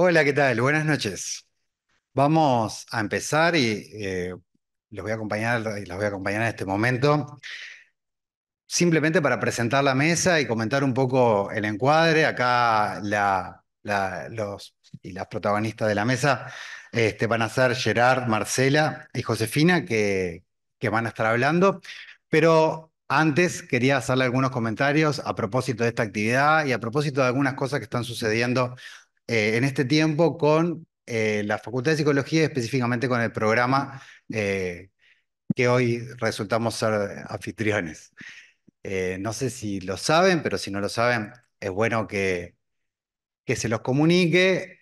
Hola, ¿qué tal? Buenas noches. Vamos a empezar y eh, los voy a acompañar y las voy a acompañar en este momento. Simplemente para presentar la mesa y comentar un poco el encuadre. Acá los las protagonistas de la mesa este, van a ser Gerard, Marcela y Josefina, que, que van a estar hablando. Pero antes quería hacerle algunos comentarios a propósito de esta actividad y a propósito de algunas cosas que están sucediendo eh, en este tiempo con eh, la Facultad de Psicología, específicamente con el programa eh, que hoy resultamos ser anfitriones. no sé si lo saben, pero si no lo saben, es bueno que, que se los comunique.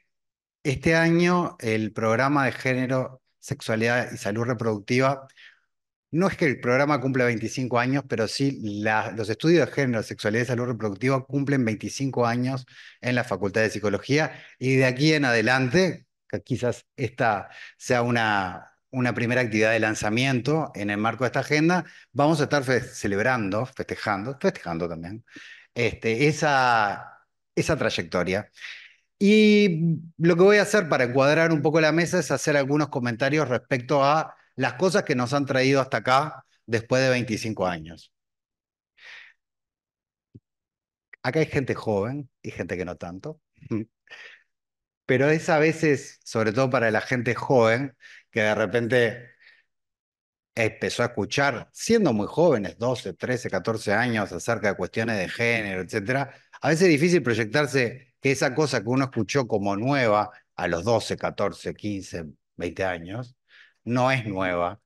Este año el programa de género, sexualidad y salud reproductiva no es que el programa cumpla 25 años, pero sí los estudios de género, sexualidad y salud reproductiva cumplen 25 años en la Facultad de Psicología y de aquí en adelante, que quizás esta sea una, una primera actividad de lanzamiento en el marco de esta agenda, vamos a estar celebrando, festejando, festejando también, este, esa, esa trayectoria. Y lo que voy a hacer para encuadrar un poco la mesa es hacer algunos comentarios respecto a las cosas que nos han traído hasta acá después de 25 años. Acá hay gente joven y gente que no tanto, pero es a veces, sobre todo para la gente joven, que de repente empezó a escuchar, siendo muy jóvenes, 12, 13, 14 años, acerca de cuestiones de género, etc. A veces es difícil proyectarse que esa cosa que uno escuchó como nueva a los 12, 14, 15, 20 años, no es nueva,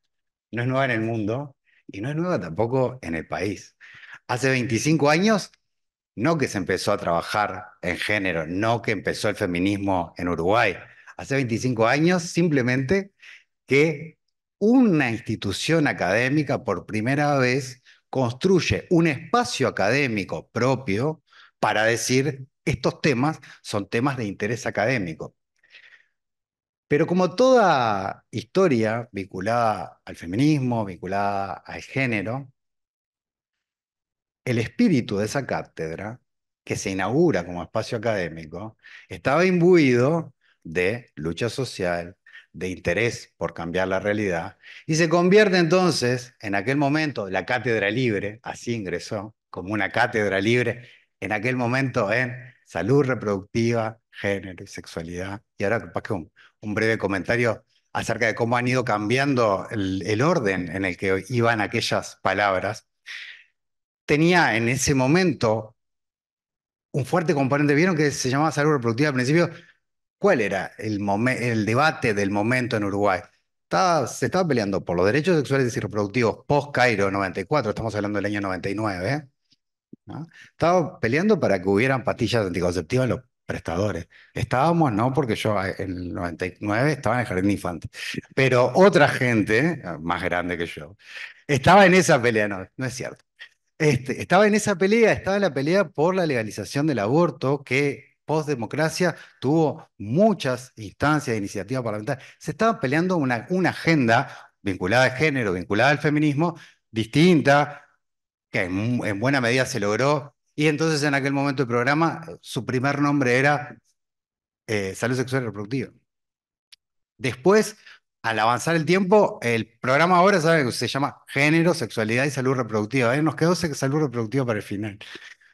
no es nueva en el mundo y no es nueva tampoco en el país. Hace 25 años, no que se empezó a trabajar en género, no que empezó el feminismo en Uruguay. Hace 25 años simplemente que una institución académica por primera vez construye un espacio académico propio para decir estos temas son temas de interés académico. Pero como toda historia vinculada al feminismo, vinculada al género, el espíritu de esa cátedra, que se inaugura como espacio académico, estaba imbuido de lucha social, de interés por cambiar la realidad, y se convierte entonces, en aquel momento, la cátedra libre, así ingresó, como una cátedra libre, en aquel momento en salud reproductiva, género y sexualidad, y ahora capaz que un breve comentario acerca de cómo han ido cambiando el, orden en el que iban aquellas palabras, tenía en ese momento un fuerte componente. ¿Vieron que se llamaba salud reproductiva al principio? ¿Cuál era el, debate del momento en Uruguay? Estaba, se estaba peleando por los derechos sexuales y reproductivos post-Cairo 94, estamos hablando del año 99. ¿eh? Estaba peleando para que hubieran patillas anticonceptivas en los prestadores. Estábamos, no, porque yo ah, en el 99 estaba en el jardín infante, pero otra gente, ah, más grande que yo, estaba en esa pelea, no, no es cierto. Este, estaba en esa pelea, estaba en la pelea por la legalización del aborto, que postdemocracia tuvo muchas instancias de iniciativa parlamentaria. Se estaba peleando una, una agenda vinculada al género, vinculada al feminismo, distinta, que en buena medida se logró y entonces en aquel momento el programa, su primer nombre era eh, Salud Sexual y Reproductiva. Después, al avanzar el tiempo, el programa ahora se llama Género, Sexualidad y Salud Reproductiva. ¿eh? Nos quedó Salud Reproductiva para el final.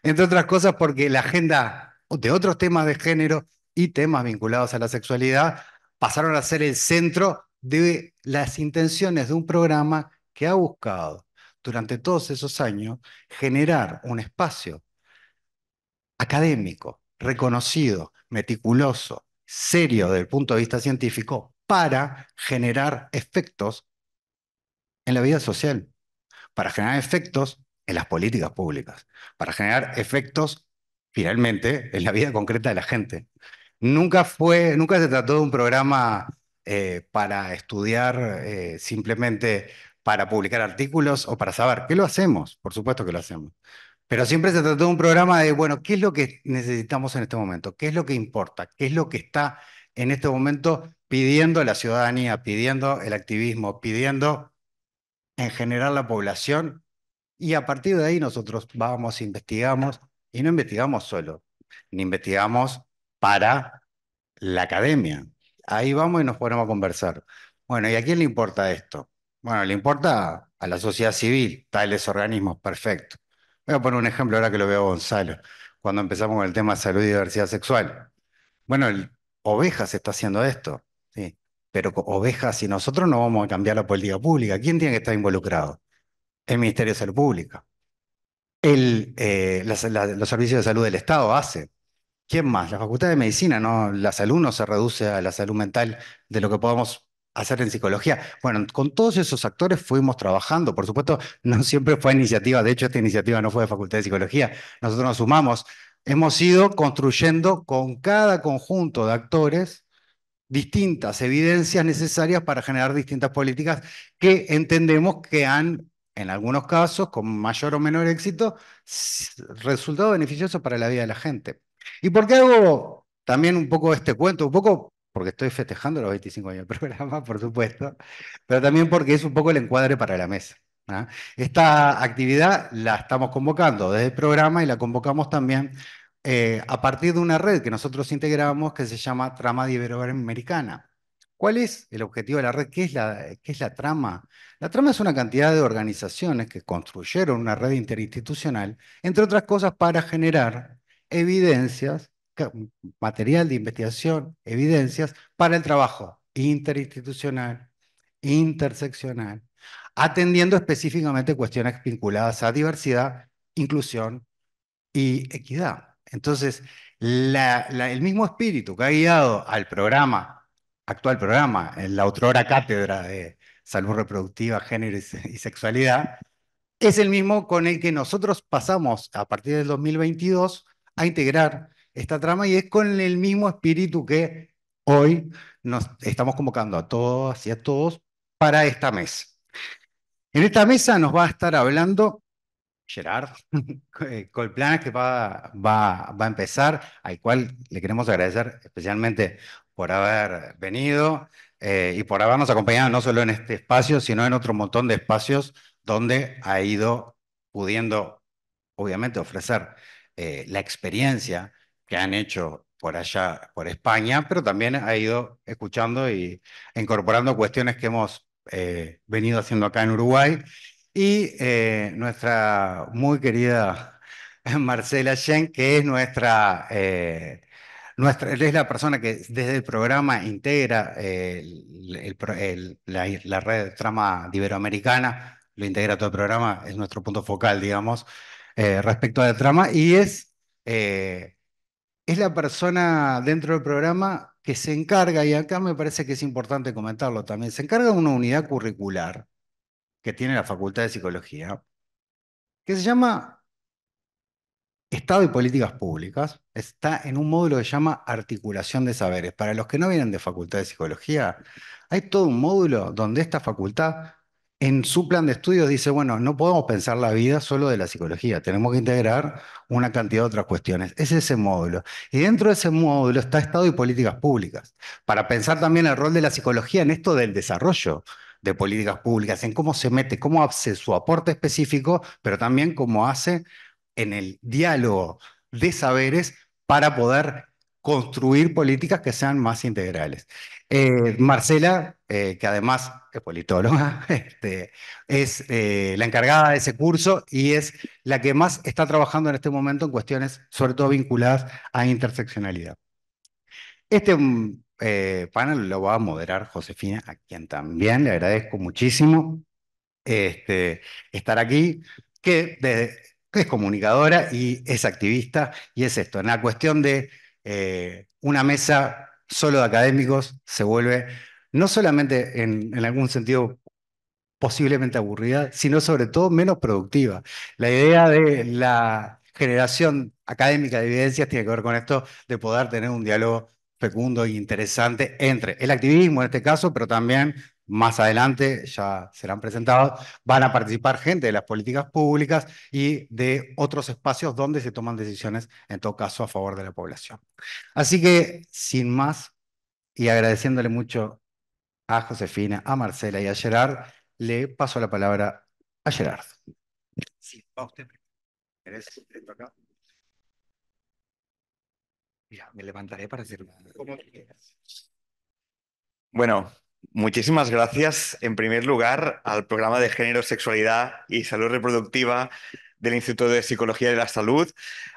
Entre otras cosas porque la agenda de otros temas de género y temas vinculados a la sexualidad pasaron a ser el centro de las intenciones de un programa que ha buscado durante todos esos años generar un espacio académico, reconocido, meticuloso, serio desde el punto de vista científico para generar efectos en la vida social, para generar efectos en las políticas públicas, para generar efectos finalmente en la vida concreta de la gente. Nunca fue, nunca se trató de un programa eh, para estudiar eh, simplemente para publicar artículos o para saber. ¿Qué lo hacemos? Por supuesto que lo hacemos. Pero siempre se trató de un programa de, bueno, ¿qué es lo que necesitamos en este momento? ¿Qué es lo que importa? ¿Qué es lo que está en este momento pidiendo la ciudadanía, pidiendo el activismo, pidiendo en general la población? Y a partir de ahí nosotros vamos, investigamos, y no investigamos solo, ni investigamos para la academia. Ahí vamos y nos ponemos a conversar. Bueno, ¿y a quién le importa esto? Bueno, le importa a la sociedad civil, tales organismos, perfecto. Voy a poner un ejemplo ahora que lo veo Gonzalo, cuando empezamos con el tema de salud y diversidad sexual. Bueno, ovejas está haciendo esto, ¿sí? pero ovejas, y nosotros no vamos a cambiar la política pública, ¿quién tiene que estar involucrado? El Ministerio de Salud Pública. El, eh, los servicios de salud del Estado hacen. ¿Quién más? La Facultad de Medicina, ¿no? La salud no se reduce a la salud mental de lo que podemos hacer en psicología. Bueno, con todos esos actores fuimos trabajando, por supuesto, no siempre fue iniciativa, de hecho esta iniciativa no fue de Facultad de Psicología, nosotros nos sumamos, hemos ido construyendo con cada conjunto de actores distintas evidencias necesarias para generar distintas políticas que entendemos que han, en algunos casos, con mayor o menor éxito, resultado beneficioso para la vida de la gente. ¿Y por qué hago también un poco este cuento? Un poco porque estoy festejando los 25 años del programa, por supuesto, pero también porque es un poco el encuadre para la mesa. Esta actividad la estamos convocando desde el programa y la convocamos también eh, a partir de una red que nosotros integramos que se llama Trama de Iberoamericana. ¿Cuál es el objetivo de la red? ¿Qué es la, qué es la trama? La trama es una cantidad de organizaciones que construyeron una red interinstitucional, entre otras cosas, para generar evidencias material de investigación, evidencias, para el trabajo interinstitucional, interseccional, atendiendo específicamente cuestiones vinculadas a diversidad, inclusión y equidad. Entonces, el mismo espíritu que ha guiado al programa, actual programa, en la otrora cátedra de salud reproductiva, género y, y sexualidad, es el mismo con el que nosotros pasamos a partir del 2022 a integrar esta trama y es con el mismo espíritu que hoy nos estamos convocando a todos y a todos para esta mesa. En esta mesa nos va a estar hablando Gerard eh, Colplana, que va, va, va a empezar, al cual le queremos agradecer especialmente por haber venido eh, y por habernos acompañado no solo en este espacio, sino en otro montón de espacios donde ha ido pudiendo, obviamente, ofrecer eh, la experiencia que han hecho por allá, por España, pero también ha ido escuchando y incorporando cuestiones que hemos eh, venido haciendo acá en Uruguay. Y eh, nuestra muy querida Marcela Shen, que es nuestra, eh, nuestra, es la persona que desde el programa integra la, red de trama Iberoamericana, lo integra todo el programa, es nuestro punto focal, digamos, respecto a la trama, y es es la persona dentro del programa que se encarga, y acá me parece que es importante comentarlo también, se encarga de una unidad curricular que tiene la Facultad de Psicología, que se llama Estado y Políticas Públicas, está en un módulo que se llama Articulación de Saberes. Para los que no vienen de Facultad de Psicología, hay todo un módulo donde esta facultad en su plan de estudios dice, bueno, no podemos pensar la vida solo de la psicología, tenemos que integrar una cantidad de otras cuestiones. Es ese módulo. Y dentro de ese módulo está Estado y políticas públicas, para pensar también el rol de la psicología en esto del desarrollo de políticas públicas, en cómo se mete, cómo hace su aporte específico, pero también cómo hace en el diálogo de saberes para poder construir políticas que sean más integrales. Eh, Marcela, eh, que además es politóloga, este, es eh, la encargada de ese curso y es la que más está trabajando en este momento en cuestiones, sobre todo vinculadas a interseccionalidad. Este mm, panel lo va a moderar Josefina, a quien también le agradezco muchísimo este, estar aquí, que es comunicadora y es activista, y es esto, en la cuestión de una mesa solo de académicos, se vuelve no solamente en, algún sentido posiblemente aburrida, sino sobre todo menos productiva. La idea de la generación académica de evidencias tiene que ver con esto de poder tener un diálogo fecundo e interesante entre el activismo en este caso, pero también más adelante ya serán presentados, van a participar gente de las políticas públicas y de otros espacios donde se toman decisiones, en todo caso, a favor de la población. Así que, sin más, y agradeciéndole mucho a Josefina, a Marcela y a Gerard, le paso la palabra a Gerard. Sí, va usted acá? Mira, me levantaré para decirlo. Bueno, Muchísimas gracias, en primer lugar, al programa de Género, Sexualidad y Salud Reproductiva del Instituto de Psicología de la Salud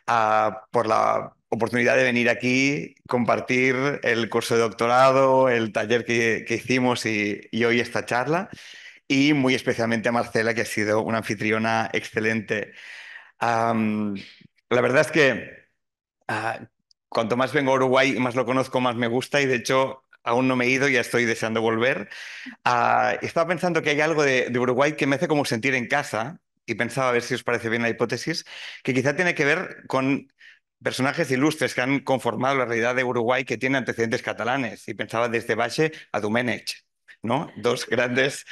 ah, por la oportunidad de venir aquí, compartir el curso de doctorado, el taller que, hicimos y, hoy esta charla, y muy especialmente a Marcela, que ha sido una anfitriona excelente. la verdad es que ah, cuanto más vengo a Uruguay, más lo conozco, más me gusta, y de hecho aún no me he ido, ya estoy deseando volver. Ah, estaba pensando que hay algo de, Uruguay que me hace como sentir en casa, y pensaba a ver si os parece bien la hipótesis, que quizá tiene que ver con personajes ilustres que han conformado la realidad de Uruguay que tiene antecedentes catalanes, y pensaba desde Bache a Dumenech, ¿no? Dos grandes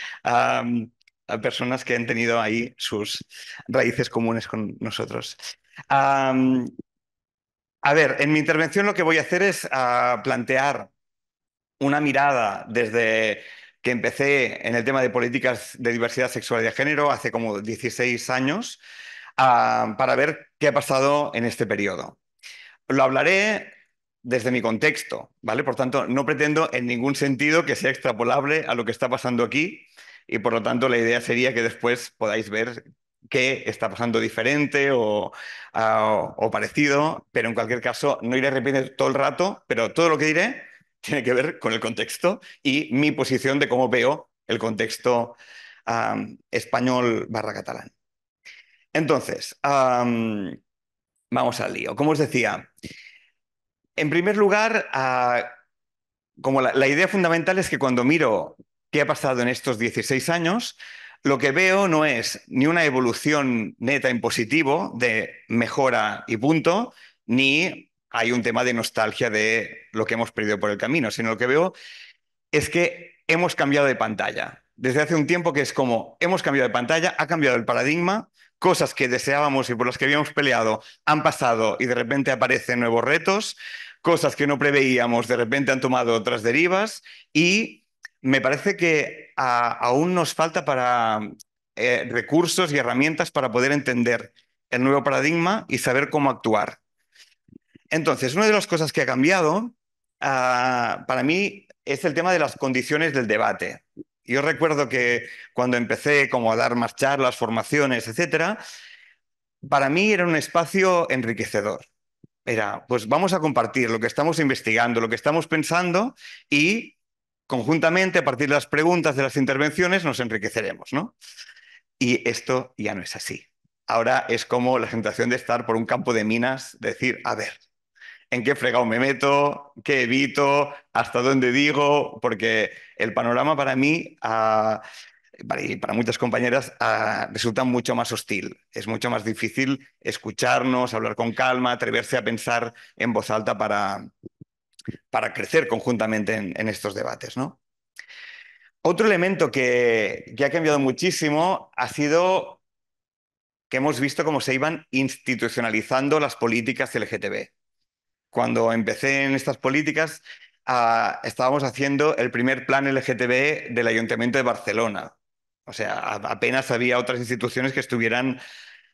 personas que han tenido ahí sus raíces comunes con nosotros. a ver, en mi intervención lo que voy a hacer es ah, plantear una mirada desde que empecé en el tema de políticas de diversidad sexual y de género hace como 16 años ah, para ver qué ha pasado en este periodo. Lo hablaré desde mi contexto, ¿vale? Por tanto, no pretendo en ningún sentido que sea extrapolable a lo que está pasando aquí y por lo tanto la idea sería que después podáis ver qué está pasando diferente o, ah, o parecido, pero en cualquier caso no iré a repetir todo el rato, pero todo lo que diré tiene que ver con el contexto y mi posición de cómo veo el contexto español barra catalán. Entonces, vamos al lío. Como os decía, en primer lugar, ah, como la, la idea fundamental es que cuando miro qué ha pasado en estos 16 años, lo que veo no es ni una evolución neta en positivo de mejora y punto, ni hay un tema de nostalgia de lo que hemos perdido por el camino, sino lo que veo es que hemos cambiado de pantalla. Desde hace un tiempo que es como, hemos cambiado de pantalla, ha cambiado el paradigma, cosas que deseábamos y por las que habíamos peleado han pasado y de repente aparecen nuevos retos, cosas que no preveíamos de repente han tomado otras derivas y me parece que aún nos falta para eh, recursos y herramientas para poder entender el nuevo paradigma y saber cómo actuar. Entonces, una de las cosas que ha cambiado ah, para mí es el tema de las condiciones del debate. Yo recuerdo que cuando empecé como a dar más charlas, formaciones, etcétera, para mí era un espacio enriquecedor. Era, pues vamos a compartir lo que estamos investigando, lo que estamos pensando y conjuntamente a partir de las preguntas, de las intervenciones, nos enriqueceremos, Y esto ya no es así. Ahora es como la sensación de estar por un campo de minas, decir, a ver, en qué fregado me meto, qué evito, hasta dónde digo, porque el panorama para mí, ah, y para muchas compañeras, ah, resulta mucho más hostil. Es mucho más difícil escucharnos, hablar con calma, atreverse a pensar en voz alta para, para crecer conjuntamente en, estos debates, Otro elemento que, que ha cambiado muchísimo ha sido que hemos visto cómo se iban institucionalizando las políticas LGTB cuando empecé en estas políticas, ah, estábamos haciendo el primer plan LGTB del Ayuntamiento de Barcelona. O sea, apenas había otras instituciones que estuvieran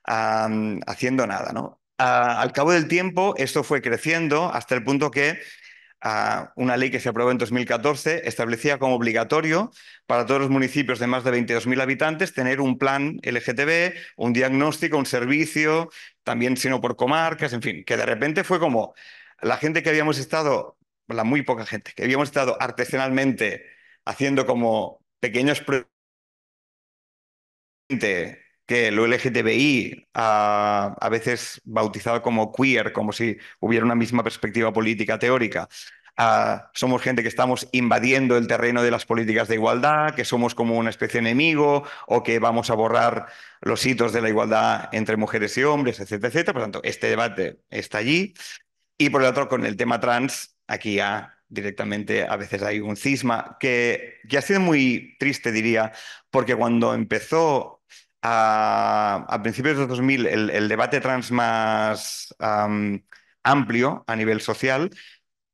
haciendo nada, ¿no? Ah, al cabo del tiempo, esto fue creciendo hasta el punto que ah, una ley que se aprobó en 2014 establecía como obligatorio para todos los municipios de más de 22.000 habitantes tener un plan LGTB, un diagnóstico, un servicio, también sino por comarcas, en fin, que de repente fue como, la gente que habíamos estado, la muy poca gente, que habíamos estado artesanalmente haciendo como pequeños proyectos que lo LGTBI a, veces bautizado como queer, como si hubiera una misma perspectiva política teórica. somos gente que estamos invadiendo el terreno de las políticas de igualdad, que somos como una especie de enemigo o que vamos a borrar los hitos de la igualdad entre mujeres y hombres, etcétera, etcétera. Por tanto, este debate está allí. Y por el otro, con el tema trans, aquí ya directamente a veces hay un cisma que, que ha sido muy triste, diría, porque cuando empezó a, a principios de 2000 el, el debate trans más amplio a nivel social,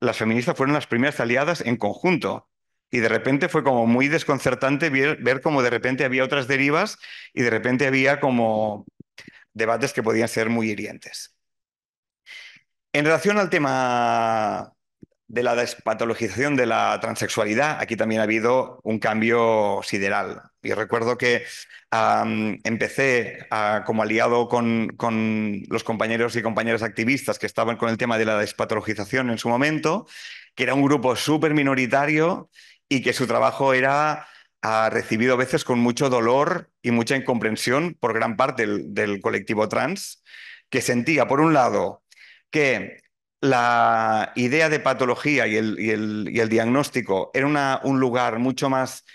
las feministas fueron las primeras aliadas en conjunto. Y de repente fue como muy desconcertante ver, ver como de repente había otras derivas y de repente había como debates que podían ser muy hirientes. En relación al tema de la despatologización de la transexualidad, aquí también ha habido un cambio sideral. Y recuerdo que empecé como aliado con, los compañeros y compañeras activistas que estaban con el tema de la despatologización en su momento, que era un grupo súper minoritario y que su trabajo era recibido a veces con mucho dolor y mucha incomprensión por gran parte del colectivo trans, que sentía, por un lado, que la idea de patología y el, diagnóstico era un lugar mucho más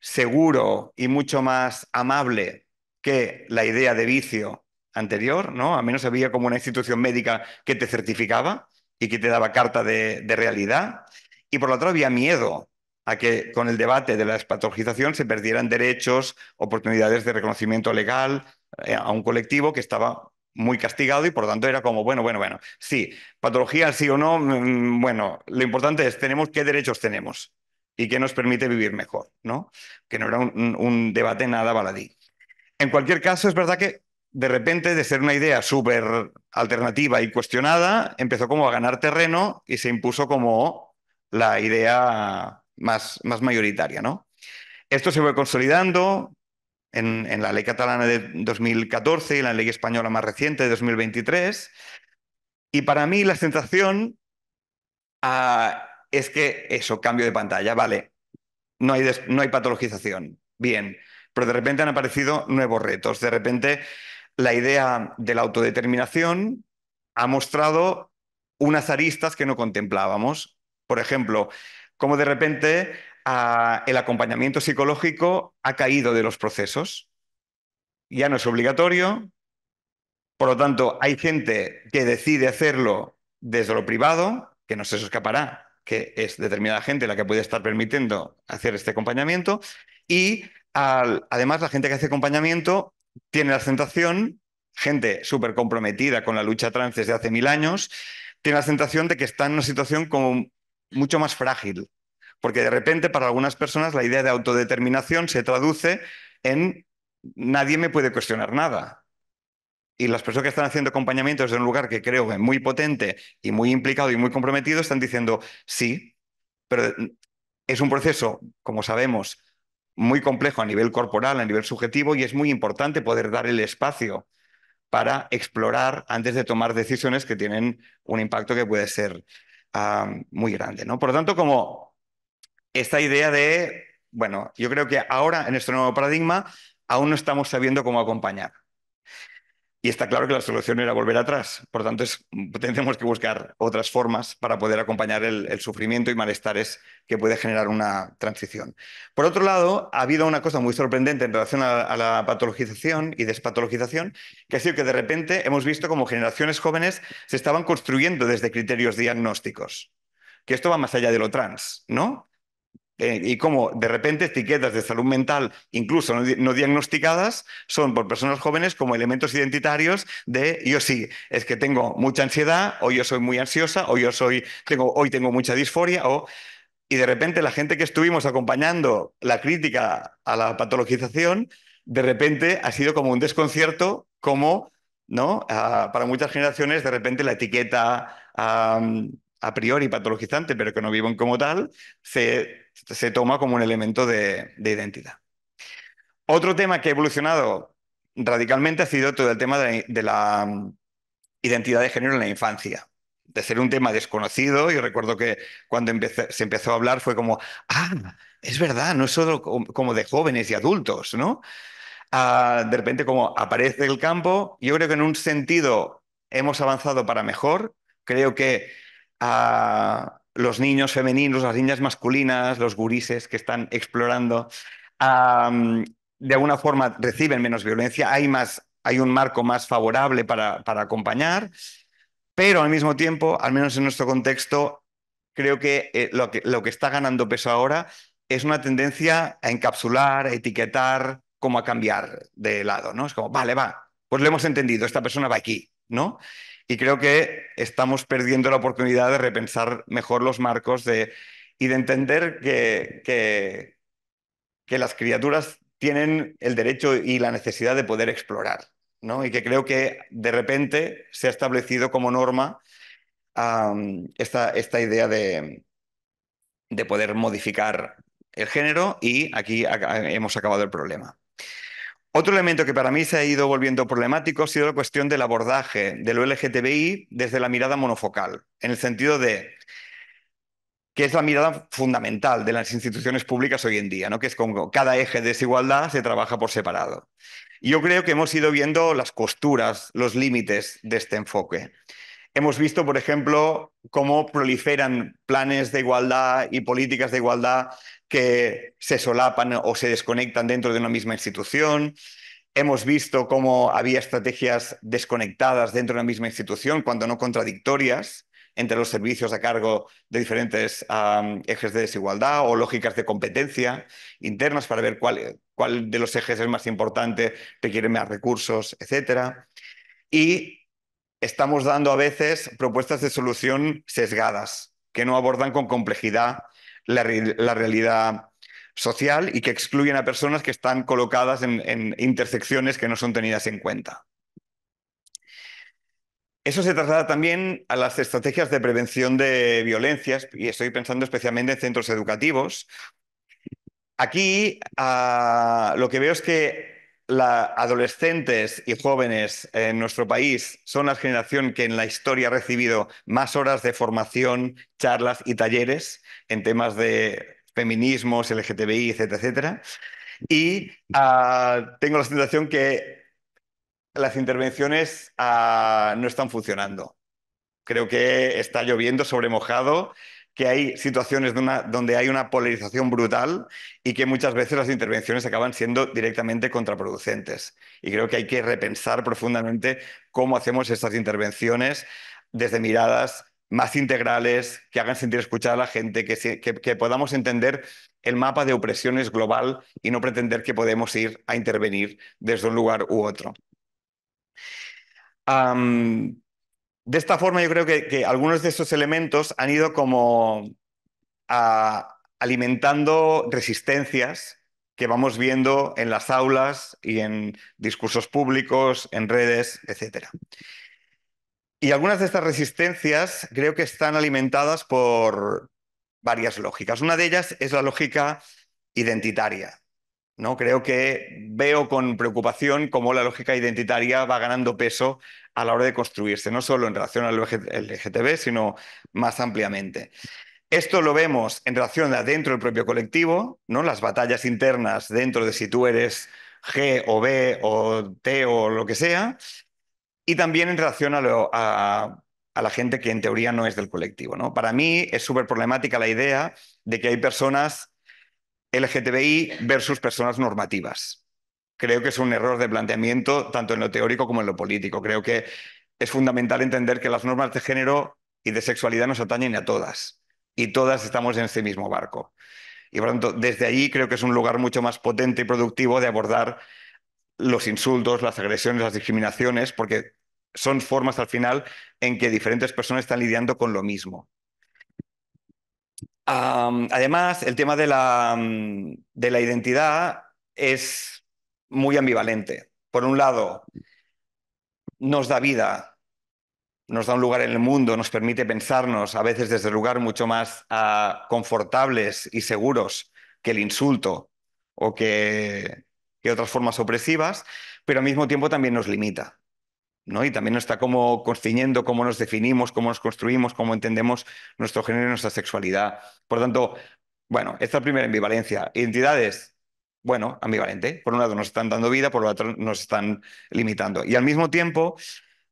seguro y mucho más amable que la idea de vicio anterior, ¿no? A menos había como una institución médica que te certificaba y que te daba carta de, realidad. Y por lo otro había miedo a que con el debate de la patologización se perdieran derechos, oportunidades de reconocimiento legal eh, a un colectivo que estaba muy castigado y por tanto era como, bueno, bueno, bueno, sí, patología sí o no, mm, bueno, lo importante es, tenemos qué derechos tenemos y qué nos permite vivir mejor, ¿no? Que no era un, debate nada baladí. En cualquier caso, es verdad que de repente, de ser una idea súper alternativa y cuestionada, empezó como a ganar terreno y se impuso como la idea más, más mayoritaria, ¿no? Esto se fue consolidando, en, la ley catalana de 2014 y la ley española más reciente de 2023. Y para mí la sensación ah, es que eso, cambio de pantalla, vale, no hay, no hay patologización, bien, pero de repente han aparecido nuevos retos, de repente la idea de la autodeterminación ha mostrado unas aristas que no contemplábamos. Por ejemplo, como de repente el acompañamiento psicológico ha caído de los procesos. Ya no es obligatorio, por lo tanto, hay gente que decide hacerlo desde lo privado, que no se escapará, que es determinada gente la que puede estar permitiendo hacer este acompañamiento, y además la gente que hace acompañamiento tiene la sensación, gente súper comprometida con la lucha trans desde hace mil años, tiene la sensación de que está en una situación como mucho más frágil, porque de repente para algunas personas la idea de autodeterminación se traduce en nadie me puede cuestionar nada. Y las personas que están haciendo acompañamiento desde un lugar que creo que es muy potente y muy implicado y muy comprometido están diciendo sí, pero es un proceso, como sabemos, muy complejo a nivel corporal, a nivel subjetivo y es muy importante poder dar el espacio para explorar antes de tomar decisiones que tienen un impacto que puede ser ah, muy grande. ¿no? Por lo tanto, como esta idea de, bueno, yo creo que ahora en este nuevo paradigma aún no estamos sabiendo cómo acompañar. Y está claro que la solución era volver atrás. Por tanto, tendremos que buscar otras formas para poder acompañar el, sufrimiento y malestares que puede generar una transición. Por otro lado, ha habido una cosa muy sorprendente en relación a, a la patologización y despatologización, que ha sido que de repente hemos visto como generaciones jóvenes se estaban construyendo desde criterios diagnósticos. Que esto va más allá de lo trans, ¿no? Eh, y cómo de repente etiquetas de salud mental, incluso no, diagnosticadas, son por personas jóvenes como elementos identitarios de yo sí, es que tengo mucha ansiedad, o yo soy muy ansiosa, o yo soy, tengo, hoy tengo mucha disforia, o... Y de repente la gente que estuvimos acompañando la crítica a la patologización, de repente ha sido como un desconcierto, como ¿no? para muchas generaciones de repente la etiqueta a priori patologizante, pero que no viven como tal, se se toma como un elemento de, identidad. Otro tema que ha evolucionado radicalmente ha sido todo el tema de, la mm, identidad de género en la infancia de ser un tema desconocido. y recuerdo que cuando se empezó a hablar fue como, ah, es verdad, no es solo como de jóvenes y adultos, ¿no? Ah, de repente como aparece el campo. Yo creo que en un sentido hemos avanzado para mejor. Creo que ah, los niños femeninos, las niñas masculinas, los gurises que están explorando, de alguna forma reciben menos violencia, hay, más, hay un marco más favorable para, para acompañar, pero al mismo tiempo, al menos en nuestro contexto, creo que, eh, lo, que lo que está ganando peso ahora es una tendencia a encapsular, a etiquetar, como a cambiar de lado, ¿no? Es como, vale, va, pues lo hemos entendido, esta persona va aquí, ¿no? Y creo que estamos perdiendo la oportunidad de repensar mejor los marcos y de entender que, que, las criaturas tienen el derecho y la necesidad de poder explorar. Y que creo que de repente se ha establecido como norma esta, esta, idea de poder modificar el género y aquí hemos acabado el problema. Otro elemento que para mí se ha ido volviendo problemático ha sido la cuestión del abordaje de lo LGTBI desde la mirada monofocal, en el sentido de que es la mirada fundamental de las instituciones públicas hoy en día, ¿no? que es como cada eje de desigualdad se trabaja por separado. Yo creo que hemos ido viendo las costuras, los límites de este enfoque. Hemos visto, por ejemplo, cómo proliferan planes de igualdad y políticas de igualdad que se solapan o se desconectan dentro de una misma institución. Hemos visto cómo había estrategias desconectadas dentro de una misma institución, cuando no contradictorias, entre los servicios a cargo de diferentes ejes de desigualdad o lógicas de competencia internas para ver cuál, cuál de los ejes es más importante, requiere más recursos, etc. Y estamos dando a veces propuestas de solución sesgadas, que no abordan con complejidad la, realidad social y que excluyen a personas que están colocadas en, intersecciones que no son tenidas en cuenta. Eso se traslada también a las estrategias de prevención de violencias, y estoy pensando especialmente en centros educativos. Aquí ah, lo que veo es que la, adolescentes y jóvenes en nuestro país son la generación que en la historia ha recibido más horas de formación, charlas y talleres en temas de feminismos, LGTBI, etcétera, Y ah, tengo la sensación que las intervenciones ah, no están funcionando. Creo que está lloviendo sobre mojado que hay situaciones de donde hay una polarización brutal y que muchas veces las intervenciones acaban siendo directamente contraproducentes. Y creo que hay que repensar profundamente cómo hacemos estas intervenciones desde miradas más integrales, que hagan sentir escuchar a la gente, que, que, podamos entender el mapa de opresiones global y no pretender que podemos ir a intervenir desde un lugar u otro de esta forma yo creo que, algunos de esos elementos han ido como ah, alimentando resistencias que vamos viendo en las aulas y en discursos públicos, en redes, etc. Y algunas de estas resistencias creo que están alimentadas por varias lógicas. Una de ellas es la lógica identitaria. ¿no? Creo que veo con preocupación cómo la lógica identitaria va ganando peso a la hora de construirse, no solo en relación al LGTB, sino más ampliamente. Esto lo vemos en relación a dentro del propio colectivo, ¿no? Las batallas internas dentro de si tú eres G o B o T o lo que sea, y también en relación a, la gente que en teoría no es del colectivo, ¿no? Para mí es súper problemática la idea de que hay personas LGTBI versus personas normativas, creo que es un error de planteamiento tanto en lo teórico como en lo político. Creo que es fundamental entender que las normas de género y de sexualidad nos atañen a todas y todas estamos en ese mismo barco. Y por lo tanto, desde allí creo que es un lugar mucho más potente y productivo de abordar los insultos, las agresiones, las discriminaciones, porque son formas al final en que diferentes personas están lidiando con lo mismo. además, el tema de la mm, identidad es muy ambivalente. Por un lado, nos da vida, nos da un lugar en el mundo, nos permite pensarnos a veces desde lugar mucho más ah, confortables y seguros que el insulto o que, otras formas opresivas, pero al mismo tiempo también nos limita. ¿no? Y también nos está como constriñendo cómo nos definimos, cómo nos construimos, cómo entendemos nuestro género y nuestra sexualidad. Por tanto, bueno, esta primera ambivalencia. Identidades, bueno, ambivalente. Por un lado nos están dando vida, por otro nos están limitando. Y al mismo tiempo,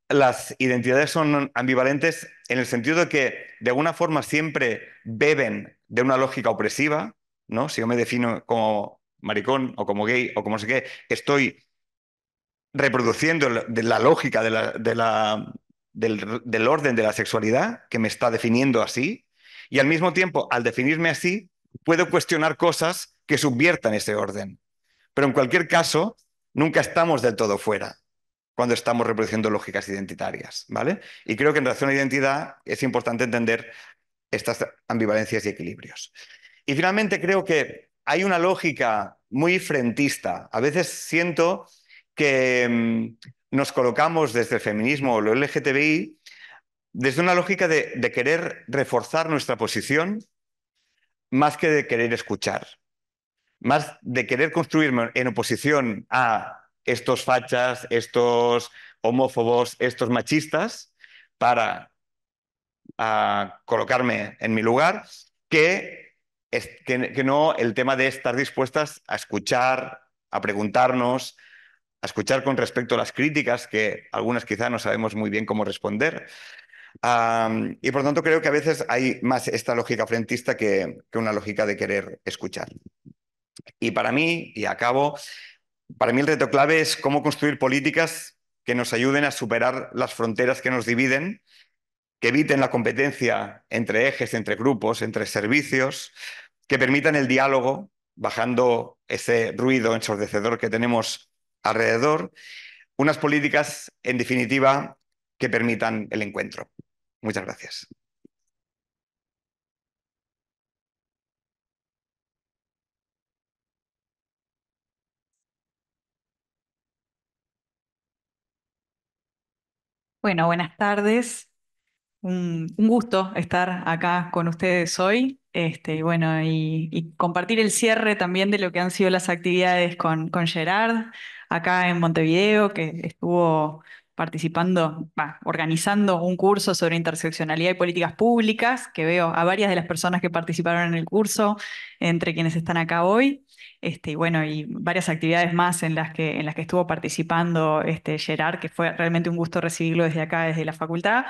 las identidades son ambivalentes en el sentido de que de alguna forma siempre beben de una lógica opresiva, ¿no? Si yo me defino como maricón o como gay o como sé qué, estoy reproduciendo la lógica del orden de la sexualidad que me está definiendo así. Y al mismo tiempo, al definirme así, puedo cuestionar cosas que subviertan ese orden. Pero en cualquier caso, nunca estamos del todo fuera cuando estamos reproduciendo lógicas identitarias, ¿vale? Y creo que en relación a identidad es importante entender estas ambivalencias y equilibrios. Y finalmente creo que hay una lógica muy frentista. A veces siento que mm, nos colocamos desde el feminismo o lo LGTBI desde una lógica de querer reforzar nuestra posición más que de querer escuchar más de querer construirme en oposición a estos fachas, estos homófobos, estos machistas, para colocarme en mi lugar, que, que, no el tema de estar dispuestas a escuchar, a preguntarnos, a escuchar con respecto a las críticas, que algunas quizá no sabemos muy bien cómo responder. y por tanto creo que a veces hay más esta lógica frentista que, que una lógica de querer escuchar. Y para mí, y acabo, para mí el reto clave es cómo construir políticas que nos ayuden a superar las fronteras que nos dividen, que eviten la competencia entre ejes, entre grupos, entre servicios, que permitan el diálogo, bajando ese ruido ensordecedor que tenemos alrededor, unas políticas, en definitiva, que permitan el encuentro. Muchas gracias. Bueno, buenas tardes. Un, gusto estar acá con ustedes hoy. Este, bueno, y, compartir el cierre también de lo que han sido las actividades con, con Gerard acá en Montevideo, que estuvo participando, organizando un curso sobre interseccionalidad y políticas públicas, que veo a varias de las personas que participaron en el curso, entre quienes están acá hoy. Este, y bueno, y varias actividades más en las que, en las que estuvo participando este, Gerard, que fue realmente un gusto recibirlo desde acá, desde la facultad.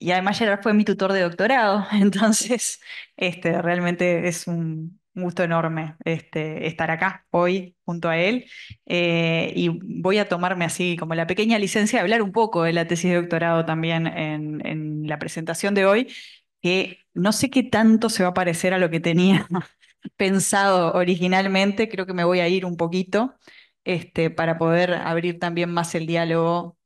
Y además Gerard fue mi tutor de doctorado, entonces este, realmente es un, gusto enorme este, estar acá hoy junto a él eh, y voy a tomarme así como la pequeña licencia de hablar un poco de la tesis de doctorado también en, en la presentación de hoy, que no sé qué tanto se va a parecer a lo que tenía pensado originalmente, creo que me voy a ir un poquito este, para poder abrir también más el diálogo.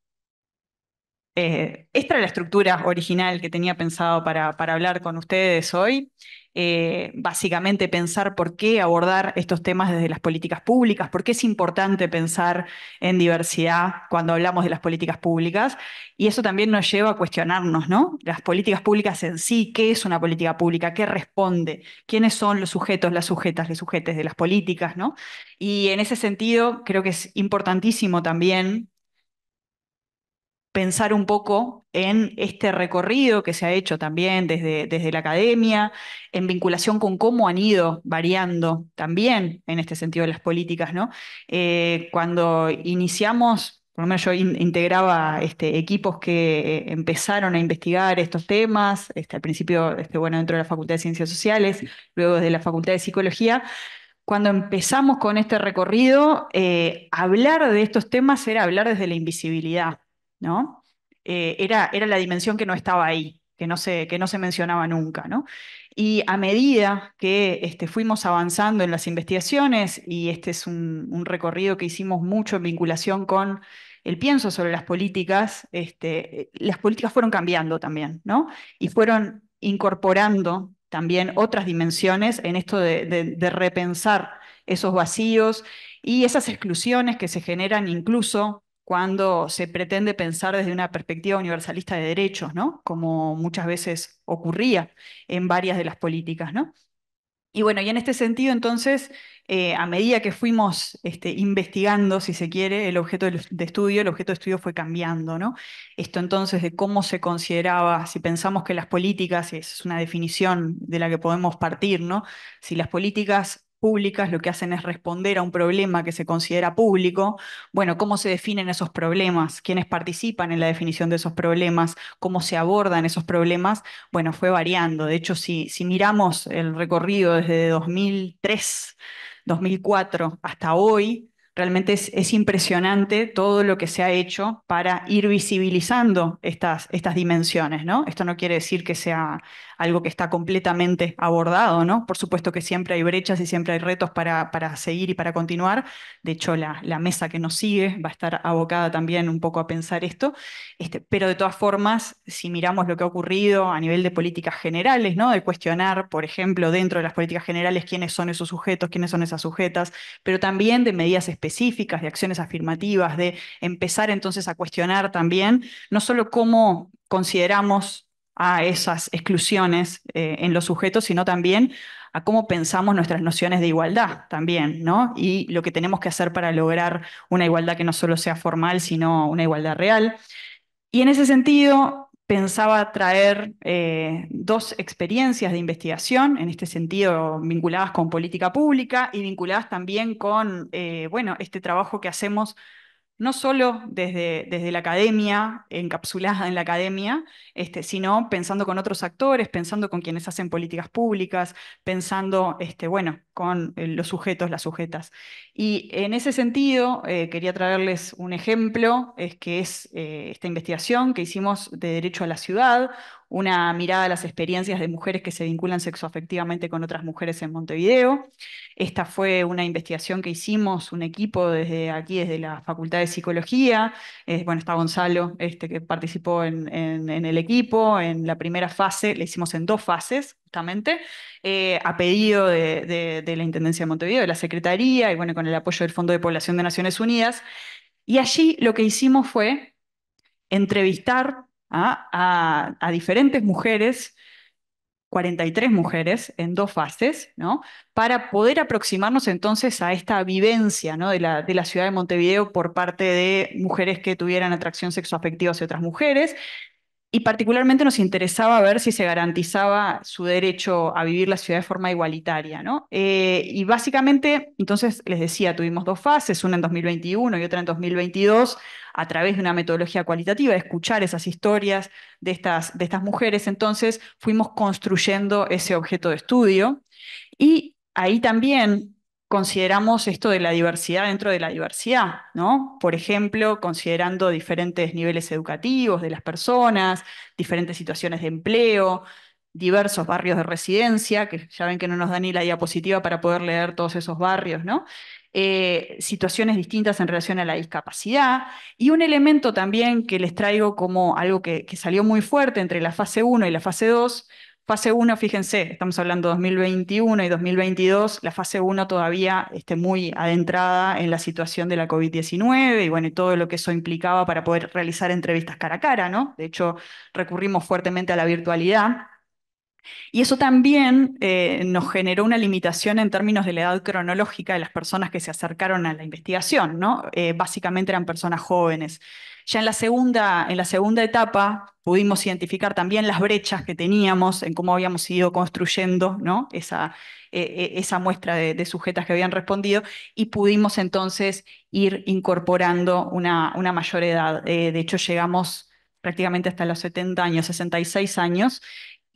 esta eh, era la estructura original que tenía pensado para, para hablar con ustedes hoy. Eh, básicamente pensar por qué abordar estos temas desde las políticas públicas, por qué es importante pensar en diversidad cuando hablamos de las políticas públicas. Y eso también nos lleva a cuestionarnos, ¿no? Las políticas públicas en sí, ¿qué es una política pública? ¿Qué responde? ¿Quiénes son los sujetos, las sujetas, los sujetes de las políticas, ¿no? Y en ese sentido, creo que es importantísimo también pensar un poco en este recorrido que se ha hecho también desde, desde la academia, en vinculación con cómo han ido variando también en este sentido las políticas, ¿no? Eh, cuando iniciamos por lo menos yo integraba este, equipos que eh, empezaron a investigar estos temas, este, al principio, este, bueno, dentro de la Facultad de Ciencias Sociales, luego desde la Facultad de Psicología. Cuando empezamos con este recorrido, eh, hablar de estos temas era hablar desde la invisibilidad, eh, era, la dimensión que no estaba ahí, que no se, que no se mencionaba nunca, Y a medida que este, fuimos avanzando en las investigaciones, y este es un, recorrido que hicimos mucho en vinculación con el pienso sobre las políticas, este, eh, las políticas fueron cambiando también, ¿no? Y fueron incorporando también otras dimensiones en esto de repensar esos vacíos y esas exclusiones que se generan incluso cuando se pretende pensar desde una perspectiva universalista de derechos, ¿no? Como muchas veces ocurría en varias de las políticas, ¿no? Y bueno, y en este sentido, entonces, eh, a medida que fuimos este, investigando, si se quiere, el objeto de estudio, el objeto de estudio fue cambiando, ¿no? Esto entonces de cómo se consideraba, si pensamos que las políticas, es una definición de la que podemos partir, ¿no? Si las políticas lo que hacen es responder a un problema que se considera público. Bueno, ¿cómo se definen esos problemas? ¿Quiénes participan en la definición de esos problemas? ¿Cómo se abordan esos problemas? Bueno, fue variando. De hecho, si, si miramos el recorrido desde 2003, 2004 hasta hoy, Realmente es, impresionante todo lo que se ha hecho para ir visibilizando estas, estas dimensiones, ¿no? Esto no quiere decir que sea algo que está completamente abordado, ¿no? Por supuesto que siempre hay brechas y siempre hay retos para, para seguir y para continuar. De hecho, la, la, mesa que nos sigue va a estar abocada también un poco a pensar esto. Este, pero de todas formas, si miramos lo que ha ocurrido a nivel de políticas generales, ¿no? De cuestionar, por ejemplo, dentro de las políticas generales, quiénes son esos sujetos, quiénes son esas sujetas, pero también de medidas específicas, de acciones afirmativas, de empezar entonces a cuestionar también, no solo cómo consideramos a esas exclusiones eh, en los sujetos, sino también a cómo pensamos nuestras nociones de igualdad también, ¿no? Y lo que tenemos que hacer para lograr una igualdad que no solo sea formal, sino una igualdad real. Y en ese sentido, pensaba traer eh, dos experiencias de investigación, en este sentido vinculadas con política pública y vinculadas también con, eh, bueno, este trabajo que hacemos no solo desde, desde la academia, encapsulada en la academia, este, sino pensando con otros actores, pensando con quienes hacen políticas públicas, pensando, este, bueno, con eh, los sujetos, las sujetas. Y en ese sentido, eh, quería traerles un ejemplo, es que es eh, esta investigación que hicimos de Derecho a la Ciudad, una mirada a las experiencias de mujeres que se vinculan sexoafectivamente con otras mujeres en Montevideo. Esta fue una investigación que hicimos un equipo desde aquí, desde la Facultad de Psicología. Eh, bueno, está Gonzalo, este, que participó en, el equipo. En la primera fase, la hicimos en dos fases, justamente, eh, a pedido de, de, la Intendencia de Montevideo, de la Secretaría y bueno, con el apoyo del Fondo de Población de Naciones Unidas. Y allí lo que hicimos fue entrevistar ¿ah? a, diferentes mujeres 43 mujeres en dos fases, Para poder aproximarnos entonces a esta vivencia de, la, de, la, ciudad de Montevideo por parte de mujeres que tuvieran atracción sexoafectiva hacia otras mujeres y particularmente nos interesaba ver si se garantizaba su derecho a vivir la ciudad de forma igualitaria. ¿no? Eh, y básicamente, entonces les decía, tuvimos dos fases, una en 2021 y otra en 2022, a través de una metodología cualitativa, de escuchar esas historias de estas, de estas mujeres. Entonces fuimos construyendo ese objeto de estudio. Y ahí también consideramos esto de la diversidad dentro de la diversidad, ¿no? Por ejemplo, considerando diferentes niveles educativos de las personas, diferentes situaciones de empleo, diversos barrios de residencia, que ya ven que no nos da ni la diapositiva para poder leer todos esos barrios, ¿no? Eh, situaciones distintas en relación a la discapacidad. Y un elemento también que les traigo como algo que, que salió muy fuerte entre la fase 1 y la fase 2 Fase 1, fíjense, estamos hablando 2021 y 2022, la fase 1 todavía esté muy adentrada en la situación de la COVID-19 y bueno, todo lo que eso implicaba para poder realizar entrevistas cara a cara, ¿no? De hecho, recurrimos fuertemente a la virtualidad. Y eso también eh, nos generó una limitación en términos de la edad cronológica de las personas que se acercaron a la investigación, ¿no? Eh, básicamente eran personas jóvenes. Ya en la, segunda, en la segunda etapa pudimos identificar también las brechas que teníamos en cómo habíamos ido construyendo e, e, esa, muestra de, sujetas que habían respondido y pudimos entonces ir incorporando una, una mayor edad. Eh, de hecho, llegamos prácticamente hasta los 70 años, 66 años,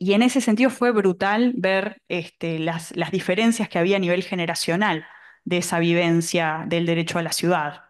y en ese sentido fue brutal ver este, las, diferencias que había a nivel generacional de esa vivencia del derecho a la ciudad,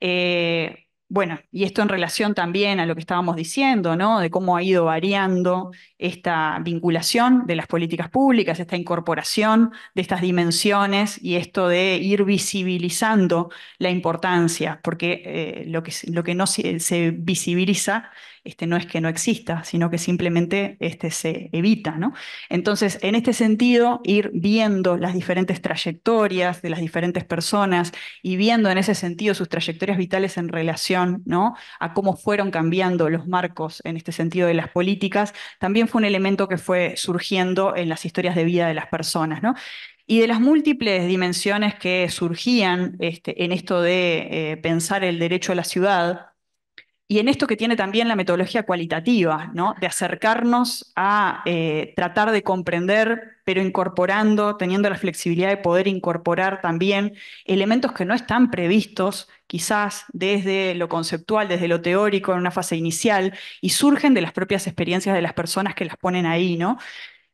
eh, bueno, y esto en relación también a lo que estábamos diciendo, ¿no? De cómo ha ido variando esta vinculación de las políticas públicas, esta incorporación de estas dimensiones y esto de ir visibilizando la importancia, porque eh, lo, que, lo que no se, se visibiliza este, no es que no exista, sino que simplemente este, se evita. ¿no? Entonces, en este sentido, ir viendo las diferentes trayectorias de las diferentes personas y viendo en ese sentido sus trayectorias vitales en relación ¿no? a cómo fueron cambiando los marcos en este sentido de las políticas, también fue un elemento que fue surgiendo en las historias de vida de las personas. ¿no? Y de las múltiples dimensiones que surgían este, en esto de eh, pensar el derecho a la ciudad, y en esto que tiene también la metodología cualitativa, ¿no? de acercarnos a eh, tratar de comprender, pero incorporando, teniendo la flexibilidad de poder incorporar también elementos que no están previstos, quizás desde lo conceptual, desde lo teórico, en una fase inicial, y surgen de las propias experiencias de las personas que las ponen ahí. ¿no?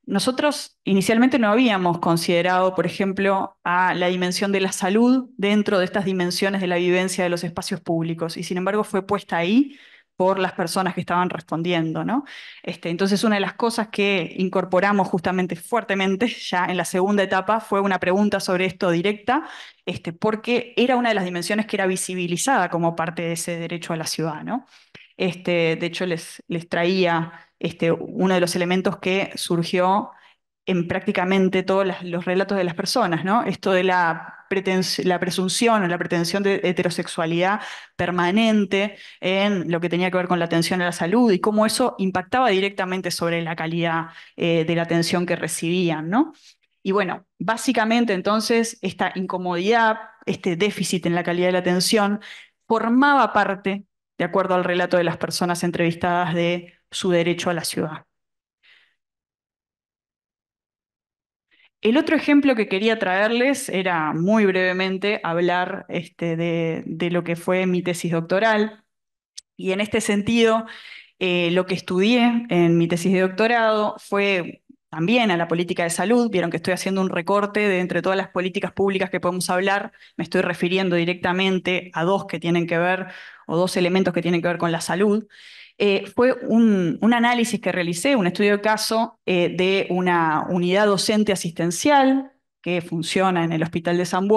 Nosotros inicialmente no habíamos considerado, por ejemplo, a la dimensión de la salud dentro de estas dimensiones de la vivencia de los espacios públicos y sin embargo fue puesta ahí por las personas que estaban respondiendo. ¿no? Este, entonces, una de las cosas que incorporamos justamente fuertemente ya en la segunda etapa fue una pregunta sobre esto directa, este, porque era una de las dimensiones que era visibilizada como parte de ese derecho a la ciudad. ¿no? Este, de hecho, les, les traía este, uno de los elementos que surgió en prácticamente todos los relatos de las personas, ¿no? Esto de la, presunción o la pretensión de heterosexualidad permanente en lo que tenía que ver con la atención a la salud y cómo eso impactaba directamente sobre la calidad eh, de la atención que recibían, ¿no? Y bueno, básicamente entonces esta incomodidad, este déficit en la calidad de la atención, formaba parte, de acuerdo al relato de las personas entrevistadas, de su derecho a la ciudad. El otro ejemplo que quería traerles era muy brevemente hablar este, de, lo que fue mi tesis doctoral. Y en este sentido, eh, lo que estudié en mi tesis de doctorado fue también a la política de salud. Vieron que estoy haciendo un recorte de entre todas las políticas públicas que podemos hablar. Me estoy refiriendo directamente a dos que tienen que ver, o dos elementos que tienen que ver con la salud. Eh, fue un, análisis que realicé, un estudio de caso eh, de una unidad docente asistencial que funciona en el Hospital de San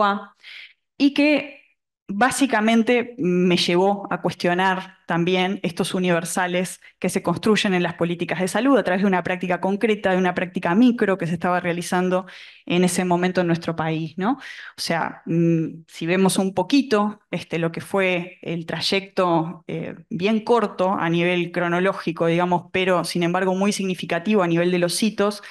y que básicamente me llevó a cuestionar también estos universales que se construyen en las políticas de salud a través de una práctica concreta, de una práctica micro que se estaba realizando en ese momento en nuestro país. ¿no? O sea, mm, si vemos un poquito este, lo que fue el trayecto eh, bien corto a nivel cronológico, digamos, pero sin embargo muy significativo a nivel de los hitos,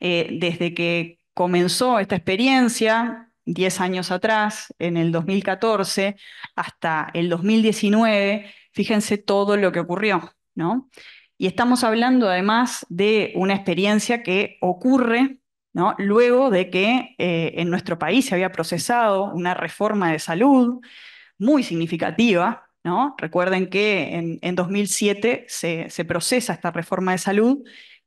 eh, desde que comenzó esta experiencia, 10 años atrás, en el 2014, hasta el 2019, fíjense todo lo que ocurrió, ¿no? Y estamos hablando además de una experiencia que ocurre ¿no? luego de que eh, en nuestro país se había procesado una reforma de salud muy significativa. Recuerden que en, 2007 se, se procesa esta reforma de salud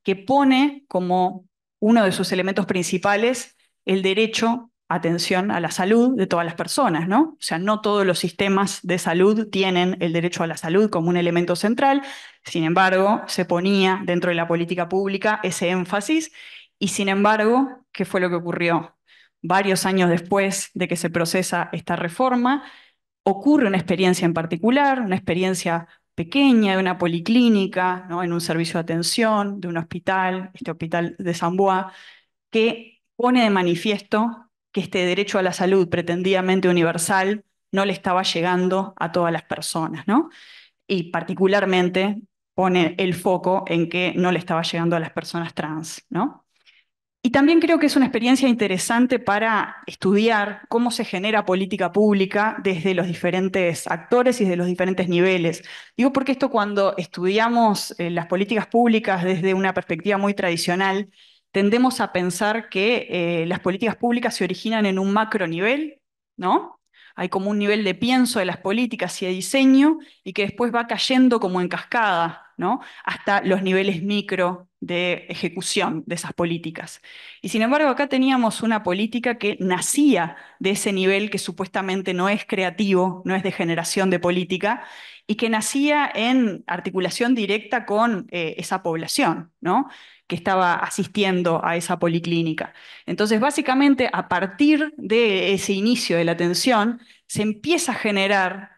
que pone como uno de sus elementos principales el derecho atención a la salud de todas las personas, ¿no? O sea, no todos los sistemas de salud tienen el derecho a la salud como un elemento central, sin embargo, se ponía dentro de la política pública ese énfasis y sin embargo, ¿qué fue lo que ocurrió? Varios años después de que se procesa esta reforma, ocurre una experiencia en particular, una experiencia pequeña de una policlínica, ¿no? en un servicio de atención, de un hospital, este hospital de San que pone de manifiesto que este derecho a la salud pretendidamente universal no le estaba llegando a todas las personas, ¿no? Y particularmente pone el foco en que no le estaba llegando a las personas trans, ¿no? Y también creo que es una experiencia interesante para estudiar cómo se genera política pública desde los diferentes actores y desde los diferentes niveles. Digo porque esto cuando estudiamos eh, las políticas públicas desde una perspectiva muy tradicional, tendemos a pensar que eh, las políticas públicas se originan en un macro nivel, ¿no? Hay como un nivel de pienso de las políticas y de diseño y que después va cayendo como en cascada, ¿no? Hasta los niveles micro de ejecución de esas políticas. Y sin embargo, acá teníamos una política que nacía de ese nivel que supuestamente no es creativo, no es de generación de política, y que nacía en articulación directa con eh, esa población, ¿no? que estaba asistiendo a esa policlínica. Entonces, básicamente, a partir de ese inicio de la atención, se empieza a generar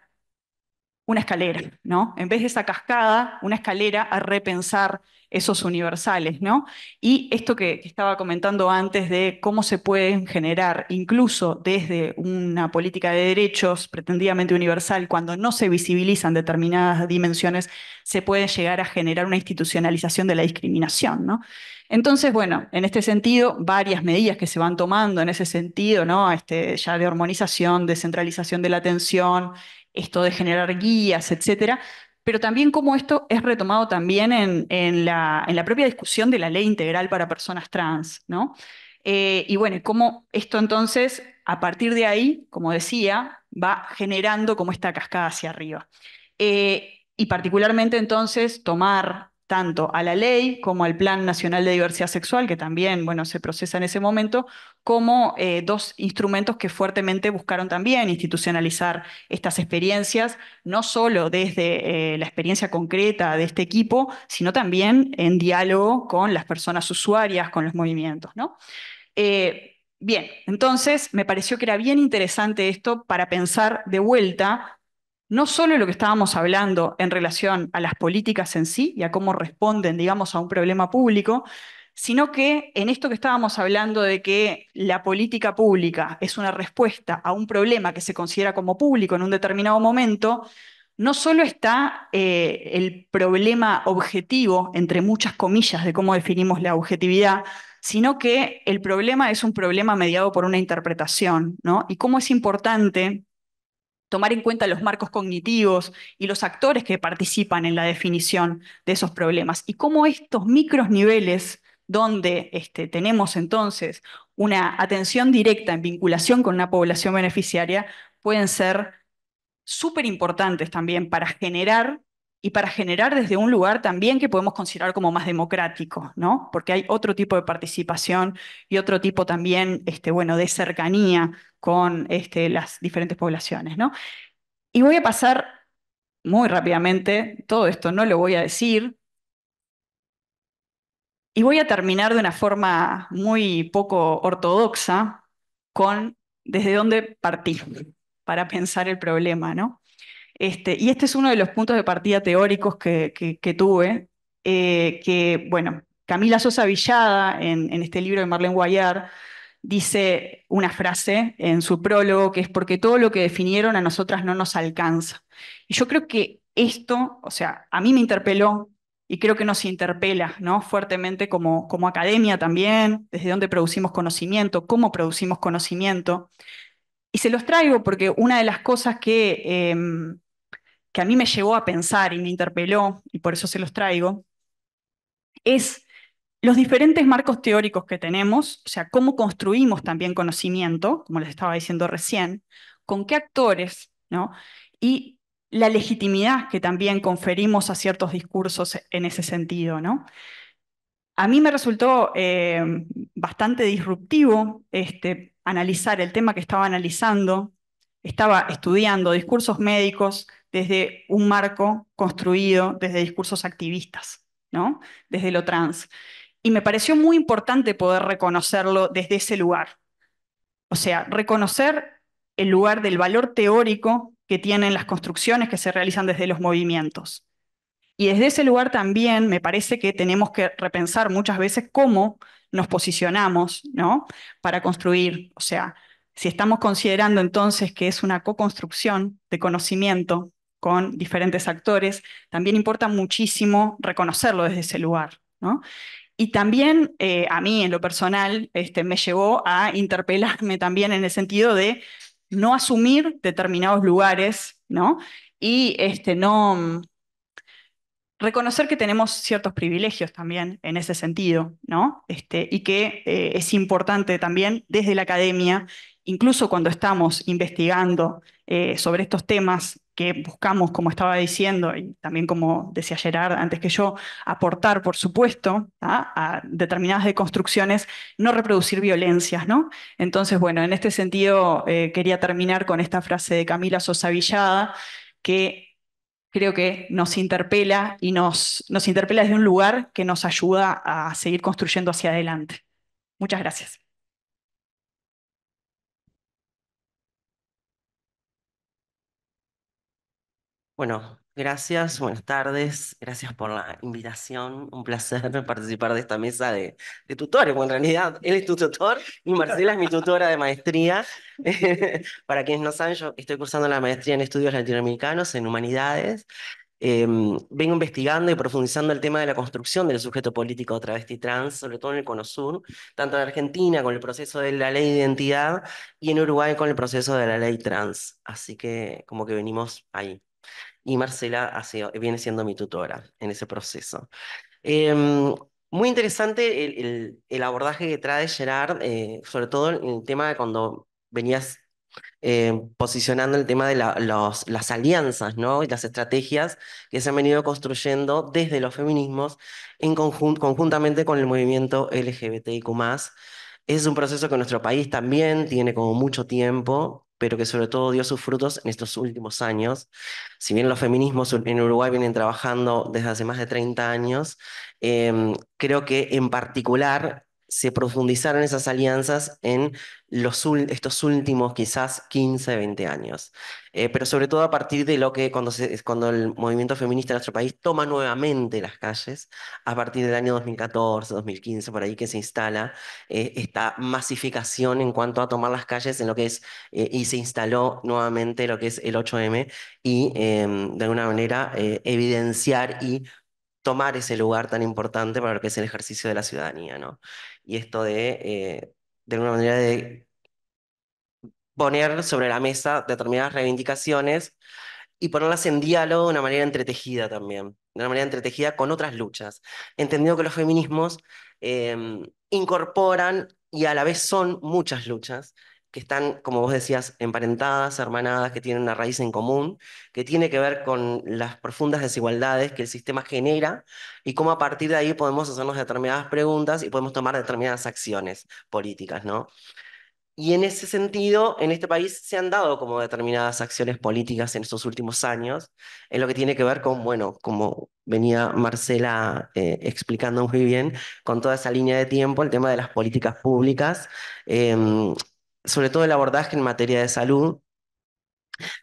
una escalera, ¿no? En vez de esa cascada, una escalera a repensar esos universales, ¿no? Y esto que, estaba comentando antes de cómo se pueden generar, incluso desde una política de derechos pretendidamente universal, cuando no se visibilizan determinadas dimensiones, se puede llegar a generar una institucionalización de la discriminación, ¿no? Entonces, bueno, en este sentido, varias medidas que se van tomando en ese sentido, ¿no? Este, ya de hormonización, descentralización de la atención, esto de generar guías, etcétera, pero también cómo esto es retomado también en, la, en la propia discusión de la ley integral para personas trans, ¿no? Eh, y bueno, cómo esto entonces, a partir de ahí, como decía, va generando como esta cascada hacia arriba. Eh, y particularmente entonces tomar tanto a la ley como al Plan Nacional de Diversidad Sexual, que también bueno, se procesa en ese momento, como eh, dos instrumentos que fuertemente buscaron también institucionalizar estas experiencias, no solo desde eh, la experiencia concreta de este equipo, sino también en diálogo con las personas usuarias, con los movimientos. ¿no? Eh, bien, entonces me pareció que era bien interesante esto para pensar de vuelta no solo lo que estábamos hablando en relación a las políticas en sí y a cómo responden, digamos, a un problema público, sino que en esto que estábamos hablando de que la política pública es una respuesta a un problema que se considera como público en un determinado momento, no solo está eh, el problema objetivo, entre muchas comillas, de cómo definimos la objetividad, sino que el problema es un problema mediado por una interpretación, ¿no? Y cómo es importante tomar en cuenta los marcos cognitivos y los actores que participan en la definición de esos problemas. Y cómo estos micros niveles, donde este, tenemos entonces una atención directa en vinculación con una población beneficiaria, pueden ser súper importantes también para generar y para generar desde un lugar también que podemos considerar como más democrático, ¿no? Porque hay otro tipo de participación y otro tipo también, este, bueno, de cercanía con este, las diferentes poblaciones, ¿no? Y voy a pasar muy rápidamente, todo esto no lo voy a decir, y voy a terminar de una forma muy poco ortodoxa con desde dónde partí, para pensar el problema, ¿no? Este, y este es uno de los puntos de partida teóricos que, tuve, eh, que, bueno, Camila Sosa Villada, en, este libro de Marlene Guayar, dice una frase en su prólogo que es porque todo lo que definieron a nosotras no nos alcanza. Y yo creo que esto, o sea, a mí me interpeló y creo que nos interpela ¿no? fuertemente como, academia también, desde dónde producimos conocimiento, cómo producimos conocimiento. Y se los traigo porque una de las cosas que em, que a mí me llevó a pensar y me interpeló, y por eso se los traigo, es los diferentes marcos teóricos que tenemos, o sea, cómo construimos también conocimiento, como les estaba diciendo recién, con qué actores, ¿no? Y la legitimidad que también conferimos a ciertos discursos en ese sentido, ¿no? A mí me resultó eh, bastante disruptivo este, analizar el tema que estaba analizando. Estaba estudiando discursos médicos desde un marco construido desde discursos activistas, ¿no? desde lo trans. Y me pareció muy importante poder reconocerlo desde ese lugar. O sea, reconocer el lugar del valor teórico que tienen las construcciones que se realizan desde los movimientos. Y desde ese lugar también me parece que tenemos que repensar muchas veces cómo nos posicionamos, ¿no? Para construir, o sea, si estamos considerando entonces que es una co-construcción de conocimiento, con diferentes actores, también importa muchísimo reconocerlo desde ese lugar. ¿no? Y también eh, a mí, en lo personal, este, me llevó a interpelarme también en el sentido de no asumir determinados lugares, ¿no? Y este, no reconocer que tenemos ciertos privilegios también en ese sentido, ¿no? Este, y que eh, es importante también desde la academia incluso cuando estamos investigando eh, sobre estos temas que buscamos, como estaba diciendo, y también como decía Gerard antes que yo, aportar, por supuesto, a determinadas deconstrucciones, no reproducir violencias, ¿no? Entonces, bueno, en este sentido eh, quería terminar con esta frase de Camila Sosa Villada, que creo que nos interpela y nos interpela desde un lugar que nos ayuda a seguir construyendo hacia adelante. Muchas gracias. Bueno, gracias, buenas tardes, gracias por la invitación, un placer participar de esta mesa de, tutores, bueno, en realidad él es tu tutor y Marcela es mi tutora de maestría. Para quienes no saben, yo estoy cursando la maestría en estudios latinoamericanos, en humanidades. Em, vengo investigando y profundizando el tema de la construcción del sujeto político travesti trans, sobre todo en el Cono Sur, tanto en Argentina con el proceso de la ley de identidad y en Uruguay con el proceso de la ley trans. Así que como que venimos ahí y Marcela sido, viene siendo mi tutora en ese proceso. Em, muy interesante el, abordaje que trae Gerard, eh, sobre todo en el tema de cuando venías eh, posicionando el tema de las alianzas ¿no? y las estrategias que se han venido construyendo desde los feminismos en conjuntamente con el movimiento LGBTIQ. Es un proceso que nuestro país también tiene como mucho tiempo pero que sobre todo dio sus frutos en estos últimos años. Si bien los feminismos en Uruguay vienen trabajando desde hace más de 30 años, em, creo que en particular se profundizaron esas alianzas en estos últimos quizás 15, 20 años. Eh, pero sobre todo a partir de lo que cuando, se, cuando el movimiento feminista de nuestro país toma nuevamente las calles, a partir del año 2014, 2015, por ahí que se instala eh, esta masificación en cuanto a tomar las calles en lo que es, eh, y se instaló nuevamente lo que es el 8M y em, de alguna manera evidenciar y tomar ese lugar tan importante para lo que es el ejercicio de la ciudadanía, Y esto de, eh, de manera, de poner sobre la mesa determinadas reivindicaciones y ponerlas en diálogo de una manera entretejida también, de una manera entretejida con otras luchas, entendiendo que los feminismos em, incorporan y a la vez son muchas luchas que están, como vos decías, emparentadas, hermanadas, que tienen una raíz en común, que tiene que ver con las profundas desigualdades que el sistema genera y cómo a partir de ahí podemos hacernos determinadas preguntas y podemos tomar determinadas acciones políticas, ¿no? Y en ese sentido, en este país se han dado como determinadas acciones políticas en estos últimos años, en lo que tiene que ver con, bueno, como venía Marcela eh, explicando muy bien, con toda esa línea de tiempo, el tema de las políticas públicas, em, sobre todo el abordaje en materia de salud.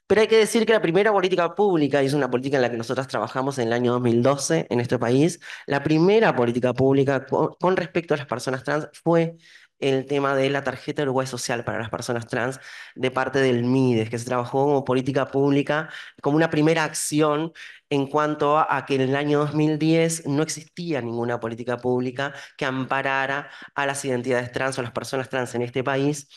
Pero hay que decir que la primera política pública, y es una política en la que nosotros trabajamos en el año 2012 en este país, la primera política pública con, respecto a las personas trans fue el tema de la tarjeta Uruguay Social para las personas trans de parte del MIDES, que se trabajó como política pública, como una primera acción en cuanto a que en el año 2010 no existía ninguna política pública que amparara a las identidades trans o a las personas trans en este país.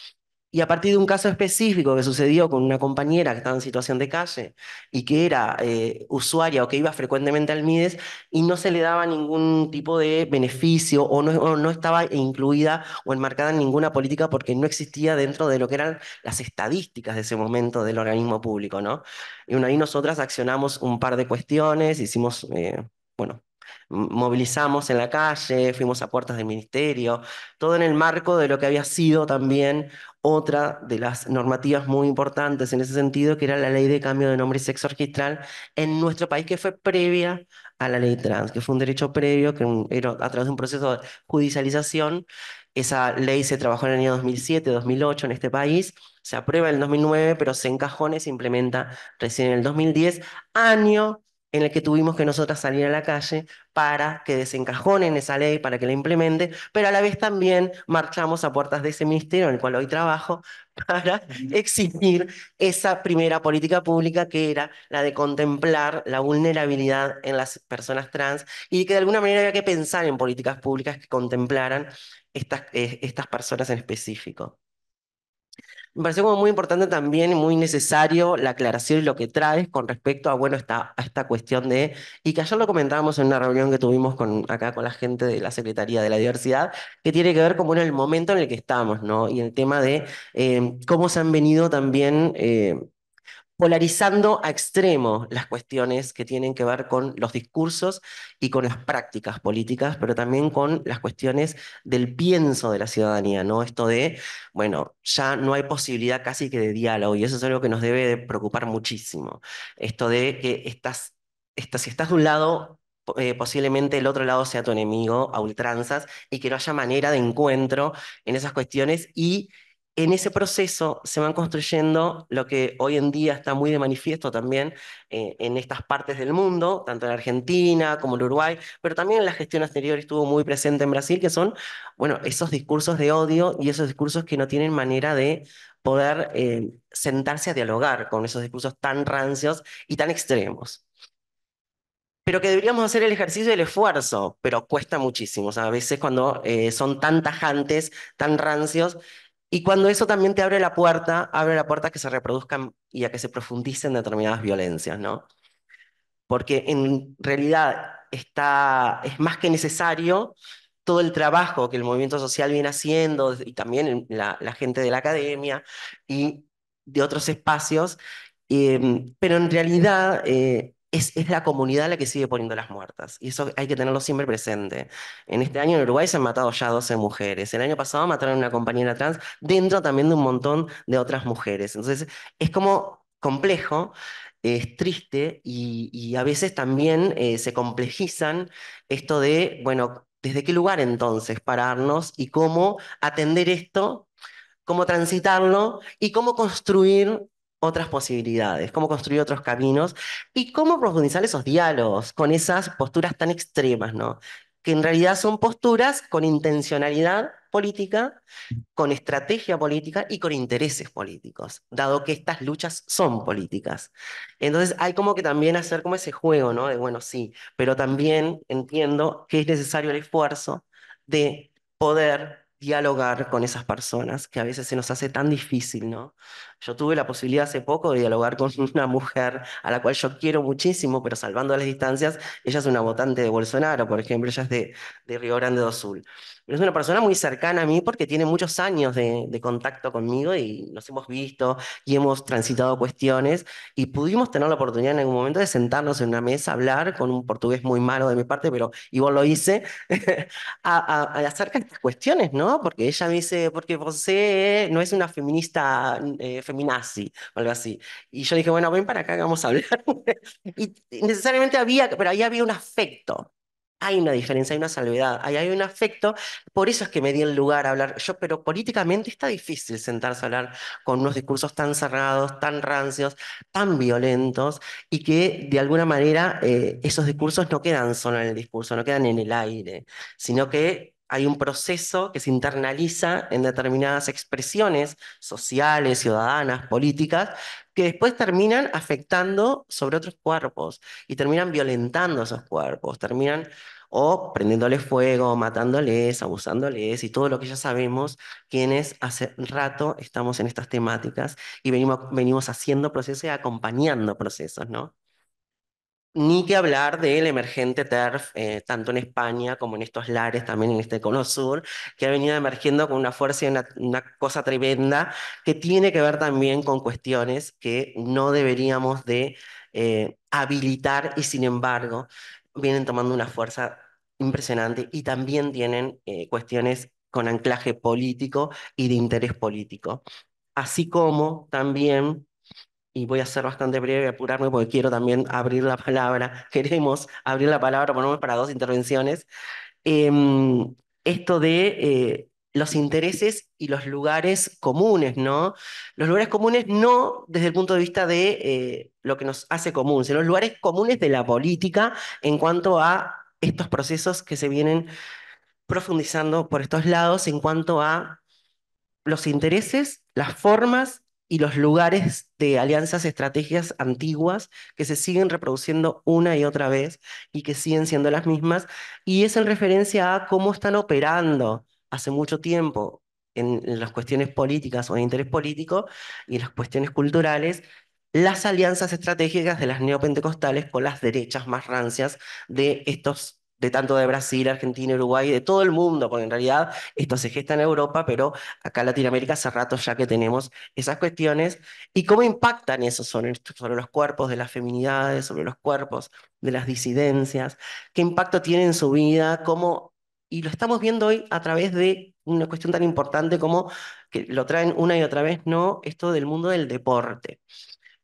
Y a partir de un caso específico que sucedió con una compañera que estaba en situación de calle y que era eh, usuaria o que iba frecuentemente al MIDES y no se le daba ningún tipo de beneficio o no, estaba incluida o enmarcada en ninguna política porque no existía dentro de lo que eran las estadísticas de ese momento del organismo público, ¿no? Y bueno, ahí nosotras accionamos un par de cuestiones, hicimos, eh, bueno, movilizamos en la calle, fuimos a puertas del ministerio, todo en el marco de lo que había sido también otra de las normativas muy importantes en ese sentido, que era la ley de cambio de nombre y sexo registral en nuestro país, que fue previa a la ley trans, que fue un derecho previo, que a través de un proceso de judicialización. Esa ley se trabajó en el año 2007, 2008 en este país, se aprueba en el 2009, pero se encajona y se implementa recién en el 2010, año en el que tuvimos que nosotras salir a la calle para que desencajonen esa ley, para que la implemente, pero a la vez también marchamos a puertas de ese ministerio en el cual hoy trabajo para exigir esa primera política pública que era la de contemplar la vulnerabilidad en las personas trans y que de alguna manera había que pensar en políticas públicas que contemplaran estas, eh, estas personas en específico. Me parece como muy importante también y muy necesario la aclaración y lo que traes con respecto a, bueno, esta, esta cuestión de, y que ayer lo comentábamos en una reunión que tuvimos con, acá con la gente de la Secretaría de la Diversidad, que tiene que ver como en el momento en el que estamos, ¿no? Y el tema de eh, cómo se han venido también... Eh, polarizando a extremo las cuestiones que tienen que ver con los discursos y con las prácticas políticas, pero también con las cuestiones del pienso de la ciudadanía, ¿no? Esto de, bueno, ya no hay posibilidad casi que de diálogo, y eso es algo que nos debe preocupar muchísimo. Esto de que estás, si estás de un lado, eh, posiblemente el otro lado sea tu enemigo a ultranzas, y que no haya manera de encuentro en esas cuestiones, y en ese proceso se van construyendo lo que hoy en día está muy de manifiesto también eh, en estas partes del mundo, tanto en Argentina como en Uruguay, pero también en la gestión exterior estuvo muy presente en Brasil, que son, bueno, esos discursos de odio y esos discursos que no tienen manera de poder eh, sentarse a dialogar con esos discursos tan rancios y tan extremos pero que deberíamos hacer el ejercicio y el esfuerzo, pero cuesta muchísimo. O sea, a veces cuando eh, son tan tajantes, tan rancios, y cuando eso también te abre la puerta, abre la puerta a que se reproduzcan y a que se profundicen determinadas violencias, ¿no? Porque en realidad está, es más que necesario todo el trabajo que el movimiento social viene haciendo y también la, gente de la academia y de otros espacios, eh, pero en realidad eh, es, la comunidad la que sigue poniendo las muertas. Y eso hay que tenerlo siempre presente. En este año en Uruguay se han matado ya 12 mujeres. El año pasado mataron a una compañera trans dentro también de un montón de otras mujeres. Entonces, es como complejo, es triste y, a veces también eh, se complejizan esto de, bueno, ¿desde qué lugar entonces pararnos y cómo atender esto? cómo transitarlo y cómo construir otras posibilidades, cómo construir otros caminos y cómo profundizar esos diálogos con esas posturas tan extremas, ¿no? que en realidad son posturas con intencionalidad política, con estrategia política y con intereses políticos, dado que estas luchas son políticas. Entonces hay como que también hacer como ese juego, ¿no? De bueno, sí, pero también entiendo que es necesario el esfuerzo de poder dialogar con esas personas, que a veces se nos hace tan difícil, ¿no? Yo tuve la posibilidad hace poco de dialogar con una mujer a la cual yo quiero muchísimo, pero salvando las distancias, ella es una votante de Bolsonaro, por ejemplo, ella es de, de Río Grande do Sul. Pero es una persona muy cercana a mí porque tiene muchos años de, de contacto conmigo y nos hemos visto y hemos transitado cuestiones y pudimos tener la oportunidad en algún momento de sentarnos en una mesa, hablar con un portugués muy malo de mi parte, pero igual lo hice, a, acerca de estas cuestiones, ¿no? Porque ella me dice, porque José eh, no es una feminista... feminista eh, nazi, o algo así. Y yo dije, bueno, ven para acá, vamos a hablar. y necesariamente había, pero ahí había un afecto. Hay una diferencia, hay una salvedad, ahí hay un afecto. Por eso es que me di el lugar a hablar. Yo, pero políticamente está difícil sentarse a hablar con unos discursos tan cerrados, tan rancios, tan violentos, y que de alguna manera eh, esos discursos no quedan solo en el discurso, no quedan en el aire, sino que hay un proceso que se internaliza en determinadas expresiones sociales, ciudadanas, políticas, que después terminan afectando sobre otros cuerpos y terminan violentando esos cuerpos, terminan o prendiéndoles fuego, matándoles, abusándoles y todo lo que ya sabemos quienes hace rato estamos en estas temáticas y venimos, venimos haciendo procesos y acompañando procesos, ¿no? Ni que hablar del emergente TERF, eh, tanto en España como en estos lares, también en este cono sur, que ha venido emergiendo con una fuerza y una, cosa tremenda que tiene que ver también con cuestiones que no deberíamos de eh, habilitar y sin embargo vienen tomando una fuerza impresionante y también tienen eh, cuestiones con anclaje político y de interés político. Así como también y voy a ser bastante breve, y apurarme porque quiero también abrir la palabra, queremos abrir la palabra por para dos intervenciones, em, esto de eh, los intereses y los lugares comunes, ¿no? Los lugares comunes no desde el punto de vista de eh, lo que nos hace común, sino los lugares comunes de la política en cuanto a estos procesos que se vienen profundizando por estos lados en cuanto a los intereses, las formas y los lugares de alianzas, estratégicas antiguas que se siguen reproduciendo una y otra vez y que siguen siendo las mismas, y es en referencia a cómo están operando hace mucho tiempo en, las cuestiones políticas o de interés político y en las cuestiones culturales las alianzas estratégicas de las neopentecostales con las derechas más rancias de estos de tanto de Brasil, Argentina, Uruguay, de todo el mundo, porque en realidad esto se gesta en Europa, pero acá en Latinoamérica hace rato ya que tenemos esas cuestiones, y cómo impactan eso sobre, sobre los cuerpos de las feminidades, sobre los cuerpos de las disidencias, qué impacto tiene en su vida, cómo, y lo estamos viendo hoy a través de una cuestión tan importante como, que lo traen una y otra vez, ¿no? Esto del mundo del deporte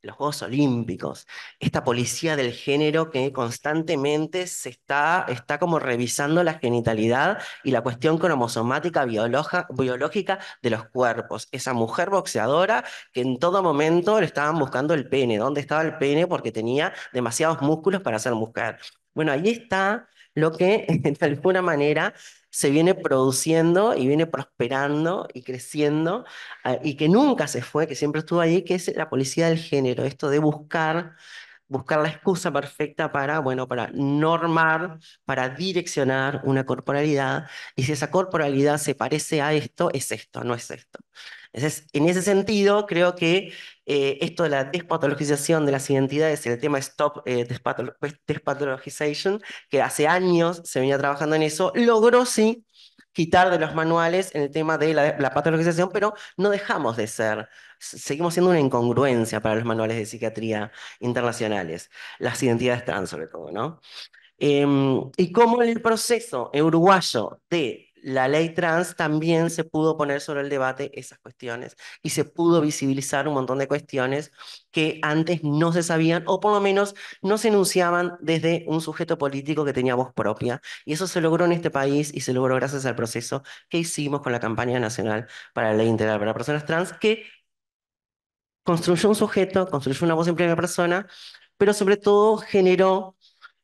los Juegos Olímpicos, esta policía del género que constantemente se está, está como revisando la genitalidad y la cuestión cromosomática biológica de los cuerpos. Esa mujer boxeadora que en todo momento le estaban buscando el pene, dónde estaba el pene porque tenía demasiados músculos para ser buscar. Bueno, ahí está lo que de alguna manera se viene produciendo y viene prosperando y creciendo ah, y que nunca se fue, que siempre estuvo ahí, que es la policía del género, esto de buscar buscar la excusa perfecta para, bueno, para normar, para direccionar una corporalidad, y si esa corporalidad se parece a esto, es esto, no es esto. Entonces, en ese sentido, creo que eh, esto de la despatologización de las identidades, el tema Stop eh, pues, Despatologization, que hace años se venía trabajando en eso, logró sí quitar de los manuales en el tema de la, patologización, pero no dejamos de ser, seguimos siendo una incongruencia para los manuales de psiquiatría internacionales, las identidades trans sobre todo, ¿no? Em, y cómo el proceso uruguayo de la ley trans también se pudo poner sobre el debate esas cuestiones y se pudo visibilizar un montón de cuestiones que antes no se sabían o por lo menos no se enunciaban desde un sujeto político que tenía voz propia. Y eso se logró en este país y se logró gracias al proceso que hicimos con la campaña nacional para la ley integral para personas trans, que construyó un sujeto, construyó una voz en primera persona, pero sobre todo generó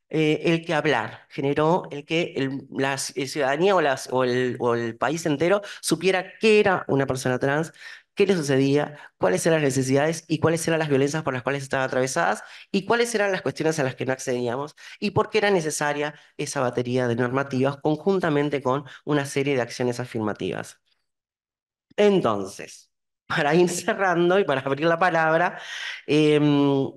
eh, el que hablar, generó el que la eh, ciudadanía o, las, el, país entero supiera qué era una persona trans, qué le sucedía, cuáles eran las necesidades y cuáles eran las violencias por las cuales estaba atravesadas y cuáles eran las cuestiones a las que no accedíamos y por qué era necesaria esa batería de normativas conjuntamente con una serie de acciones afirmativas. Entonces, para ir cerrando y para abrir la palabra, em,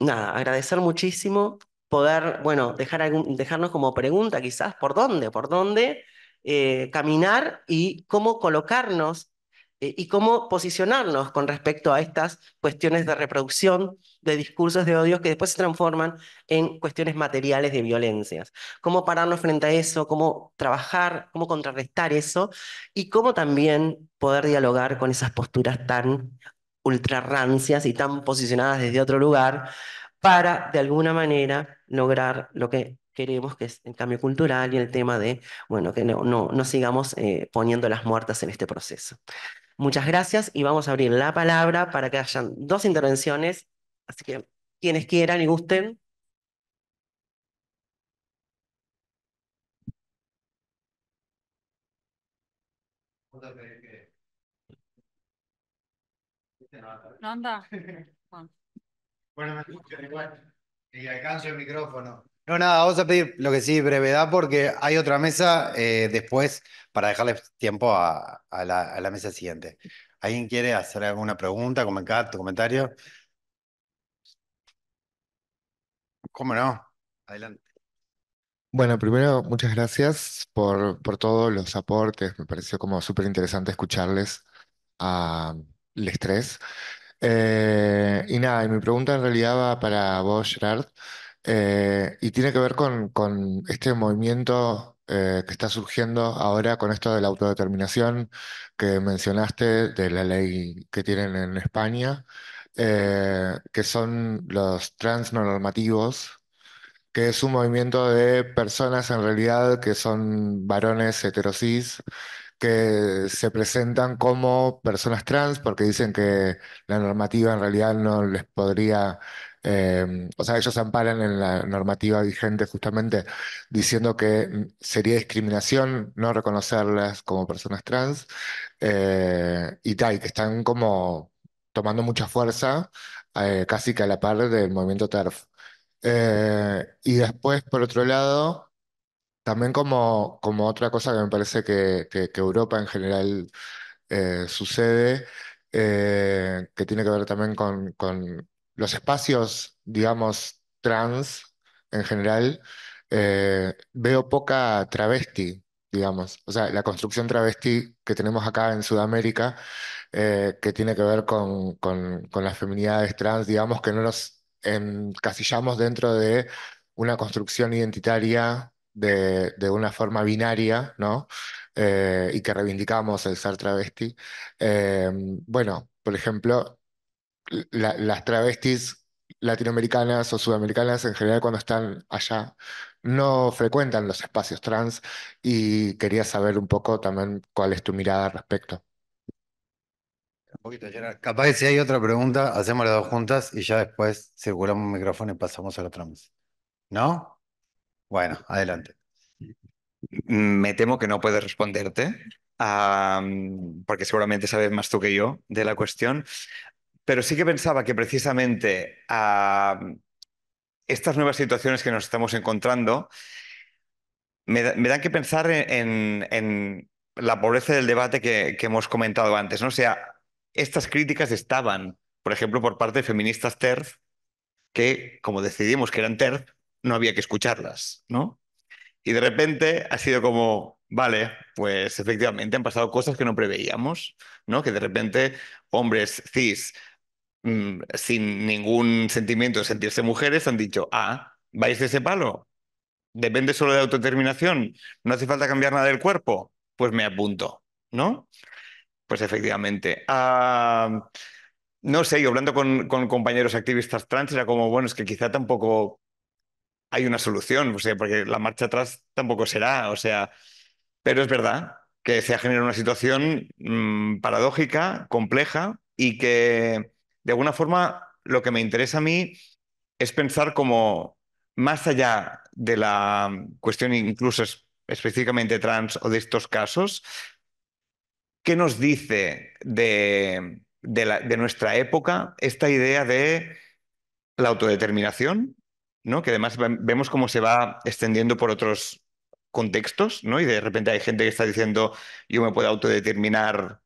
nada, agradecer muchísimo poder, bueno, dejar dejarnos como pregunta quizás por dónde, por dónde eh, caminar y cómo colocarnos eh, y cómo posicionarnos con respecto a estas cuestiones de reproducción de discursos de odio que después se transforman en cuestiones materiales de violencias. Cómo pararnos frente a eso, cómo trabajar, cómo contrarrestar eso y cómo también poder dialogar con esas posturas tan ultrarrancias y tan posicionadas desde otro lugar para, de alguna manera, lograr lo que queremos, que es el cambio cultural y el tema de, bueno, que no, no, sigamos eh, poniendo las muertas en este proceso. Muchas gracias y vamos a abrir la palabra para que hayan dos intervenciones, así que quienes quieran y gusten. No anda. Bueno, me escuchan igual. Y alcanzo el micrófono. No, nada, vamos a pedir lo que sí, brevedad, porque hay otra mesa eh, después para dejarle tiempo a, la, mesa siguiente. ¿Alguien quiere hacer alguna pregunta, comentar, comentario? ¿Cómo no? Adelante. Bueno, primero, muchas gracias por, todos los aportes. Me pareció como súper interesante escucharles a ah, estrés. tres. Eh, y nada, mi pregunta en realidad va para vos, Gerard, eh, y tiene que ver con, este movimiento eh, que está surgiendo ahora con esto de la autodeterminación que mencionaste, de la ley que tienen en España, que son los transnormativos, que es un movimiento de personas en realidad que son varones heterosis que se presentan como personas trans porque dicen que la normativa en realidad no les podría, eh, o sea, ellos se amparan en la normativa vigente justamente diciendo que sería discriminación no reconocerlas como personas trans eh, y tal, que están como tomando mucha fuerza eh, casi que a la par del movimiento TERF. y después, por otro lado, también como, otra cosa que me parece que, que, Europa en general eh, sucede, eh, que tiene que ver también con, los espacios, digamos, trans en general, eh, veo poca travesti, digamos. O sea, la construcción travesti que tenemos acá en Sudamérica, que tiene que ver con, con, las feminidades trans, digamos, que no nos encasillamos dentro de una construcción identitaria de, una forma binaria, ¿no? Eh, y que reivindicamos el ser travesti. Eh, bueno, por ejemplo, las travestis latinoamericanas o sudamericanas en general cuando están allá no frecuentan los espacios trans y quería saber un poco también cuál es tu mirada al respecto. Un poquito, Capaz que si hay otra pregunta, hacemos las dos juntas y ya después circulamos un micrófono y pasamos a la trans. ¿No? Bueno, adelante. Me temo que no puedes responderte, porque seguramente sabes más tú que yo de la cuestión, pero sí que pensaba que precisamente estas nuevas situaciones que nos estamos encontrando me, dan que pensar en, la pobreza del debate que, hemos comentado antes, ¿no? O sea, estas críticas estaban, por ejemplo, por parte de feministas TERF, que como decidimos que eran TERF, no había que escucharlas, ¿no? Y de repente ha sido como, vale, pues efectivamente han pasado cosas que no preveíamos, ¿no? Que de repente hombres cis mm, sin ningún sentimiento de sentirse mujeres han dicho, ah, ¿vais de ese palo? ¿Depende solo de autodeterminación? ¿No hace falta cambiar nada del cuerpo? Pues me apunto, ¿no? Pues efectivamente. no sé, yo hablando con, con compañeros activistas trans era como, bueno, es que quizá tampoco hay una solución, o sea, porque la marcha atrás tampoco será, o sea, pero es verdad que se ha generado una situación mm, paradójica, compleja y que de alguna forma lo que me interesa a mí es pensar como más allá de la cuestión incluso específicamente trans o de estos casos, ¿qué nos dice de, de nuestra época esta idea de la autodeterminación que además vemos cómo se va extendiendo por otros contextos, ¿no? Y de repente hay gente que está diciendo, yo me puedo autodeterminar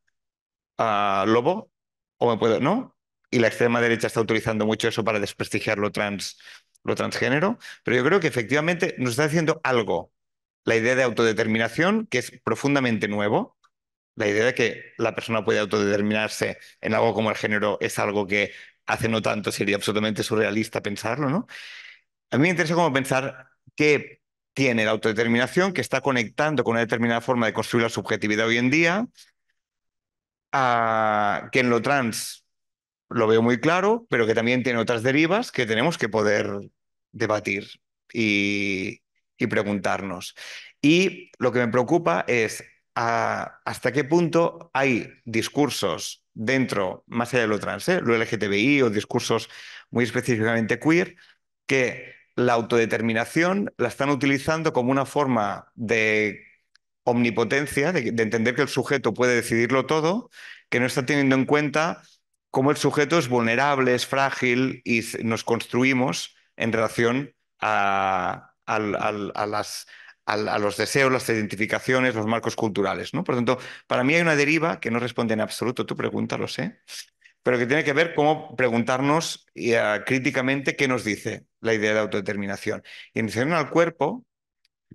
a lobo, o me puedo, ¿no? Y la extrema derecha está utilizando mucho eso para desprestigiar lo, trans, lo transgénero, pero yo creo que efectivamente nos está haciendo algo. La idea de autodeterminación, que es profundamente nuevo, la idea de que la persona puede autodeterminarse en algo como el género es algo que hace no tanto sería absolutamente surrealista pensarlo, ¿no? A mí me interesa como pensar qué tiene la autodeterminación que está conectando con una determinada forma de construir la subjetividad hoy en día, que en lo trans lo veo muy claro, pero que también tiene otras derivas que tenemos que poder debatir y, preguntarnos. Y lo que me preocupa es hasta qué punto hay discursos dentro, más allá de lo trans, ¿eh? lo LGTBI o discursos muy específicamente queer, que la autodeterminación la están utilizando como una forma de omnipotencia, de, entender que el sujeto puede decidirlo todo, que no está teniendo en cuenta cómo el sujeto es vulnerable, es frágil y nos construimos en relación a, los deseos, las identificaciones, los marcos culturales. ¿no? Por lo tanto, para mí hay una deriva que no responde en absoluto a tu pregunta, lo sé, pero que tiene que ver cómo preguntarnos y, ah, críticamente qué nos dice la idea de autodeterminación. Y en relación al cuerpo,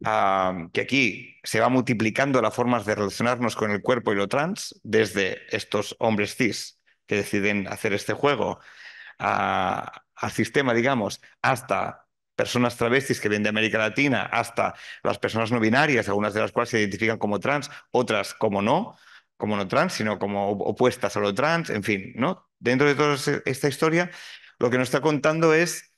ah, que aquí se va multiplicando las formas de relacionarnos con el cuerpo y lo trans, desde estos hombres cis que deciden hacer este juego, a, ah, al sistema, digamos, hasta personas travestis que vienen de América Latina, hasta las personas no binarias, algunas de las cuales se identifican como trans, otras como no, como no trans, sino como opuestas a lo trans, en fin, ¿no? Dentro de toda esta historia, lo que nos está contando es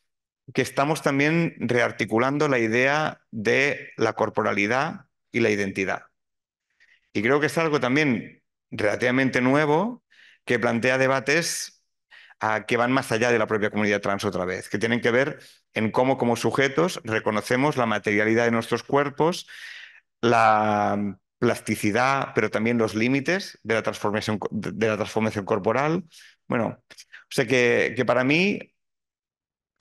que estamos también rearticulando la idea de la corporalidad y la identidad. Y creo que es algo también relativamente nuevo que plantea debates que van más allá de la propia comunidad trans otra vez, que tienen que ver en cómo como sujetos reconocemos la materialidad de nuestros cuerpos, la, plasticidad, pero también los límites de la transformación, de la transformación corporal. Bueno, sé que, que para mí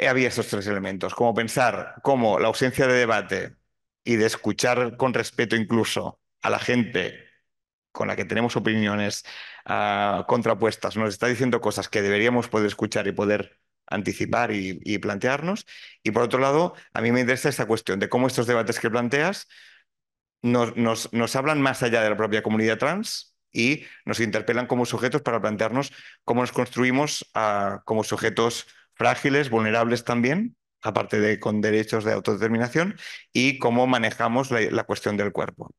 había estos tres elementos, como pensar cómo la ausencia de debate y de escuchar con respeto incluso a la gente con la que tenemos opiniones ah, contrapuestas, nos está diciendo cosas que deberíamos poder escuchar y poder anticipar y, plantearnos. Y por otro lado, a mí me interesa esta cuestión de cómo estos debates que planteas nos, nos, hablan más allá de la propia comunidad trans y nos interpelan como sujetos para plantearnos cómo nos construimos ah, como sujetos frágiles, vulnerables también, aparte de con derechos de autodeterminación, y cómo manejamos la cuestión del cuerpo.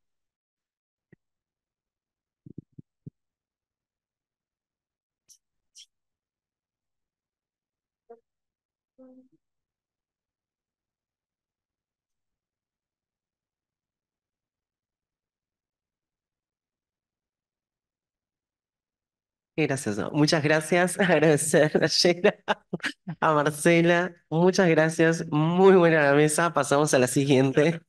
Gracias, Muchas gracias. Agradecer a a Marcela. Muchas gracias. Muy buena la mesa. Pasamos a la siguiente.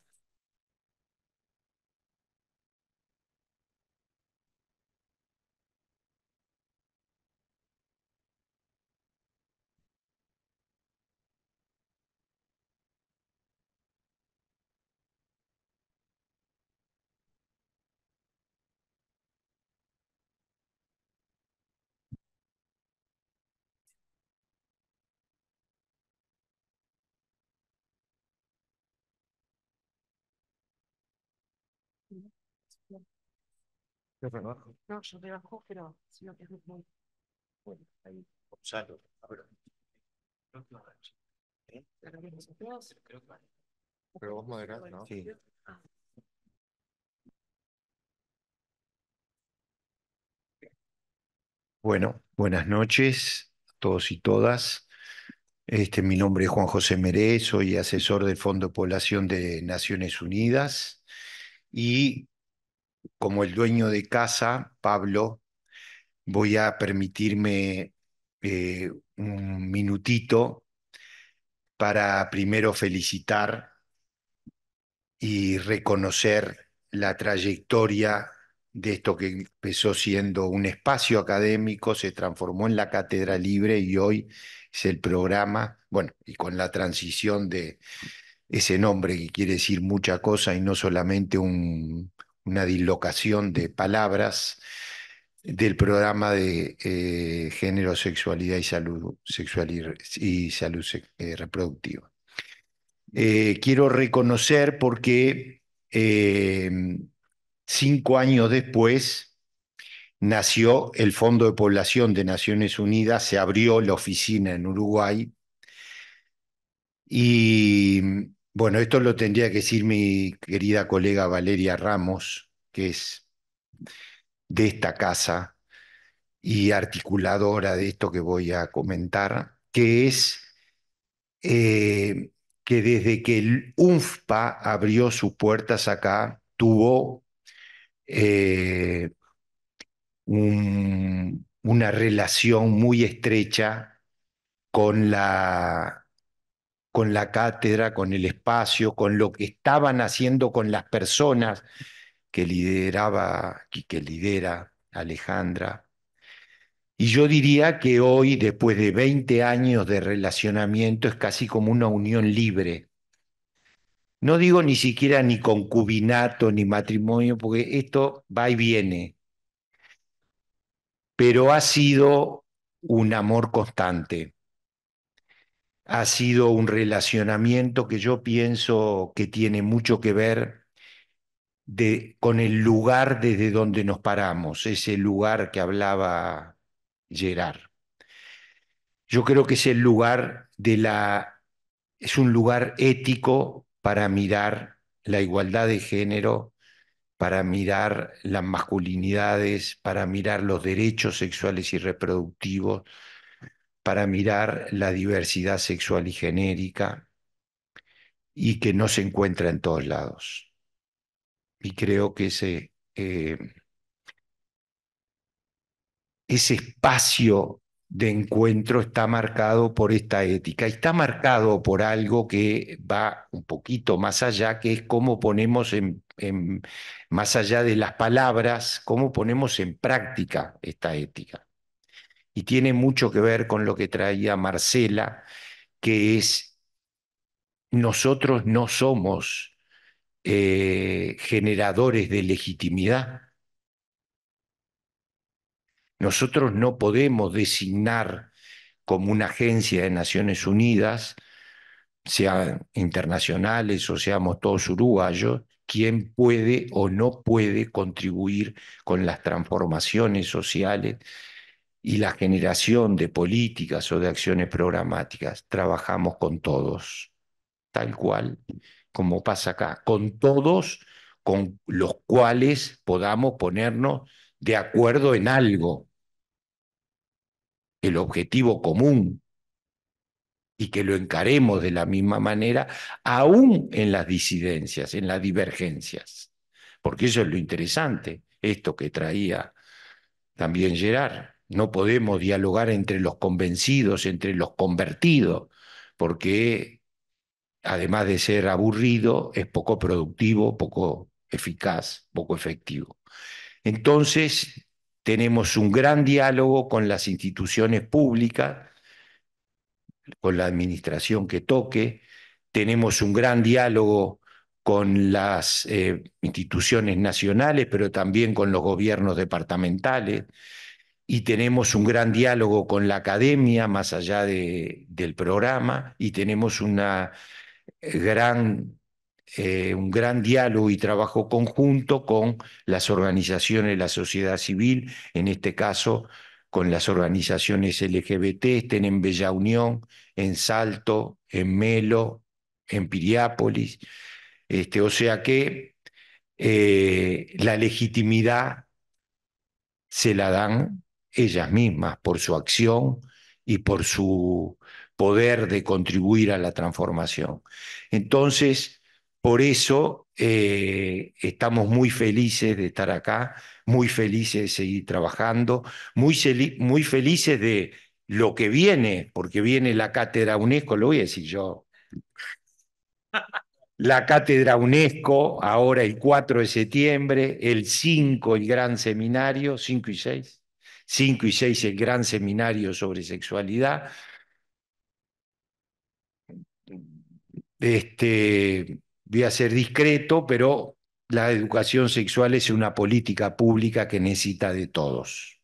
Yo trabajo. No, yo trabajo, pero si no es muy bueno. Ahí. Gonzalo, Pero vos moderás, ¿no? Sí. Ah. Bueno, buenas noches a todos y todas. Este, mi nombre es Juan José Meré, soy asesor del Fondo de Población de Naciones Unidas y como el dueño de casa, Pablo, voy a permitirme eh, un minutito para primero felicitar y reconocer la trayectoria de esto que empezó siendo un espacio académico, se transformó en la Cátedra Libre y hoy es el programa, bueno, y con la transición de ese nombre que quiere decir mucha cosa y no solamente un, una dislocación de palabras del programa de eh, género, sexualidad y salud sexual y, salud eh, reproductiva. Eh, quiero reconocer porque cinco años después nació el Fondo de Población de Naciones Unidas, se abrió la oficina en Uruguay y bueno, esto lo tendría que decir mi querida colega Valeria Ramos, que es de esta casa y articuladora de esto que voy a comentar, que es eh, que desde que el UNFPA abrió sus puertas acá, tuvo eh, una relación muy estrecha con la con la cátedra, con el espacio, con lo que estaban haciendo con las personas que lideraba y que lidera Alejandra. Y yo diría que hoy, después de 20 años de relacionamiento, es casi como una unión libre. No digo ni siquiera ni concubinato ni matrimonio, porque esto va y viene. Pero ha sido un amor constante ha sido un relacionamiento que yo pienso que tiene mucho que ver con el lugar desde donde nos paramos, ese lugar que hablaba Gerard. Yo creo que es el lugar de la es un lugar ético para mirar la igualdad de género, para mirar las masculinidades, para mirar los derechos sexuales y reproductivos, para mirar la diversidad sexual y genérica y que no se encuentra en todos lados. Y creo que ese, eh, ese espacio de encuentro está marcado por esta ética, y está marcado por algo que va un poquito más allá, que es cómo ponemos más allá de las palabras, cómo ponemos en práctica esta ética y tiene mucho que ver con lo que traía Marcela, que es nosotros no somos eh, generadores de legitimidad. Nosotros no podemos designar como una agencia de Naciones Unidas, sean internacionales o seamos todos uruguayos, quién puede o no puede contribuir con las transformaciones sociales y la generación de políticas o de acciones programáticas. Trabajamos con todos, tal cual como pasa acá, con todos con los cuales podamos ponernos de acuerdo en algo, el objetivo común, y que lo encaremos de la misma manera, aún en las disidencias, en las divergencias, porque eso es lo interesante, esto que traía también Gerard. No podemos dialogar entre los convencidos, entre los convertidos, porque además de ser aburrido, es poco productivo, poco eficaz, poco efectivo. Entonces, tenemos un gran diálogo con las instituciones públicas, con la administración que toque, tenemos un gran diálogo con las eh, instituciones nacionales, pero también con los gobiernos departamentales, y tenemos un gran diálogo con la academia más allá de, del programa y tenemos una eh, gran, eh, un gran diálogo y trabajo conjunto con las organizaciones de la sociedad civil, en este caso con las organizaciones LGBT, estén en Bella Unión, en Salto, en Melo, en Piriápolis. Este, o sea que eh, la legitimidad se la dan ellas mismas por su acción y por su poder de contribuir a la transformación. Entonces, por eso eh, estamos muy felices de estar acá, muy felices de seguir trabajando, muy, muy felices de lo que viene, porque viene la cátedra UNESCO, lo voy a decir yo. La cátedra UNESCO, ahora el 4 de septiembre, el 5, el gran seminario, 5 y 6 5 y Seis, el gran seminario sobre sexualidad. Este, voy a ser discreto, pero la educación sexual es una política pública que necesita de todos.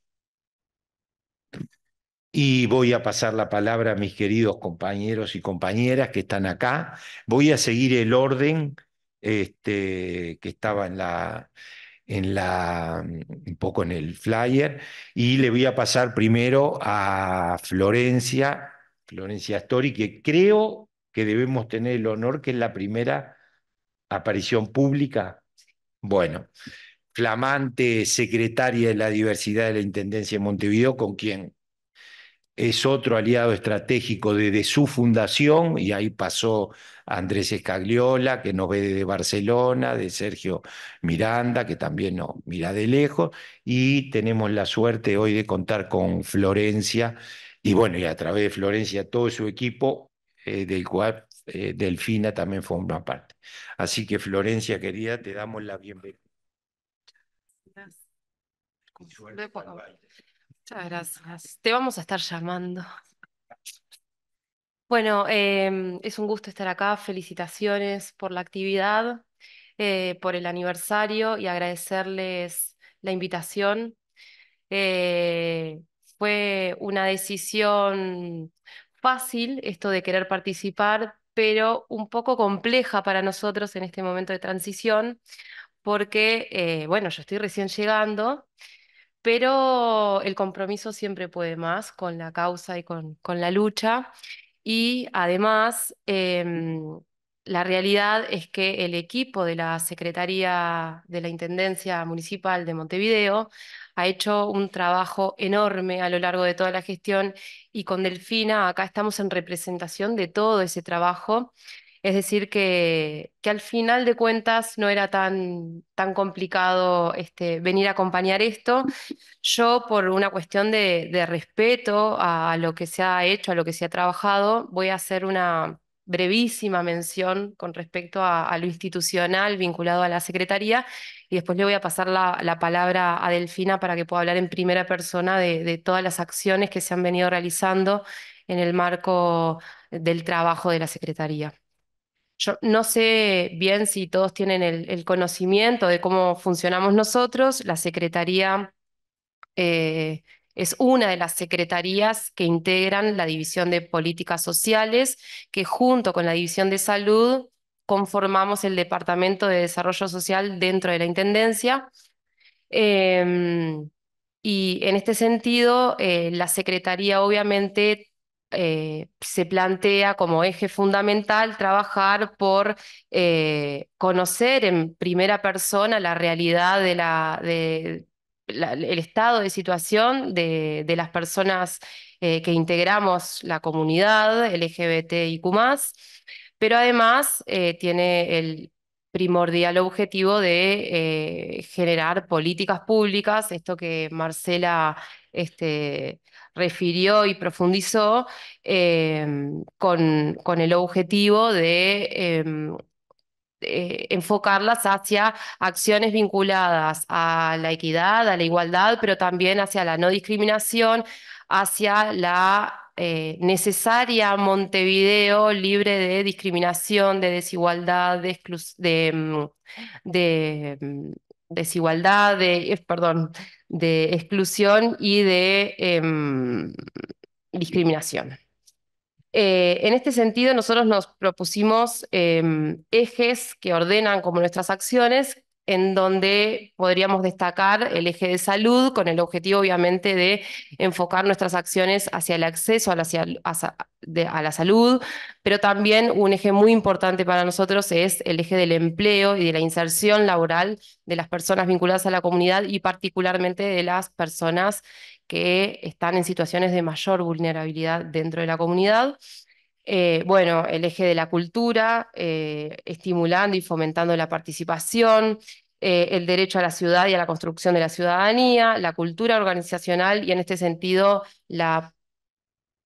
Y voy a pasar la palabra a mis queridos compañeros y compañeras que están acá. Voy a seguir el orden este, que estaba en la, en la, mm, un poco en el flyer y le voy a pasar primero a Florencia, Florencia Astori, que creo que debemos tener el honor que es la primera aparición pública. Bueno, flamante secretaria de la diversidad de la Intendencia de Montevideo, con quien es otro aliado estratégico desde su fundación y ahí pasó Andrés Escagliola, que nos ve desde Barcelona, de Sergio Miranda, que también nos mira de lejos, y tenemos la suerte hoy de contar con Florencia, y bueno, y a través de Florencia todo su equipo, eh, del cual eh, Delfina también forma parte. Así que Florencia, querida, te damos la bienvenida. Muchas gracias. Te vamos a estar llamando. Bueno, em, es un gusto estar acá. Felicitaciones por la actividad, eh, por el aniversario y agradecerles la invitación. Eh, fue una decisión fácil esto de querer participar, pero un poco compleja para nosotros en este momento de transición, porque, eh, bueno, yo estoy recién llegando, pero el compromiso siempre puede más con la causa y con la lucha. Y además, em, la realidad es que el equipo de la Secretaría de la Intendencia Municipal de Montevideo ha hecho un trabajo enorme a lo largo de toda la gestión y con Delfina acá estamos en representación de todo ese trabajo es decir, que, que al final de cuentas no era tan, tan complicado este, venir a acompañar esto. Yo, por una cuestión de, respeto a lo que se ha hecho, a lo que se ha trabajado, voy a hacer una, brevísima mención con respecto a, lo institucional vinculado a la Secretaría y después le voy a pasar la, palabra a Delfina para que pueda hablar en primera persona de, todas las acciones que se han venido realizando en el marco del trabajo de la Secretaría. Yo no sé bien si todos tienen el, conocimiento de cómo funcionamos nosotros. La Secretaría eh, es una de las secretarías que integran la División de Políticas Sociales, que junto con la División de Salud conformamos el Departamento de Desarrollo Social dentro de la Intendencia. Em, y en este sentido, eh, la Secretaría obviamente eh, se plantea como eje fundamental trabajar por eh, conocer en primera persona la realidad de el estado de situación de, las personas eh, que integramos la comunidad LGBTIQ pero además tiene el primordial objetivo de generar políticas públicas, esto que Marcela este, refirió y profundizó em, con, con, el objetivo de... Em, eh, enfocarlas hacia acciones vinculadas a la equidad, a la igualdad, pero también hacia la no discriminación, hacia la eh, necesaria Montevideo libre de discriminación, de desigualdad, de, exclusión, de em, desigualdad, de, eh, perdón, de exclusión y de em, discriminación. Eh, en este sentido, nosotros nos propusimos em, ejes que ordenan como nuestras acciones en donde podríamos destacar el eje de salud, con el objetivo obviamente de enfocar nuestras acciones hacia el acceso a la, salud, pero también un eje muy importante para nosotros es el eje del empleo y de la inserción laboral de las personas vinculadas a la comunidad y particularmente de las personas que están en situaciones de mayor vulnerabilidad dentro de la comunidad. Eh, bueno, el eje de la cultura, eh, estimulando y fomentando la participación, eh, el derecho a la ciudad y a la construcción de la ciudadanía, la cultura organizacional y en este sentido la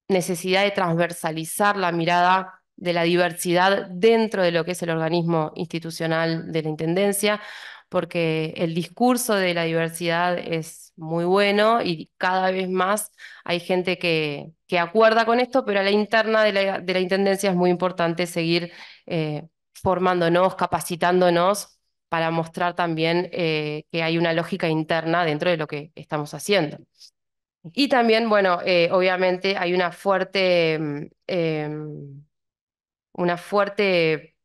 necesidad de transversalizar la mirada de la diversidad dentro de lo que es el organismo institucional de la Intendencia, porque el discurso de la diversidad es muy bueno y cada vez más hay gente que, que acuerda con esto, pero a la interna de la, Intendencia es muy importante seguir eh, formándonos, capacitándonos para mostrar también eh, que hay una lógica interna dentro de lo que estamos haciendo. Y también, bueno, eh, obviamente hay una fuerte, mm, em, una fuerte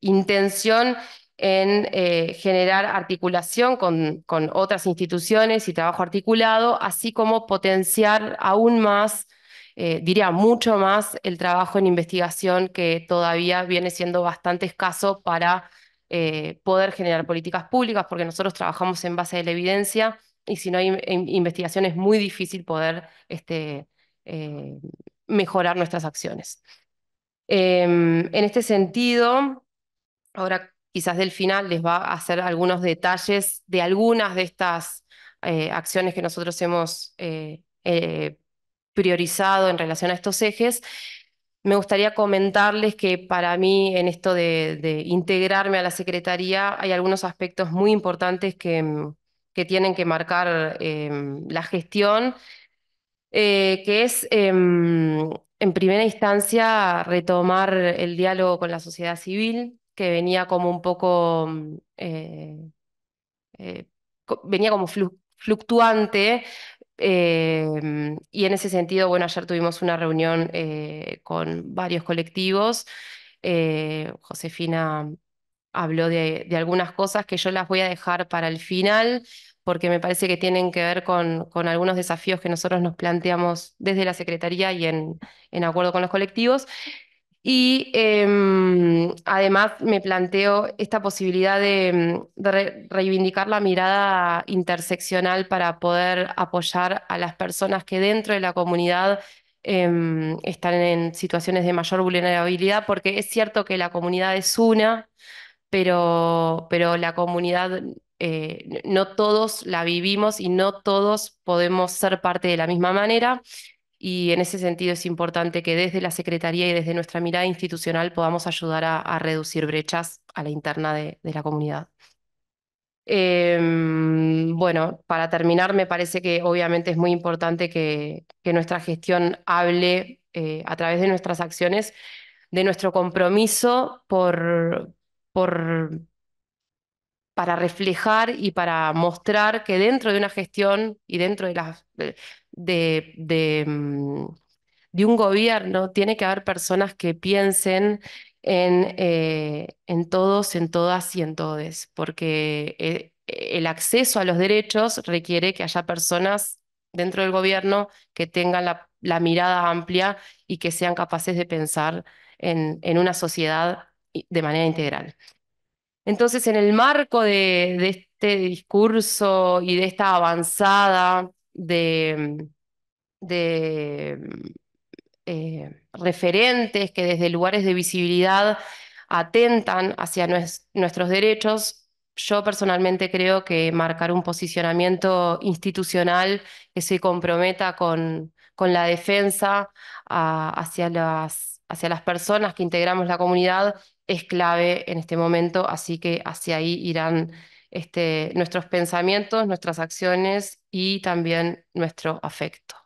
intención en eh, generar articulación con, con, otras instituciones y trabajo articulado, así como potenciar aún más, eh, diría mucho más, el trabajo en investigación que todavía viene siendo bastante escaso para eh, poder generar políticas públicas, porque nosotros trabajamos en base a la evidencia y si no hay investigación es muy difícil poder este, mejorar nuestras acciones. Em, en este sentido, ahora quizás del final les va a hacer algunos detalles de algunas de estas eh, acciones que nosotros hemos eh, eh, priorizado en relación a estos ejes. Me gustaría comentarles que para mí en esto de, integrarme a la Secretaría hay algunos aspectos muy importantes que, mm, que tienen que marcar em, la gestión, que es em, en primera instancia retomar el diálogo con la sociedad civil, que venía como un poco, mm, eh, eh, venía como fluctuante. Eh, mm, y en ese sentido, bueno, ayer tuvimos una reunión con varios colectivos. Josefina habló de, algunas cosas que yo las voy a dejar para el final porque me parece que tienen que ver con, con algunos desafíos que nosotros nos planteamos desde la Secretaría y en, en acuerdo con los colectivos. Y em, además me planteo esta posibilidad de, mm, reivindicar la mirada interseccional para poder apoyar a las personas que dentro de la comunidad em, están en situaciones de mayor vulnerabilidad, porque es cierto que la comunidad es una, pero, pero la comunidad eh, no todos la vivimos y no todos podemos ser parte de la misma manera y en ese sentido es importante que desde la Secretaría y desde nuestra mirada institucional podamos ayudar a, reducir brechas a la interna de, la comunidad. Em, bueno, para terminar, me parece que obviamente es muy importante que, nuestra gestión hable eh, a través de nuestras acciones de nuestro compromiso por, para reflejar y para mostrar que dentro de una gestión y dentro de las... Mm, de, un gobierno, tiene que haber personas que piensen en, eh, en todos, en todas y en todes, porque eh, el acceso a los derechos requiere que haya personas dentro del gobierno que tengan la, mirada amplia y que sean capaces de pensar en, en, una sociedad de manera integral. Entonces, en el marco de este discurso y de esta avanzada de, mm, eh, referentes que desde lugares de visibilidad atentan hacia nuestros derechos, yo personalmente creo que marcar un posicionamiento institucional que se comprometa con, con la defensa ah, hacia, las, hacia las personas que integramos la comunidad es clave en este momento, así que hacia ahí irán este, nuestros pensamientos, nuestras acciones y también nuestro afecto.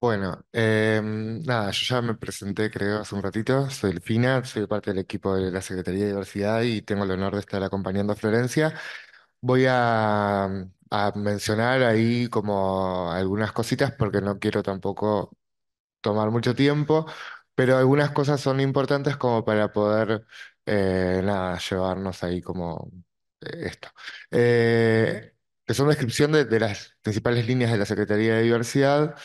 Bueno, em, nada, yo ya me presenté, creo, hace un ratito. Soy Delfina, soy parte del equipo de la Secretaría de Diversidad y tengo el honor de estar acompañando a Florencia. Voy a mencionar ahí como algunas cositas porque no quiero tampoco tomar mucho tiempo, pero algunas cosas son importantes como para poder, eh, llevarnos ahí como eh, esto. Eh, que son descripción de, las principales líneas de la Secretaría de Diversidad.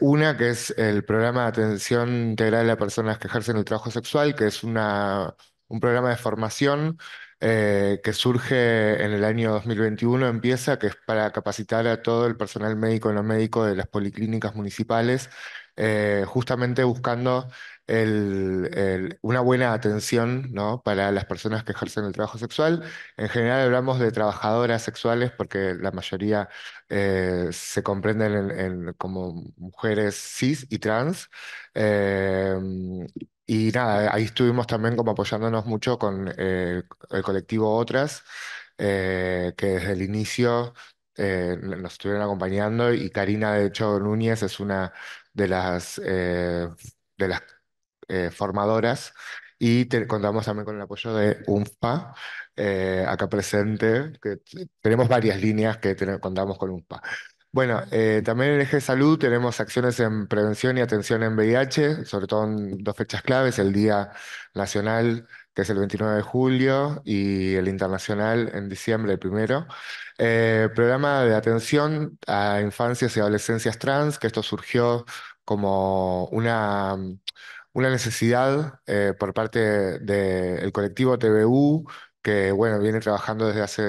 una que es el programa de atención integral a personas que ejercen el trabajo sexual, que es una, un programa de formación que surge en el año 2021, empieza, que es para capacitar a todo el personal médico y no médico de las policlínicas municipales eh, justamente buscando una buena atención para las personas que ejercen el trabajo sexual. En general hablamos de trabajadoras sexuales porque la mayoría eh, se comprenden como mujeres cis y trans. Eh, y nada, ahí estuvimos también como apoyándonos mucho con el colectivo Otras, que desde el inicio nos estuvieron acompañando y Karina, de hecho, Núñez es una de las, eh, de las eh, formadoras y contamos también con el apoyo de UNFPA, eh, acá presente, que tenemos varias líneas que contamos con UNFPA. Bueno, también en el eje de salud tenemos acciones en prevención y atención en VIH, sobre todo en dos fechas claves, el Día Nacional, que es el 29 de julio, y el Internacional en diciembre, el primero. Eh, programa de atención a infancias y adolescencias trans, que esto surgió como una, necesidad eh, por parte del colectivo TBU, que bueno, viene trabajando desde hace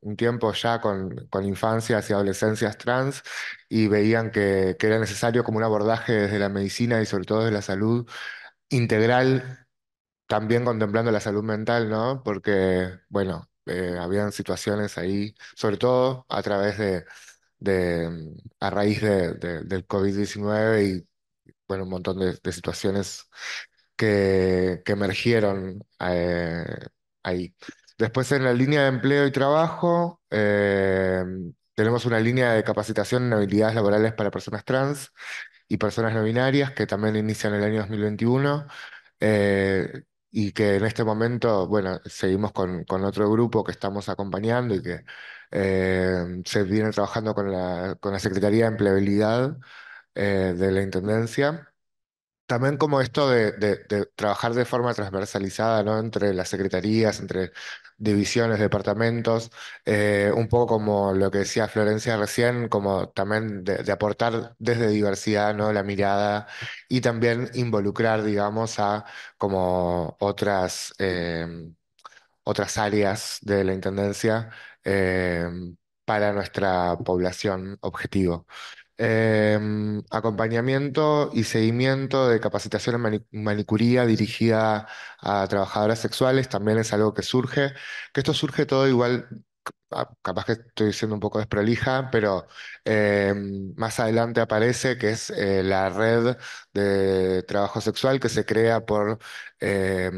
un tiempo ya con, infancias y adolescencias trans y veían que, que, era necesario como un abordaje desde la medicina y sobre todo desde la salud integral, también contemplando la salud mental, ¿no? Porque, bueno, eh, habían situaciones ahí, sobre todo a través de, de mm, a raíz de, del COVID-19 y bueno, un montón de, situaciones que, que emergieron eh, ahí. Después en la línea de empleo y trabajo, eh, mm, tenemos una línea de capacitación en habilidades laborales para personas trans y personas no binarias que también inician el año 2021. Eh, y que en este momento, bueno, seguimos con, con otro grupo que estamos acompañando y que eh, se viene trabajando con la, con la Secretaría de Empleabilidad eh, de la Intendencia. También como esto de, trabajar de forma transversalizada ¿no? entre las secretarías, entre divisiones, departamentos, eh, un poco como lo que decía Florencia recién, como también de, aportar desde diversidad, ¿no? La mirada y también involucrar, digamos, a como otras, eh, otras áreas de la Intendencia eh, para nuestra población objetivo. Em, acompañamiento y seguimiento de capacitación en manicuría dirigida a trabajadoras sexuales también es algo que surge, que esto surge todo igual, capaz que estoy siendo un poco desprolija, pero eh, más adelante aparece, que es eh, la red de trabajo sexual que se crea por eh,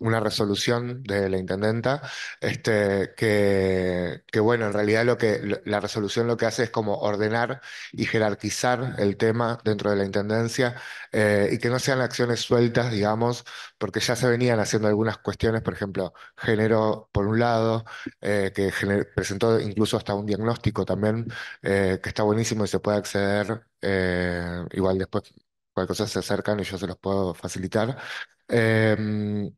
una resolución de la intendenta, este, que, bueno, en realidad lo que la resolución lo que hace es como ordenar y jerarquizar el tema dentro de la intendencia y que no sean acciones sueltas, digamos, porque ya se venían haciendo algunas cuestiones, por ejemplo, género por un lado, que presentó incluso hasta un diagnóstico también. Eh, que está buenísimo y se puede acceder. Eh, igual después cualquier cosa se acercan y yo se los puedo facilitar. Em,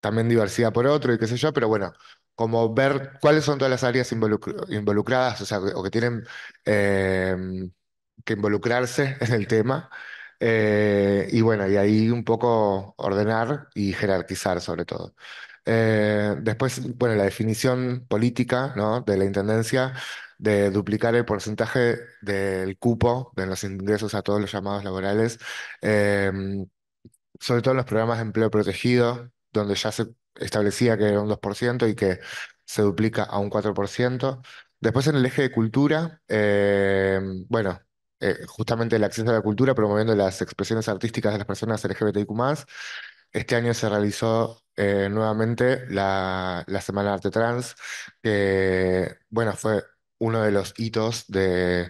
también diversidad por otro y qué sé yo, pero bueno, como ver cuáles son todas las áreas involucradas, o sea, o que tienen em, que involucrarse en el tema. Eh, y bueno, y ahí un poco ordenar y jerarquizar sobre todo. después, bueno, la definición política, ¿no? de la intendencia de duplicar el porcentaje del cupo de los ingresos a todos los llamados laborales, em, sobre todo en los programas de empleo protegido, donde ya se establecía que era un 2% y que se duplica a un 4%. Después en el eje de cultura, em, bueno, eh, justamente el acceso a la cultura, promoviendo las expresiones artísticas de las personas LGBTIQ. Este año se realizó eh, nuevamente la, la Semana Arte Trans, que bueno, fue uno de los hitos de,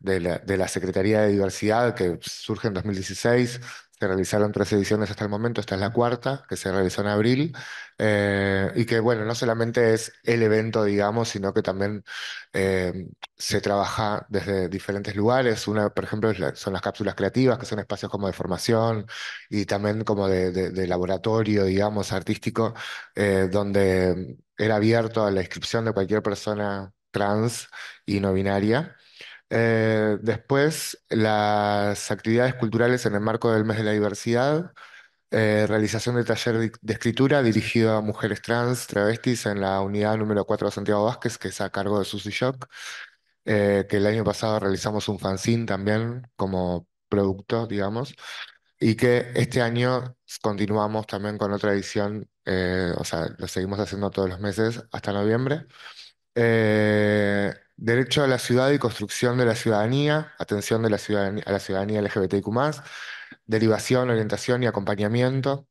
la, Secretaría de Diversidad que surge en 2016, se realizaron tres ediciones hasta el momento, esta es la cuarta, que se realizó en abril, eh, y que, bueno, no solamente es el evento, digamos, sino que también eh, se trabaja desde diferentes lugares. Una, por ejemplo, son las cápsulas creativas, que son espacios como de formación y también como de, laboratorio, digamos, artístico, eh, donde era abierto a la inscripción de cualquier persona trans y no binaria. Eh, después, las actividades culturales en el marco del mes de la diversidad, eh, realización de taller de escritura dirigido a mujeres trans, travestis en la unidad número 4 de Santiago Vázquez, que es a cargo de Susy Shock, eh, que el año pasado realizamos un fanzine también como producto, digamos, y que este año continuamos también con otra edición, o sea, lo seguimos haciendo todos los meses hasta noviembre. Eh, derecho a la ciudad y construcción de la ciudadanía, atención de la a la ciudadanía LGBTQ+, derivación, orientación y acompañamiento,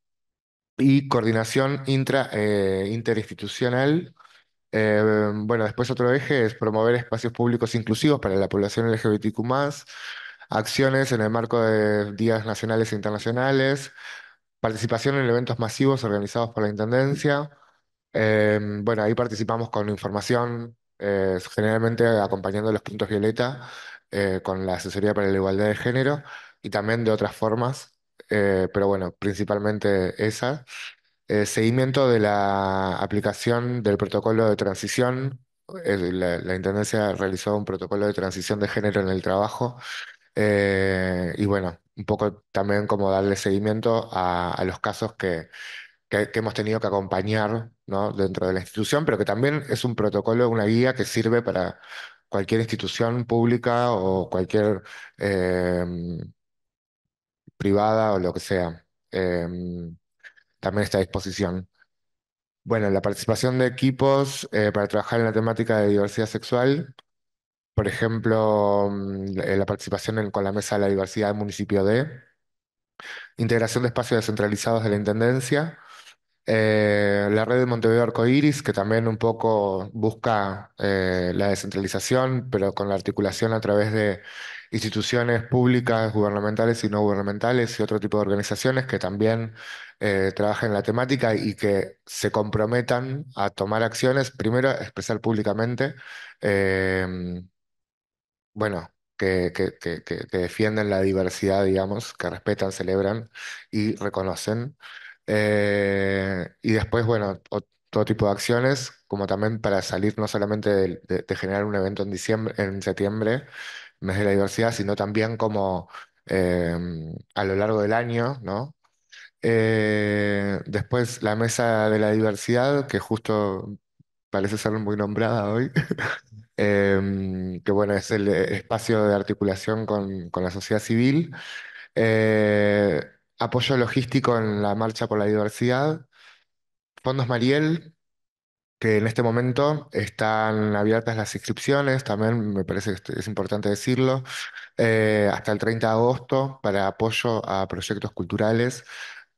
y coordinación intra, eh, interinstitucional. Eh, bueno, después otro eje es promover espacios públicos inclusivos para la población LGBTQ+, acciones en el marco de días nacionales e internacionales, participación en eventos masivos organizados por la Intendencia, Em, bueno, ahí participamos con información, eh, generalmente acompañando los puntos violeta eh, con la asesoría para la igualdad de género y también de otras formas, eh, pero bueno, principalmente esa. seguimiento de la aplicación del protocolo de transición. La, Intendencia realizó un protocolo de transición de género en el trabajo y bueno, un poco también como darle seguimiento a, los casos que hemos tenido que acompañar dentro de la institución, pero que también es un protocolo, una guía que sirve para cualquier institución pública o cualquier em, privada o lo que sea. Em, también está a disposición. Bueno, la participación de equipos eh, para trabajar en la temática de diversidad sexual, por ejemplo, mm, eh, la participación con la Mesa de la Diversidad del municipio D, integración de espacios descentralizados de la Intendencia, eh, la red de Montevideo Arcoiris, que también un poco busca eh, la descentralización, pero con la articulación a través de instituciones públicas, gubernamentales y no gubernamentales y otro tipo de organizaciones que también trabajan eh, trabajen en la temática y que se comprometan a tomar acciones, primero expresar públicamente, bueno, que, que, defienden la diversidad, digamos, que respetan, celebran y reconocen. Eh, y después, bueno, todo tipo de acciones, como también para salir no solamente de, generar un evento en diciembre, en septiembre, mes de la diversidad, sino también como em, a lo largo del año, ¿no? Eh, después la mesa de la diversidad, que justo parece ser muy nombrada hoy, em, que bueno, es el eh, espacio de articulación con, la sociedad civil apoyo logístico en la Marcha por la Diversidad, Fondos Mariel, que en este momento están abiertas las inscripciones, también me parece que es importante decirlo, eh, hasta el 30 de agosto para apoyo a proyectos culturales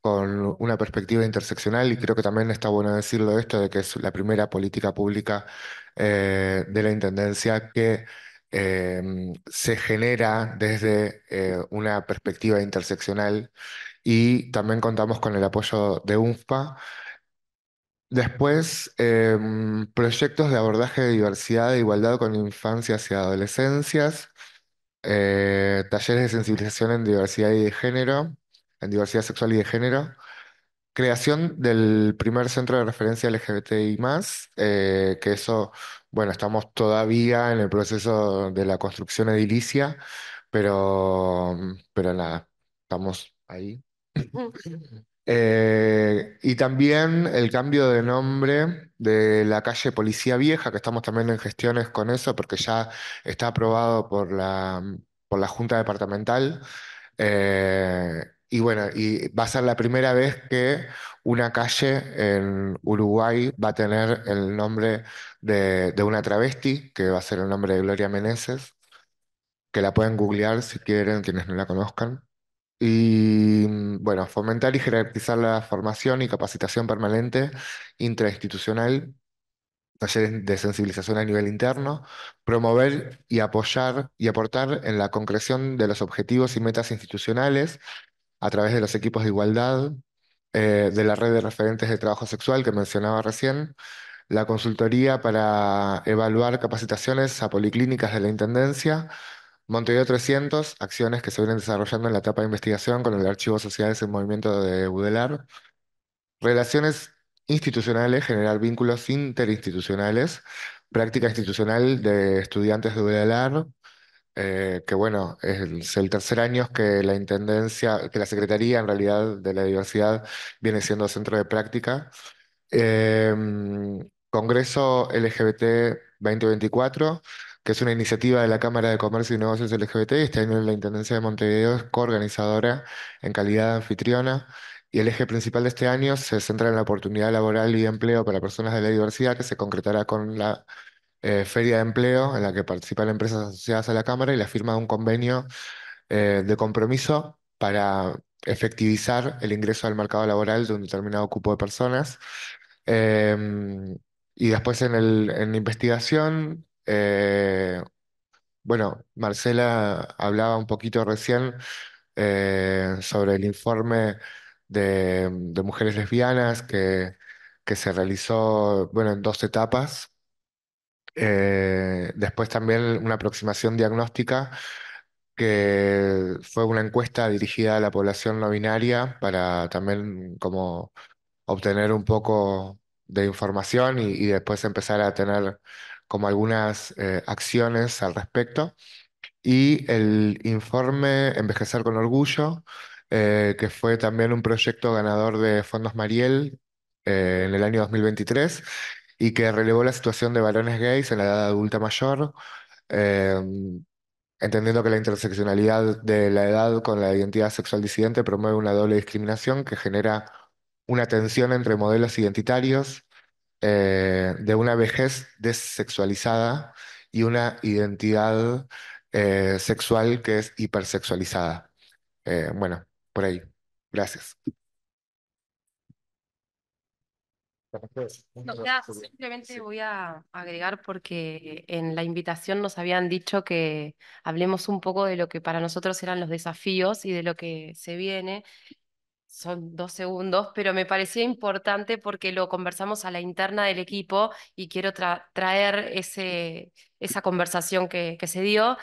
con una perspectiva interseccional y creo que también está bueno decirlo esto de que es la primera política pública eh, de la Intendencia que eh, se genera desde una perspectiva interseccional y también contamos con el apoyo de UNFPA. Después, em, proyectos de abordaje de diversidad e igualdad con infancias y adolescencias, eh, talleres de sensibilización en diversidad y de género, en diversidad sexual y de género, creación del primer centro de referencia LGBTI+, eh, que eso, bueno, estamos todavía en el proceso de la construcción edilicia, pero, pero nada, estamos ahí. Eh, y también el cambio de nombre de la calle Policía Vieja, que estamos también en gestiones con eso, porque ya está aprobado por la, por la Junta Departamental. Eh, y bueno, y va a ser la primera vez que una calle en Uruguay va a tener el nombre de, de una travesti, que va a ser el nombre de Gloria Meneses, que la pueden googlear si quieren, quienes no la conozcan. Y mm, bueno, fomentar y jerarquizar la formación y capacitación permanente intrainstitucional, talleres de sensibilización a nivel interno, promover y apoyar y aportar en la concreción de los objetivos y metas institucionales a través de los equipos de igualdad, eh, de la red de referentes de trabajo sexual que mencionaba recién, la consultoría para evaluar capacitaciones a policlínicas de la Intendencia Montevideo 300, acciones que se vienen desarrollando en la etapa de investigación con el Archivo Sociales en Movimiento de UDELAR. Relaciones institucionales, generar vínculos interinstitucionales. Práctica institucional de estudiantes de UDELAR, eh, que bueno, es el tercer año que la Intendencia, que la Secretaría en realidad de la Diversidad viene siendo centro de práctica. Em, Congreso LGBT 2024, que es una iniciativa de la Cámara de Comercio y Negocios LGBT. Este año la Intendencia de Montevideo es coorganizadora en calidad de anfitriona. Y el eje principal de este año se centra en la oportunidad laboral y empleo para personas de la diversidad, que se concretará con la eh, Feria de Empleo, en la que participan empresas asociadas a la Cámara y la firma de un convenio eh, de compromiso para efectivizar el ingreso al mercado laboral de un determinado cupo de personas. Em, y después en, el, en investigación eh, bueno, Marcela hablaba un poquito recién eh, sobre el informe de, mujeres lesbianas que, que se realizó, bueno, en dos etapas. Eh, después también una aproximación diagnóstica que fue una encuesta dirigida a la población no binaria para también como obtener un poco de información y después empezar a tener como algunas eh, acciones al respecto. Y el informe Envejecer con Orgullo, eh, que fue también un proyecto ganador de fondos Mariel eh, en el año 2023 y que relevó la situación de varones gays en la edad adulta mayor, entendiendo que la interseccionalidad de la edad con la identidad sexual disidente promueve una doble discriminación que genera una tensión entre modelos identitarios eh, de una vejez dessexualizada y una identidad eh, sexual que es hipersexualizada. Eh, bueno, por ahí. Gracias. simplemente voy a agregar porque en la invitación nos habían dicho que hablemos un poco de lo que para nosotros eran los desafíos y de lo que se viene son dos segundos, pero me parecía importante porque lo conversamos a la interna del equipo y quiero traer ese, esa conversación que, que, se dio.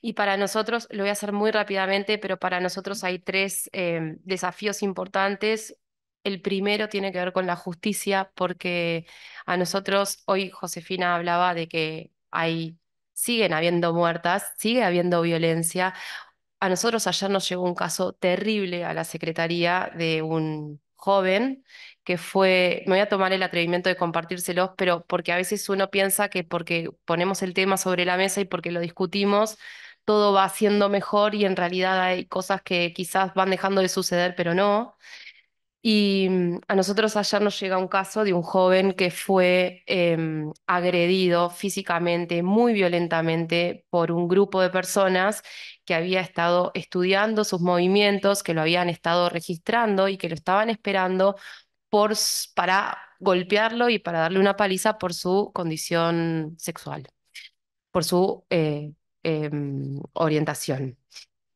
Y para nosotros, lo voy a hacer muy rápidamente, pero para nosotros hay tres em, desafíos importantes. El primero tiene que ver con la justicia, porque a nosotros, hoy Josefina hablaba de que hay siguen habiendo muertas, sigue habiendo violencia. A nosotros ayer nos llegó un caso terrible a la Secretaría de un joven que fue, me voy a tomar el atrevimiento de compartírselos, pero porque a veces uno piensa que porque ponemos el tema sobre la mesa y porque lo discutimos, todo va siendo mejor y en realidad hay cosas que quizás van dejando de suceder, pero no. Y mm, a nosotros ayer nos llega un caso de un joven que fue em, agredido físicamente, muy violentamente, por un grupo de personas que había estado estudiando sus movimientos, que lo habían estado registrando y que lo estaban esperando para golpearlo y para darle una paliza por su condición sexual, por su eh, em, orientación.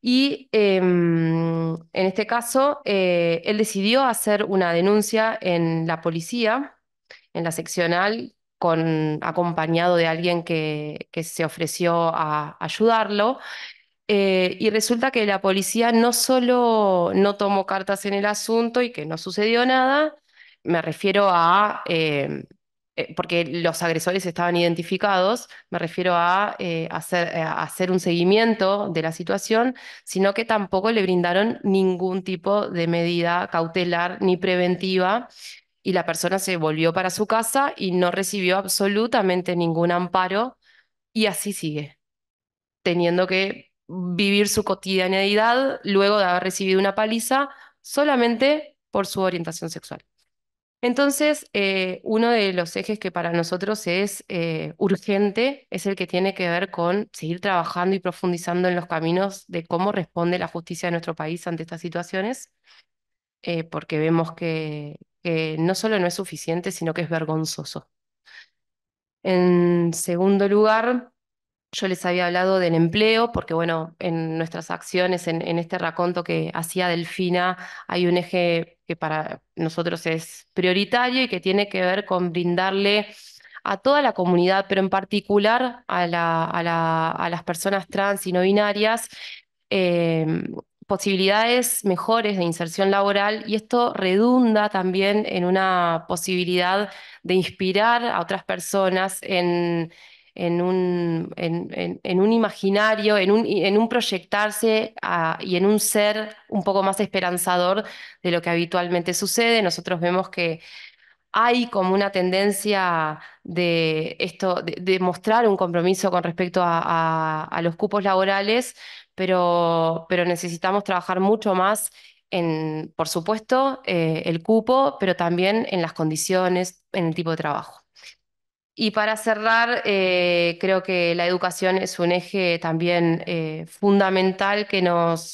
Y em, en este caso, eh, él decidió hacer una denuncia en la policía, en la seccional, acompañado de alguien que, se ofreció a ayudarlo. Eh, y resulta que la policía no solo no tomó cartas en el asunto y que no sucedió nada, me refiero a em, eh, porque los agresores estaban identificados, me refiero a, eh, hacer, eh, a, hacer, un seguimiento de la situación, sino que tampoco le brindaron ningún tipo de medida cautelar ni preventiva y la persona se volvió para su casa y no recibió absolutamente ningún amparo y así sigue, teniendo que vivir su cotidianidad luego de haber recibido una paliza solamente por su orientación sexual. Entonces, eh, uno de los ejes que para nosotros es eh, urgente es el que tiene que ver con seguir trabajando y profundizando en los caminos de cómo responde la justicia de nuestro país ante estas situaciones, eh, porque vemos que, no solo no es suficiente, sino que es vergonzoso. En segundo lugar, yo les había hablado del empleo, porque bueno, en nuestras acciones, en, en este raconto que hacía Delfina, hay un eje que para nosotros es prioritario y que tiene que ver con brindarle a toda la comunidad, pero en particular a, las personas trans y no binarias, eh, posibilidades mejores de inserción laboral y esto redunda también en una posibilidad de inspirar a otras personas en, en un, en, un imaginario, en un, en un proyectarse y en un ser un poco más esperanzador de lo que habitualmente sucede. Nosotros vemos que hay como una tendencia de esto, de, mostrar un compromiso con respecto a, los cupos laborales, pero, pero necesitamos trabajar mucho más en, por supuesto, eh, el cupo, pero también en las condiciones, en el tipo de trabajo. Y para cerrar, eh, creo que la educación es un eje también eh, fundamental que nos,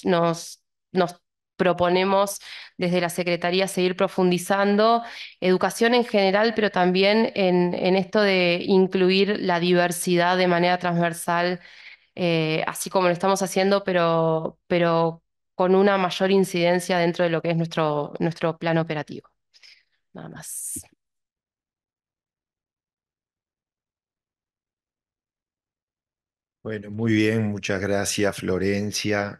proponemos desde la Secretaría seguir profundizando, educación en general, pero también en, esto de incluir la diversidad de manera transversal, eh, así como lo estamos haciendo, pero, con una mayor incidencia dentro de lo que es nuestro, nuestro plan operativo. Nada más. Bueno, muy bien, muchas gracias Florencia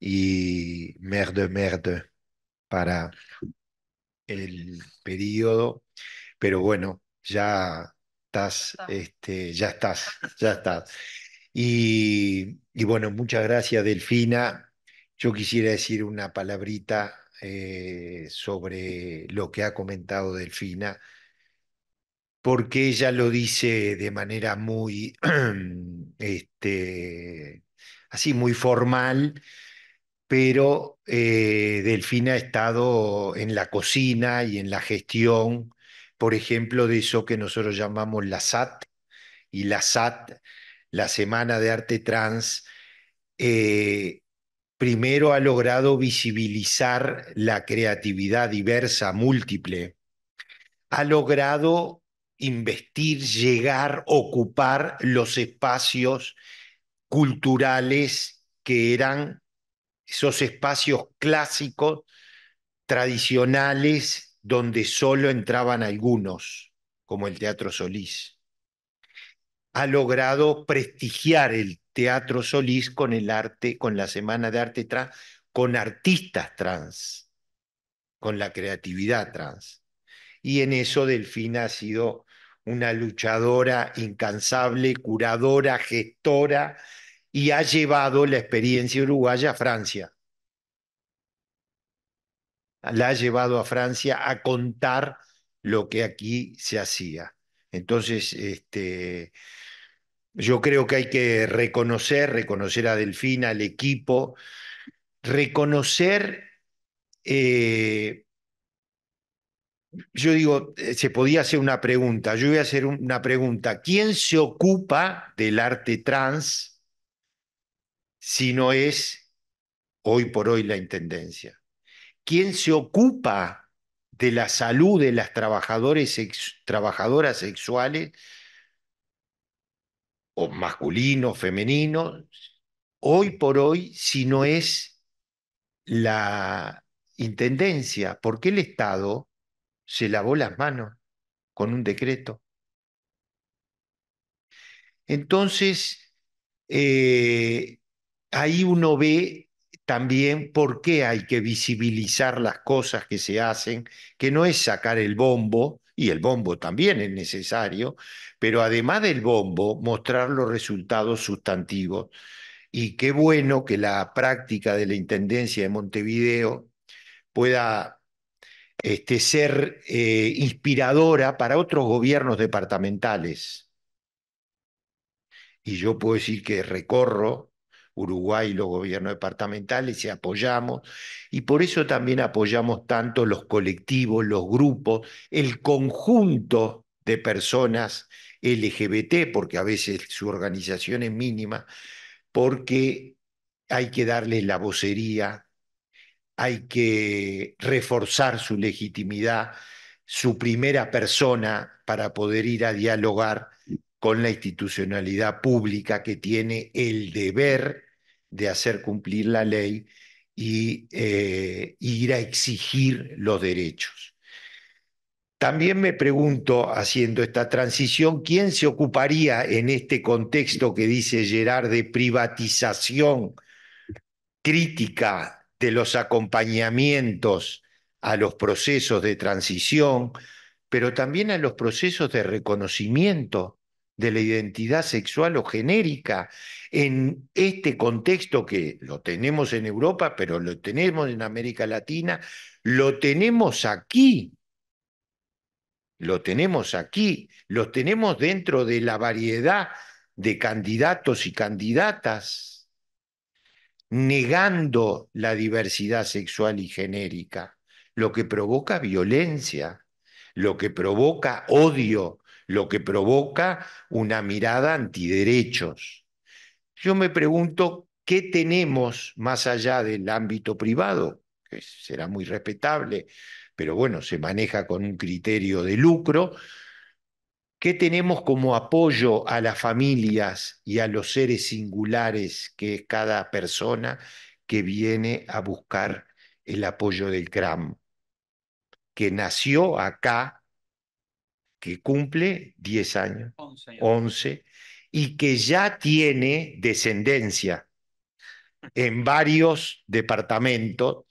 y Merde Merde para el periodo, pero bueno, ya estás, este, ya estás, ya estás. Y, bueno, muchas gracias Delfina. Yo quisiera decir una palabrita eh, sobre lo que ha comentado Delfina porque ella lo dice de manera muy, este, así, muy formal, pero eh, Delfina ha estado en la cocina y en la gestión, por ejemplo, de eso que nosotros llamamos la SAT, y la SAT, la Semana de Arte Trans, eh, primero ha logrado visibilizar la creatividad diversa, múltiple, ha logrado investir, llegar, ocupar los espacios culturales que eran esos espacios clásicos, tradicionales, donde solo entraban algunos, como el Teatro Solís. Ha logrado prestigiar el Teatro Solís con el arte, con la Semana de Arte Trans, con artistas trans, con la creatividad trans. Y en eso Delfina ha sido una luchadora incansable, curadora, gestora, y ha llevado la experiencia uruguaya a Francia. La ha llevado a Francia a contar lo que aquí se hacía. Entonces, este, yo creo que hay que reconocer, reconocer a Delfina, al equipo, reconocer eh, yo digo, eh, se podía hacer una pregunta, yo voy a hacer una pregunta. ¿Quién se ocupa del arte trans si no es hoy por hoy la Intendencia? ¿Quién se ocupa de la salud de las trabajadoras sexuales, o masculinos, femeninos, hoy por hoy, si no es la Intendencia? qué el Estado se lavó las manos con un decreto. Entonces, eh, ahí uno ve también por qué hay que visibilizar las cosas que se hacen, que no es sacar el bombo, y el bombo también es necesario, pero además del bombo, mostrar los resultados sustantivos. Y qué bueno que la práctica de la Intendencia de Montevideo pueda este, ser eh, inspiradora para otros gobiernos departamentales. Y yo puedo decir que recorro Uruguay y los gobiernos departamentales y apoyamos, y por eso también apoyamos tanto los colectivos, los grupos, el conjunto de personas LGBT, porque a veces su organización es mínima, porque hay que darles la vocería hay que reforzar su legitimidad, su primera persona para poder ir a dialogar con la institucionalidad pública que tiene el deber de hacer cumplir la ley y eh, ir a exigir los derechos. También me pregunto, haciendo esta transición, ¿quién se ocuparía en este contexto que dice Gerard de privatización crítica de los acompañamientos a los procesos de transición, pero también a los procesos de reconocimiento de la identidad sexual o genérica en este contexto que lo tenemos en Europa, pero lo tenemos en América Latina, lo tenemos aquí, lo tenemos aquí, lo tenemos dentro de la variedad de candidatos y candidatas negando la diversidad sexual y genérica, lo que provoca violencia, lo que provoca odio, lo que provoca una mirada antiderechos. Yo me pregunto, ¿qué tenemos más allá del ámbito privado? Que será muy respetable, pero bueno, se maneja con un criterio de lucro, ¿Qué tenemos como apoyo a las familias y a los seres singulares que es cada persona que viene a buscar el apoyo del CRAM? Que nació acá, que cumple 10 años, 11, y que ya tiene descendencia en varios departamentos,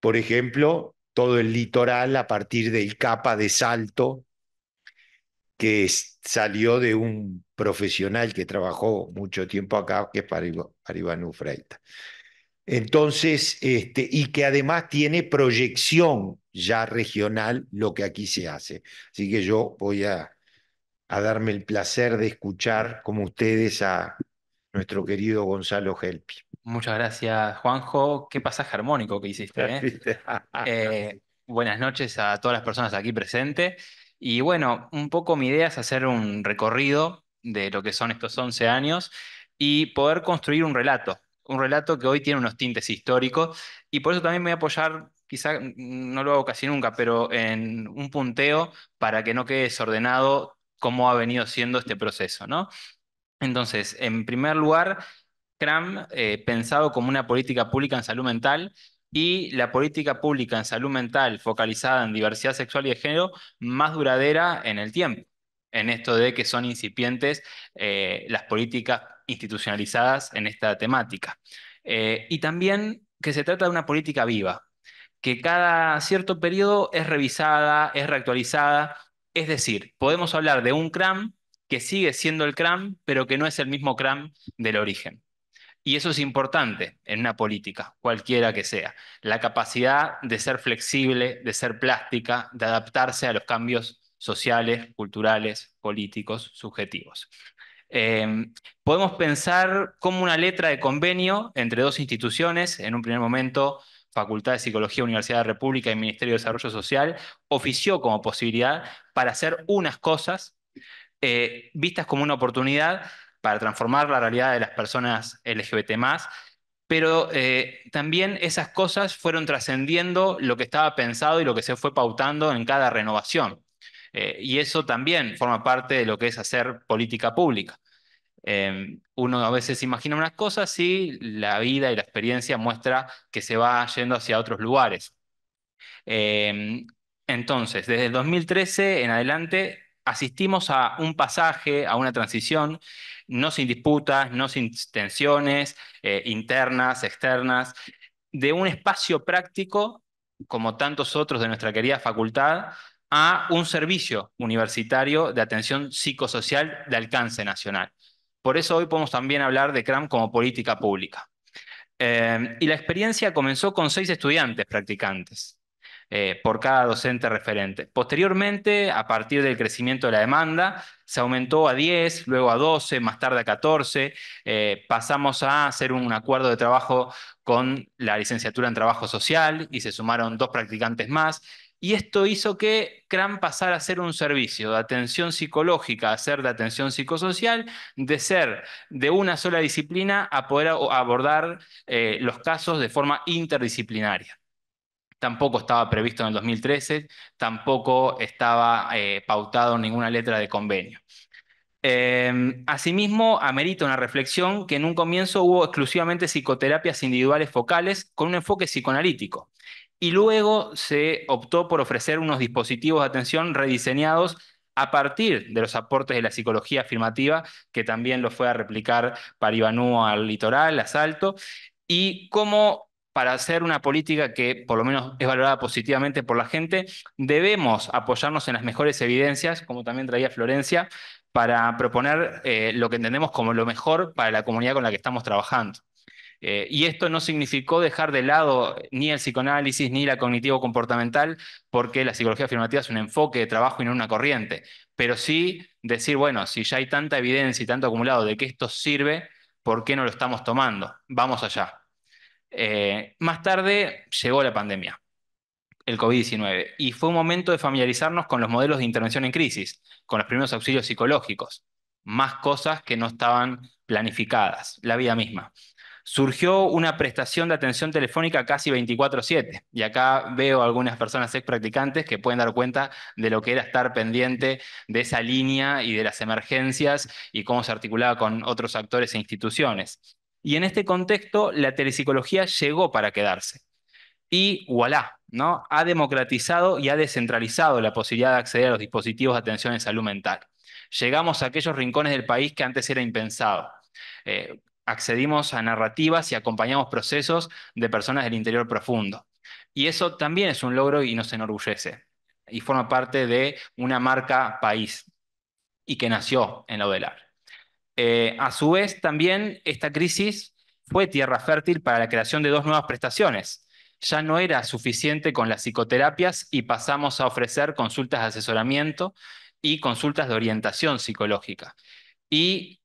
por ejemplo, todo el litoral a partir del capa de Salto, que salió de un profesional que trabajó mucho tiempo acá, que es Paribán Ufreita. Entonces, este, y que además tiene proyección ya regional lo que aquí se hace. Así que yo voy a, darme el placer de escuchar como ustedes a nuestro querido Gonzalo Gelpi. Muchas gracias, Juanjo. Qué pasaje armónico que hiciste. ¿eh? Eh, buenas noches a todas las personas aquí presentes. Y bueno, un poco mi idea es hacer un recorrido de lo que son estos 11 años y poder construir un relato, un relato que hoy tiene unos tintes históricos y por eso también me voy a apoyar, quizá no lo hago casi nunca, pero en un punteo para que no quede desordenado cómo ha venido siendo este proceso, ¿no? Entonces, en primer lugar, CRAM, eh, pensado como una política pública en salud mental, y la política pública en salud mental focalizada en diversidad sexual y de género más duradera en el tiempo, en esto de que son incipientes eh, las políticas institucionalizadas en esta temática. Eh, y también que se trata de una política viva, que cada cierto periodo es revisada, es reactualizada, es decir, podemos hablar de un CRAM que sigue siendo el CRAM, pero que no es el mismo CRAM del origen. Y eso es importante en una política, cualquiera que sea. La capacidad de ser flexible, de ser plástica, de adaptarse a los cambios sociales, culturales, políticos, subjetivos. Em, podemos pensar como una letra de convenio entre dos instituciones, en un primer momento Facultad de Psicología, Universidad de la República y Ministerio de Desarrollo Social, ofició como posibilidad para hacer unas cosas eh, vistas como una oportunidad para transformar la realidad de las personas LGBT pero eh, también esas cosas fueron trascendiendo lo que estaba pensado y lo que se fue pautando en cada renovación. Eh, y eso también forma parte de lo que es hacer política pública. Em, uno a veces imagina unas cosas y la vida y la experiencia muestra que se va yendo hacia otros lugares. Em, entonces, desde el 2013 en adelante asistimos a un pasaje, a una transición no sin disputas, no sin tensiones eh, internas, externas, de un espacio práctico, como tantos otros de nuestra querida facultad, a un servicio universitario de atención psicosocial de alcance nacional. Por eso hoy podemos también hablar de CRAM como política pública. Eh, y la experiencia comenzó con seis estudiantes practicantes, eh, por cada docente referente. Posteriormente, a partir del crecimiento de la demanda, se aumentó a 10, luego a 12, más tarde a 14. Eh, pasamos a hacer un acuerdo de trabajo con la licenciatura en trabajo social y se sumaron dos practicantes más. Y esto hizo que CRAM pasara a ser un servicio de atención psicológica, a ser de atención psicosocial, de ser de una sola disciplina a poder abordar eh, los casos de forma interdisciplinaria tampoco estaba previsto en el 2013, tampoco estaba eh, pautado en ninguna letra de convenio. Eh, asimismo, amerita una reflexión que en un comienzo hubo exclusivamente psicoterapias individuales focales con un enfoque psicoanalítico y luego se optó por ofrecer unos dispositivos de atención rediseñados a partir de los aportes de la psicología afirmativa, que también lo fue a replicar Paribanú al litoral, a Salto, y cómo para hacer una política que por lo menos es valorada positivamente por la gente, debemos apoyarnos en las mejores evidencias, como también traía Florencia, para proponer eh, lo que entendemos como lo mejor para la comunidad con la que estamos trabajando. Eh, y esto no significó dejar de lado eh, ni el psicoanálisis ni la cognitivo-comportamental, porque la psicología afirmativa es un enfoque de trabajo y no una corriente. Pero sí decir, bueno, si ya hay tanta evidencia y tanto acumulado de que esto sirve, ¿por qué no lo estamos tomando? Vamos allá. Eh, más tarde llegó la pandemia, el COVID-19, y fue un momento de familiarizarnos con los modelos de intervención en crisis, con los primeros auxilios psicológicos, más cosas que no estaban planificadas, la vida misma. Surgió una prestación de atención telefónica casi 24/7, y acá veo algunas personas ex practicantes que pueden dar cuenta de lo que era estar pendiente de esa línea y de las emergencias y cómo se articulaba con otros actores e instituciones. Y en este contexto, la telepsicología llegó para quedarse. Y voilà, ¿no? Ha democratizado y ha descentralizado la posibilidad de acceder a los dispositivos de atención en salud mental. Llegamos a aquellos rincones del país que antes era impensado. Eh, accedimos a narrativas y acompañamos procesos de personas del interior profundo. Y eso también es un logro y nos enorgullece. Y forma parte de una marca país y que nació en la Odelar. Eh, a su vez, también esta crisis fue tierra fértil para la creación de dos nuevas prestaciones. Ya no era suficiente con las psicoterapias y pasamos a ofrecer consultas de asesoramiento y consultas de orientación psicológica. Y,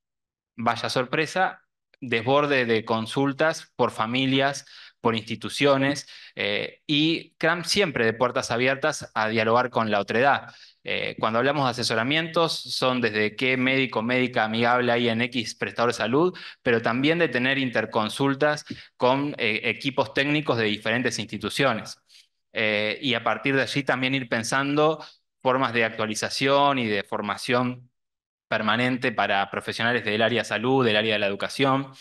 vaya sorpresa, desborde de consultas por familias, por instituciones, eh, y CRAM siempre de puertas abiertas a dialogar con la edad. Eh, cuando hablamos de asesoramientos, son desde qué médico, médica amigable hay en X prestador de salud, pero también de tener interconsultas con eh, equipos técnicos de diferentes instituciones. Eh, y a partir de allí también ir pensando formas de actualización y de formación permanente para profesionales del área de salud, del área de la educación,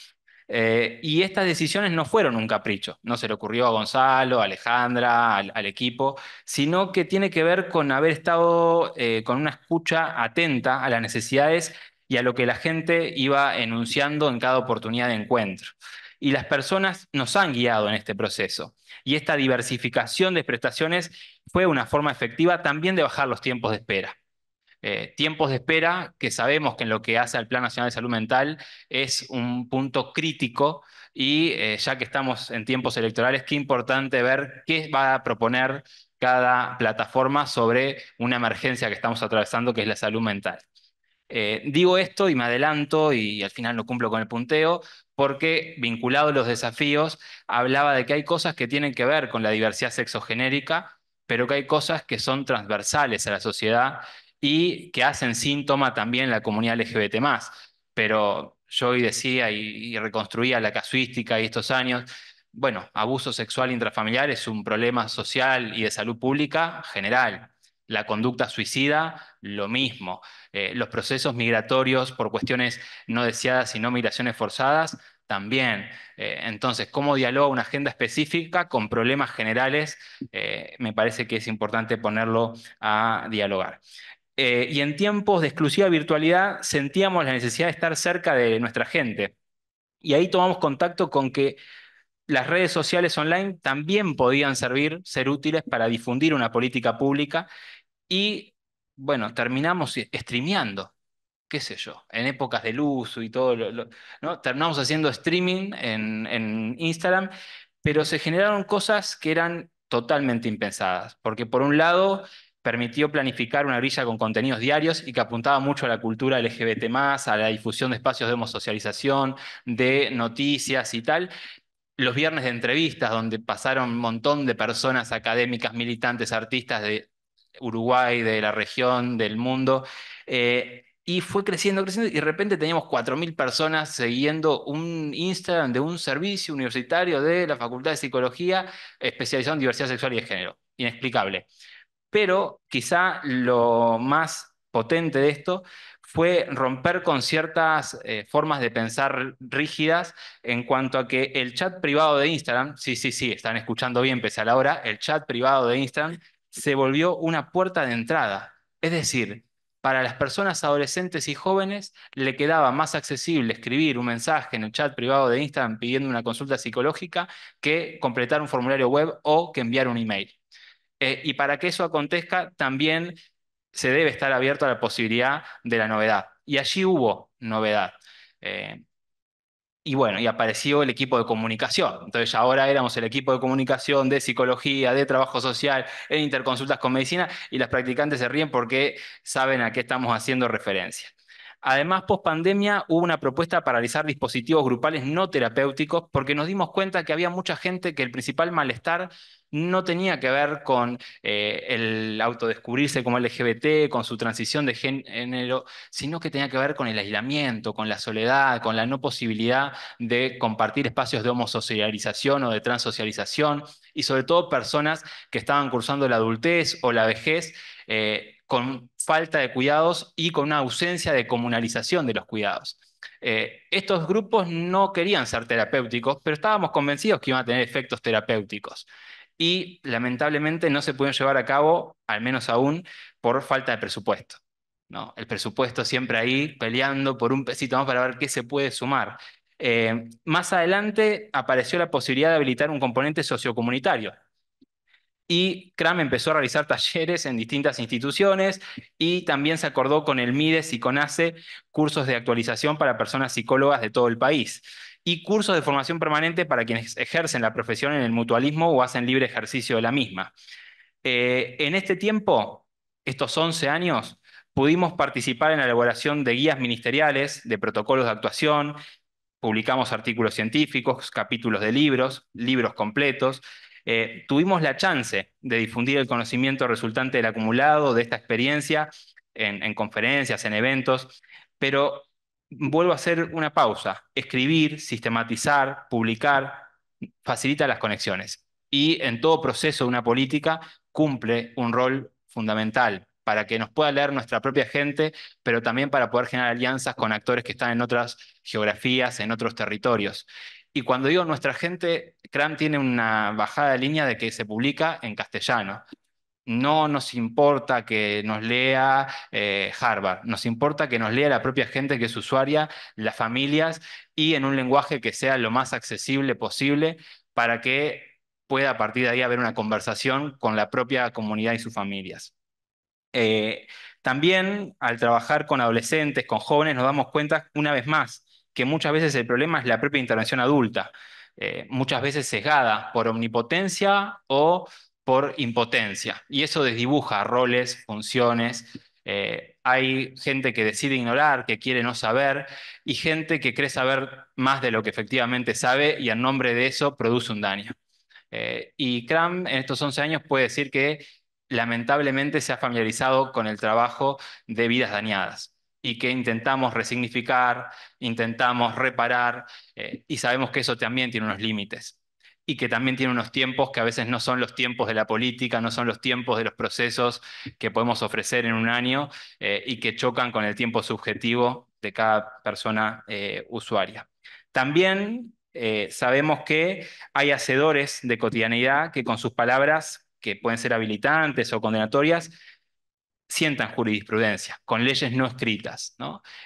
eh, y estas decisiones no fueron un capricho, no se le ocurrió a Gonzalo, a Alejandra, al, equipo, sino que tiene que ver con haber estado eh, con una escucha atenta a las necesidades y a lo que la gente iba enunciando en cada oportunidad de encuentro. Y las personas nos han guiado en este proceso. Y esta diversificación de prestaciones fue una forma efectiva también de bajar los tiempos de espera. Eh, tiempos de espera, que sabemos que en lo que hace al Plan Nacional de Salud Mental es un punto crítico y eh, ya que estamos en tiempos electorales, qué importante ver qué va a proponer cada plataforma sobre una emergencia que estamos atravesando, que es la salud mental. Eh, digo esto y me adelanto y al final no cumplo con el punteo, porque vinculado a los desafíos, hablaba de que hay cosas que tienen que ver con la diversidad sexogenérica, pero que hay cosas que son transversales a la sociedad y que hacen síntoma también la comunidad LGBT Pero yo hoy decía y, reconstruía la casuística y estos años, bueno, abuso sexual intrafamiliar es un problema social y de salud pública general. La conducta suicida, lo mismo. Eh, los procesos migratorios por cuestiones no deseadas y no migraciones forzadas, también. Eh, entonces, cómo dialoga una agenda específica con problemas generales, eh, me parece que es importante ponerlo a dialogar. Eh, y en tiempos de exclusiva virtualidad sentíamos la necesidad de estar cerca de nuestra gente. Y ahí tomamos contacto con que las redes sociales online también podían servir, ser útiles para difundir una política pública y, bueno, terminamos streameando, qué sé yo, en épocas del uso y todo, ¿no? Terminamos haciendo streaming en Instagram, pero se generaron cosas que eran totalmente impensadas, porque por un lado permitió planificar una grilla con contenidos diarios y que apuntaba mucho a la cultura LGBT, a la difusión de espacios de homosocialización, de noticias y tal. Los viernes de entrevistas, donde pasaron un montón de personas académicas, militantes, artistas de Uruguay, de la región, del mundo. Eh, y fue creciendo, creciendo, y de repente teníamos 4.000 personas siguiendo un Instagram de un servicio universitario de la Facultad de Psicología especializado en diversidad sexual y de género. Inexplicable pero quizá lo más potente de esto fue romper con ciertas eh, formas de pensar rígidas en cuanto a que el chat privado de Instagram, sí, sí, sí, están escuchando bien pese a la hora, el chat privado de Instagram se volvió una puerta de entrada. Es decir, para las personas adolescentes y jóvenes le quedaba más accesible escribir un mensaje en el chat privado de Instagram pidiendo una consulta psicológica que completar un formulario web o que enviar un email. Eh, y para que eso acontezca, también se debe estar abierto a la posibilidad de la novedad. Y allí hubo novedad. Eh, y bueno, y apareció el equipo de comunicación. Entonces ahora éramos el equipo de comunicación, de psicología, de trabajo social, en interconsultas con medicina, y las practicantes se ríen porque saben a qué estamos haciendo referencia. Además, post pandemia hubo una propuesta para realizar dispositivos grupales no terapéuticos porque nos dimos cuenta que había mucha gente que el principal malestar no tenía que ver con eh, el autodescubrirse como LGBT, con su transición de género, sino que tenía que ver con el aislamiento, con la soledad, con la no posibilidad de compartir espacios de homosocialización o de transsocialización, y sobre todo personas que estaban cursando la adultez o la vejez eh, con falta de cuidados y con una ausencia de comunalización de los cuidados. Eh, estos grupos no querían ser terapéuticos, pero estábamos convencidos que iban a tener efectos terapéuticos. Y lamentablemente no se pueden llevar a cabo, al menos aún, por falta de presupuesto. ¿no? El presupuesto siempre ahí peleando por un pesito más para ver qué se puede sumar. Eh, más adelante apareció la posibilidad de habilitar un componente sociocomunitario, y Cram empezó a realizar talleres en distintas instituciones y también se acordó con el MIDES y con ACE cursos de actualización para personas psicólogas de todo el país y cursos de formación permanente para quienes ejercen la profesión en el mutualismo o hacen libre ejercicio de la misma. Eh, en este tiempo, estos 11 años, pudimos participar en la elaboración de guías ministeriales, de protocolos de actuación, publicamos artículos científicos, capítulos de libros, libros completos, eh, tuvimos la chance de difundir el conocimiento resultante del acumulado, de esta experiencia, en, en conferencias, en eventos, pero vuelvo a hacer una pausa. Escribir, sistematizar, publicar, facilita las conexiones. Y en todo proceso de una política cumple un rol fundamental para que nos pueda leer nuestra propia gente, pero también para poder generar alianzas con actores que están en otras geografías, en otros territorios. Y cuando digo nuestra gente, CRAM tiene una bajada de línea de que se publica en castellano. No nos importa que nos lea eh, Harvard, nos importa que nos lea la propia gente que es usuaria, las familias, y en un lenguaje que sea lo más accesible posible para que pueda a partir de ahí haber una conversación con la propia comunidad y sus familias. Eh, también al trabajar con adolescentes, con jóvenes, nos damos cuenta una vez más que muchas veces el problema es la propia intervención adulta, eh, muchas veces sesgada por omnipotencia o por impotencia. Y eso desdibuja roles, funciones. Eh, hay gente que decide ignorar, que quiere no saber, y gente que cree saber más de lo que efectivamente sabe y en nombre de eso produce un daño. Eh, y Cram en estos 11 años puede decir que lamentablemente se ha familiarizado con el trabajo de vidas dañadas y que intentamos resignificar, intentamos reparar, eh, y sabemos que eso también tiene unos límites y que también tiene unos tiempos que a veces no son los tiempos de la política, no son los tiempos de los procesos que podemos ofrecer en un año eh, y que chocan con el tiempo subjetivo de cada persona eh, usuaria. También sabemos que hay hacedores de cotidianidad que con sus palabras, que pueden ser habilitantes o condenatorias, sientan jurisprudencia, con leyes no escritas.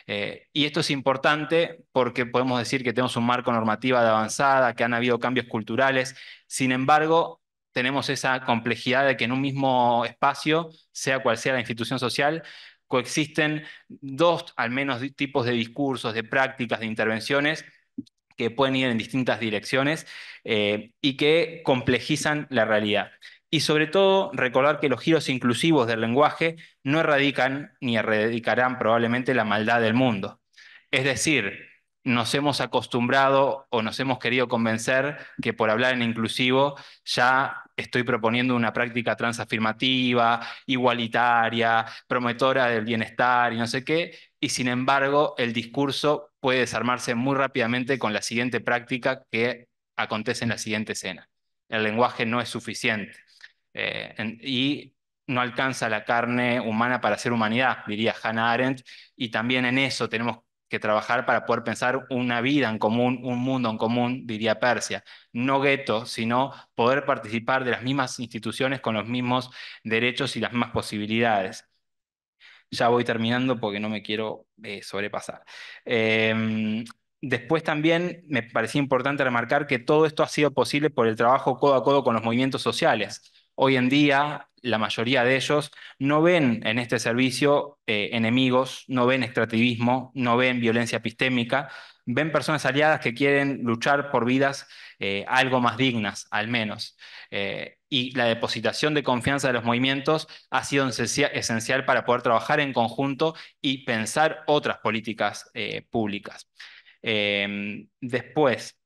Eh, y esto es importante porque podemos decir que tenemos un marco normativo de avanzada, que han habido cambios culturales, sin embargo, tenemos esa complejidad de que en un mismo espacio, sea cual sea la institución social, coexisten dos, al menos, tipos de discursos, de prácticas, de intervenciones que pueden ir en distintas direcciones eh, y que complejizan la realidad y sobre todo recordar que los giros inclusivos del lenguaje no erradican ni erradicarán probablemente la maldad del mundo. Es decir, nos hemos acostumbrado o nos hemos querido convencer que por hablar en inclusivo ya estoy proponiendo una práctica transafirmativa, igualitaria, prometora del bienestar y no sé qué, y sin embargo el discurso puede desarmarse muy rápidamente con la siguiente práctica que acontece en la siguiente escena. El lenguaje no es suficiente. Eh, y no alcanza la carne humana para ser humanidad, diría Hannah Arendt, y también en eso tenemos que trabajar para poder pensar una vida en común, un mundo en común, diría Persia. No gueto, sino poder participar de las mismas instituciones con los mismos derechos y las mismas posibilidades. Ya voy terminando porque no me quiero eh, sobrepasar. Em, después también me parecía importante remarcar que todo esto ha sido posible por el trabajo codo a codo con los movimientos sociales hoy en día la mayoría de ellos no ven en este servicio eh, enemigos, no ven extractivismo, no ven violencia epistémica, ven personas aliadas que quieren luchar por vidas eh, algo más dignas, al menos. Eh, y la depositación de confianza de los movimientos ha sido esencial para poder trabajar en conjunto y pensar otras políticas públicas. Em, después,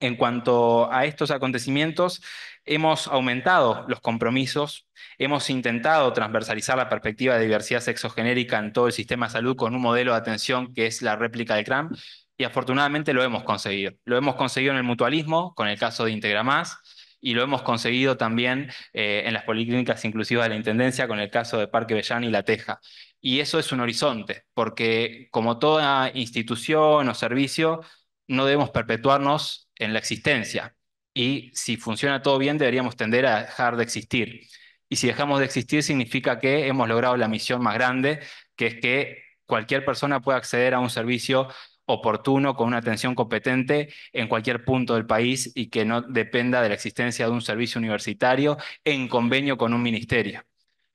en cuanto a estos acontecimientos, Hemos aumentado los compromisos, hemos intentado transversalizar la perspectiva de diversidad sexogenérica en todo el sistema de salud con un modelo de atención que es la réplica del CRAM, y afortunadamente lo hemos conseguido. Lo hemos conseguido en el mutualismo, con el caso de Integra Más, y lo hemos conseguido también eh, en las policlínicas inclusivas de la Intendencia, con el caso de Parque Bellán y La Teja. Y eso es un horizonte, porque como toda institución o servicio, no debemos perpetuarnos en la existencia y si funciona todo bien deberíamos tender a dejar de existir. Y si dejamos de existir significa que hemos logrado la misión más grande, que es que cualquier persona pueda acceder a un servicio oportuno, con una atención competente en cualquier punto del país y que no dependa de la existencia de un servicio universitario en convenio con un ministerio.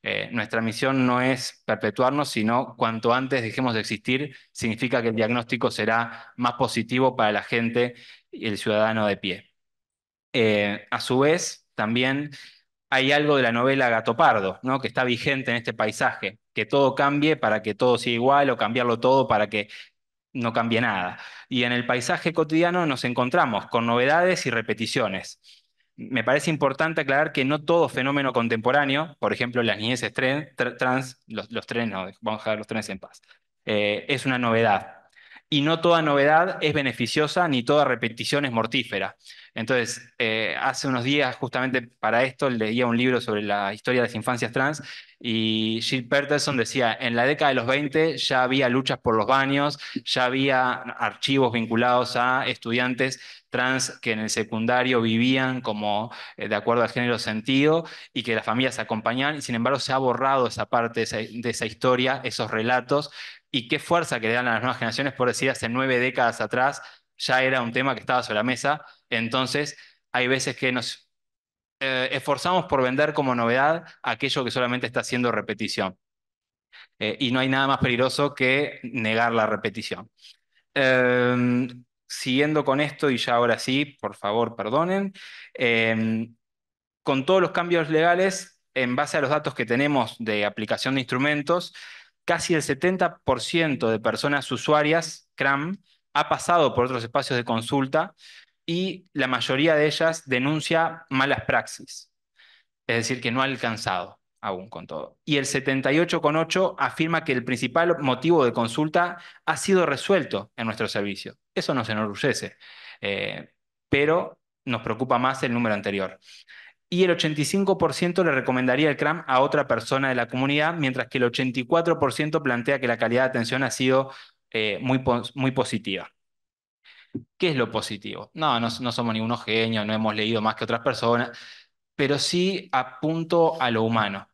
Eh, nuestra misión no es perpetuarnos, sino cuanto antes dejemos de existir, significa que el diagnóstico será más positivo para la gente y el ciudadano de pie. Eh, a su vez, también hay algo de la novela Gato Pardo, ¿no? que está vigente en este paisaje, que todo cambie para que todo sea igual o cambiarlo todo para que no cambie nada. Y en el paisaje cotidiano nos encontramos con novedades y repeticiones. Me parece importante aclarar que no todo fenómeno contemporáneo, por ejemplo, las niñeces trans, los, trenes, vamos a los trenes en paz, eh, es una novedad. Y no toda novedad es beneficiosa ni toda repetición es mortífera. Entonces, eh, hace unos días, justamente para esto, leía un libro sobre la historia de las infancias trans y Jill Peterson decía, en la década de los 20 ya había luchas por los baños, ya había archivos vinculados a estudiantes trans que en el secundario vivían como eh, de acuerdo al género sentido y que las familias acompañaban, sin embargo se ha borrado esa parte de esa, de esa historia, esos relatos, y qué fuerza que le dan a las nuevas generaciones por decir hace nueve décadas atrás ya era un tema que estaba sobre la mesa, entonces hay veces que nos eh, esforzamos por vender como novedad aquello que solamente está haciendo repetición. Eh, y no hay nada más peligroso que negar la repetición. Em, siguiendo con esto, y ya ahora sí, por favor, perdonen, em, con todos los cambios legales, en base a los datos que tenemos de aplicación de instrumentos, casi el 70% de personas usuarias CRAM ha pasado por otros espacios de consulta y la mayoría de ellas denuncia malas praxis, es decir, que no ha alcanzado aún con todo. Y el 78,8 afirma que el principal motivo de consulta ha sido resuelto en nuestro servicio. Eso nos enorgullece, eh, pero nos preocupa más el número anterior. Y el 85% le recomendaría el CRAM a otra persona de la comunidad, mientras que el 84% plantea que la calidad de atención ha sido eh, muy, muy positiva. ¿Qué es lo positivo? No, no, somos ningunos genios, no hemos leído más que otras personas, pero sí apunto a lo humano.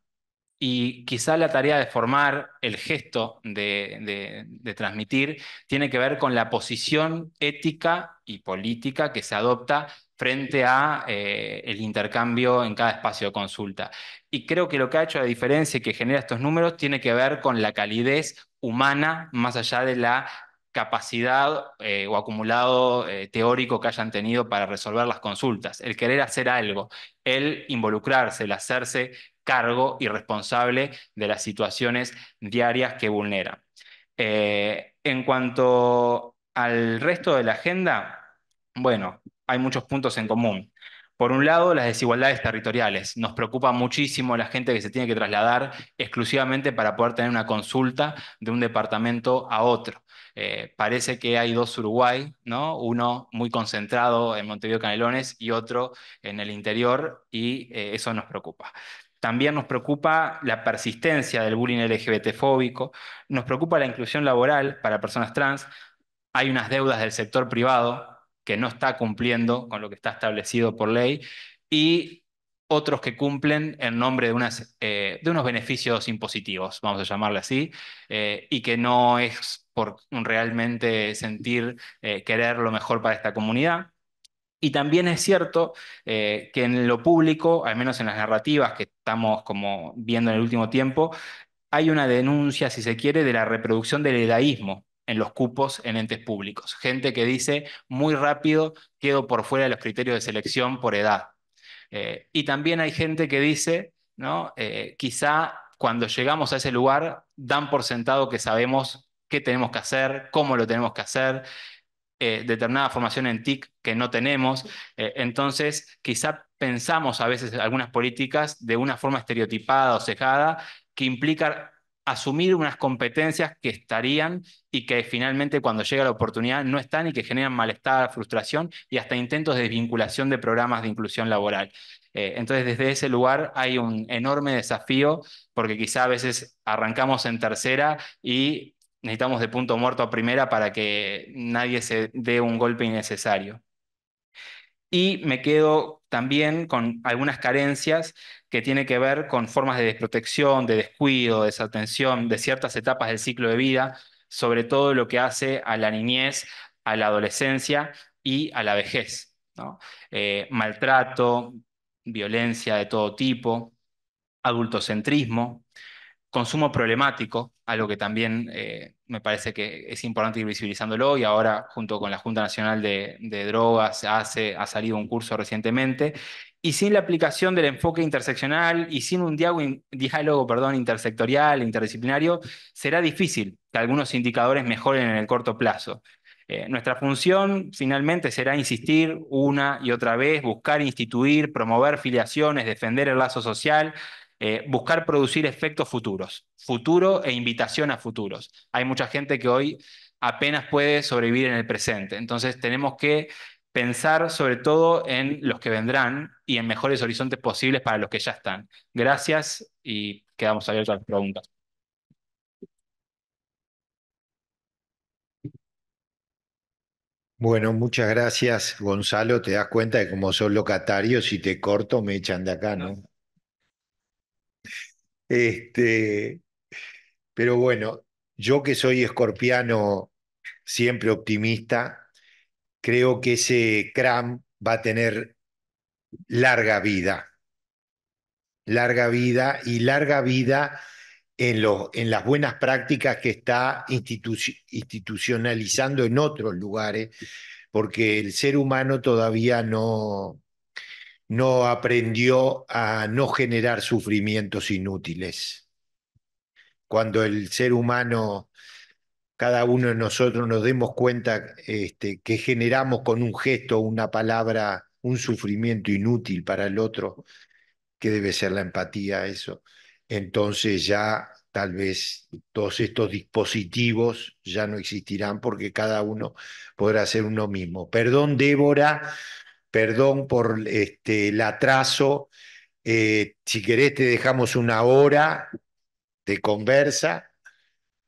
Y quizá la tarea de formar el gesto de, transmitir tiene que ver con la posición ética y política que se adopta frente a eh, el intercambio en cada espacio de consulta. Y creo que lo que ha hecho la diferencia y que genera estos números tiene que ver con la calidez humana, más allá de la capacidad eh, o acumulado eh, teórico que hayan tenido para resolver las consultas, el querer hacer algo, el involucrarse, el hacerse cargo y responsable de las situaciones diarias que vulneran. Eh, en cuanto al resto de la agenda, bueno, hay muchos puntos en común. Por un lado, las desigualdades territoriales. Nos preocupa muchísimo la gente que se tiene que trasladar exclusivamente para poder tener una consulta de un departamento a otro. Eh, parece que hay dos Uruguay, ¿no? uno muy concentrado en Montevideo Canelones y otro en el interior, y eh, eso nos preocupa. También nos preocupa la persistencia del bullying LGBTfóbico, nos preocupa la inclusión laboral para personas trans, hay unas deudas del sector privado que no está cumpliendo con lo que está establecido por ley y otros que cumplen en nombre de, eh, de unos beneficios impositivos, vamos a llamarle así, eh, y que no es por realmente sentir eh, querer lo mejor para esta comunidad. Y también es cierto que en lo público, al menos en las narrativas que estamos como viendo en el último tiempo, hay una denuncia, si se quiere, de la reproducción del hedaísmo, en los cupos en entes públicos. Gente que dice, muy rápido quedo por fuera de los criterios de selección por edad. Eh, y también hay gente que dice, ¿no? Eh, quizá cuando llegamos a ese lugar dan por sentado que sabemos qué tenemos que hacer, cómo lo tenemos que hacer, eh, determinada formación en TIC que no tenemos. entonces, quizá pensamos a veces algunas políticas de una forma estereotipada o cejada que implica asumir unas competencias que estarían y que finalmente cuando llega la oportunidad no están y que generan malestar, frustración y hasta intentos de desvinculación de programas de inclusión laboral. Eh, entonces, desde ese lugar hay un enorme desafío porque quizá a veces arrancamos en tercera y necesitamos de punto muerto a primera para que nadie se dé un golpe innecesario. Y me quedo también con algunas carencias que tiene que ver con formas de desprotección, de descuido, desatención, de ciertas etapas del ciclo de vida, sobre todo lo que hace a la niñez, a la adolescencia y a la vejez. Eh, maltrato, violencia de todo tipo, adultocentrismo, consumo problemático, algo que también eh, me parece que es importante ir visibilizándolo y ahora junto con la Junta Nacional de, Drogas hace, ha salido un curso recientemente, y sin la aplicación del enfoque interseccional y sin un diálogo, diálogo perdón, intersectorial, interdisciplinario, será difícil que algunos indicadores mejoren en el corto plazo. Eh, nuestra función finalmente será insistir una y otra vez, buscar instituir, promover filiaciones, defender el lazo social, eh, buscar producir efectos futuros, futuro e invitación a futuros. Hay mucha gente que hoy apenas puede sobrevivir en el presente, entonces tenemos que pensar sobre todo en los que vendrán y en mejores horizontes posibles para los que ya están. Gracias y quedamos abiertos a las preguntas. Bueno, muchas gracias, Gonzalo. Te das cuenta de como son locatarios, si te corto me echan de acá, ¿no? no. Este, pero bueno, yo que soy escorpiano, siempre optimista, creo que ese CRAM va a tener larga vida, larga vida y larga vida en, en las buenas prácticas que está institucionalizando en otros lugares, porque el ser humano todavía no, no aprendió a no generar sufrimientos inútiles. Cuando el ser humano cada uno de nosotros nos demos cuenta este, que generamos con un gesto, una palabra, un sufrimiento inútil para el otro, que debe ser la empatía, eso, entonces ya tal vez todos estos dispositivos ya no existirán porque cada uno podrá ser uno mismo. Perdón, Débora, perdón por este, el atraso. Eh, si querés, te dejamos una hora de conversa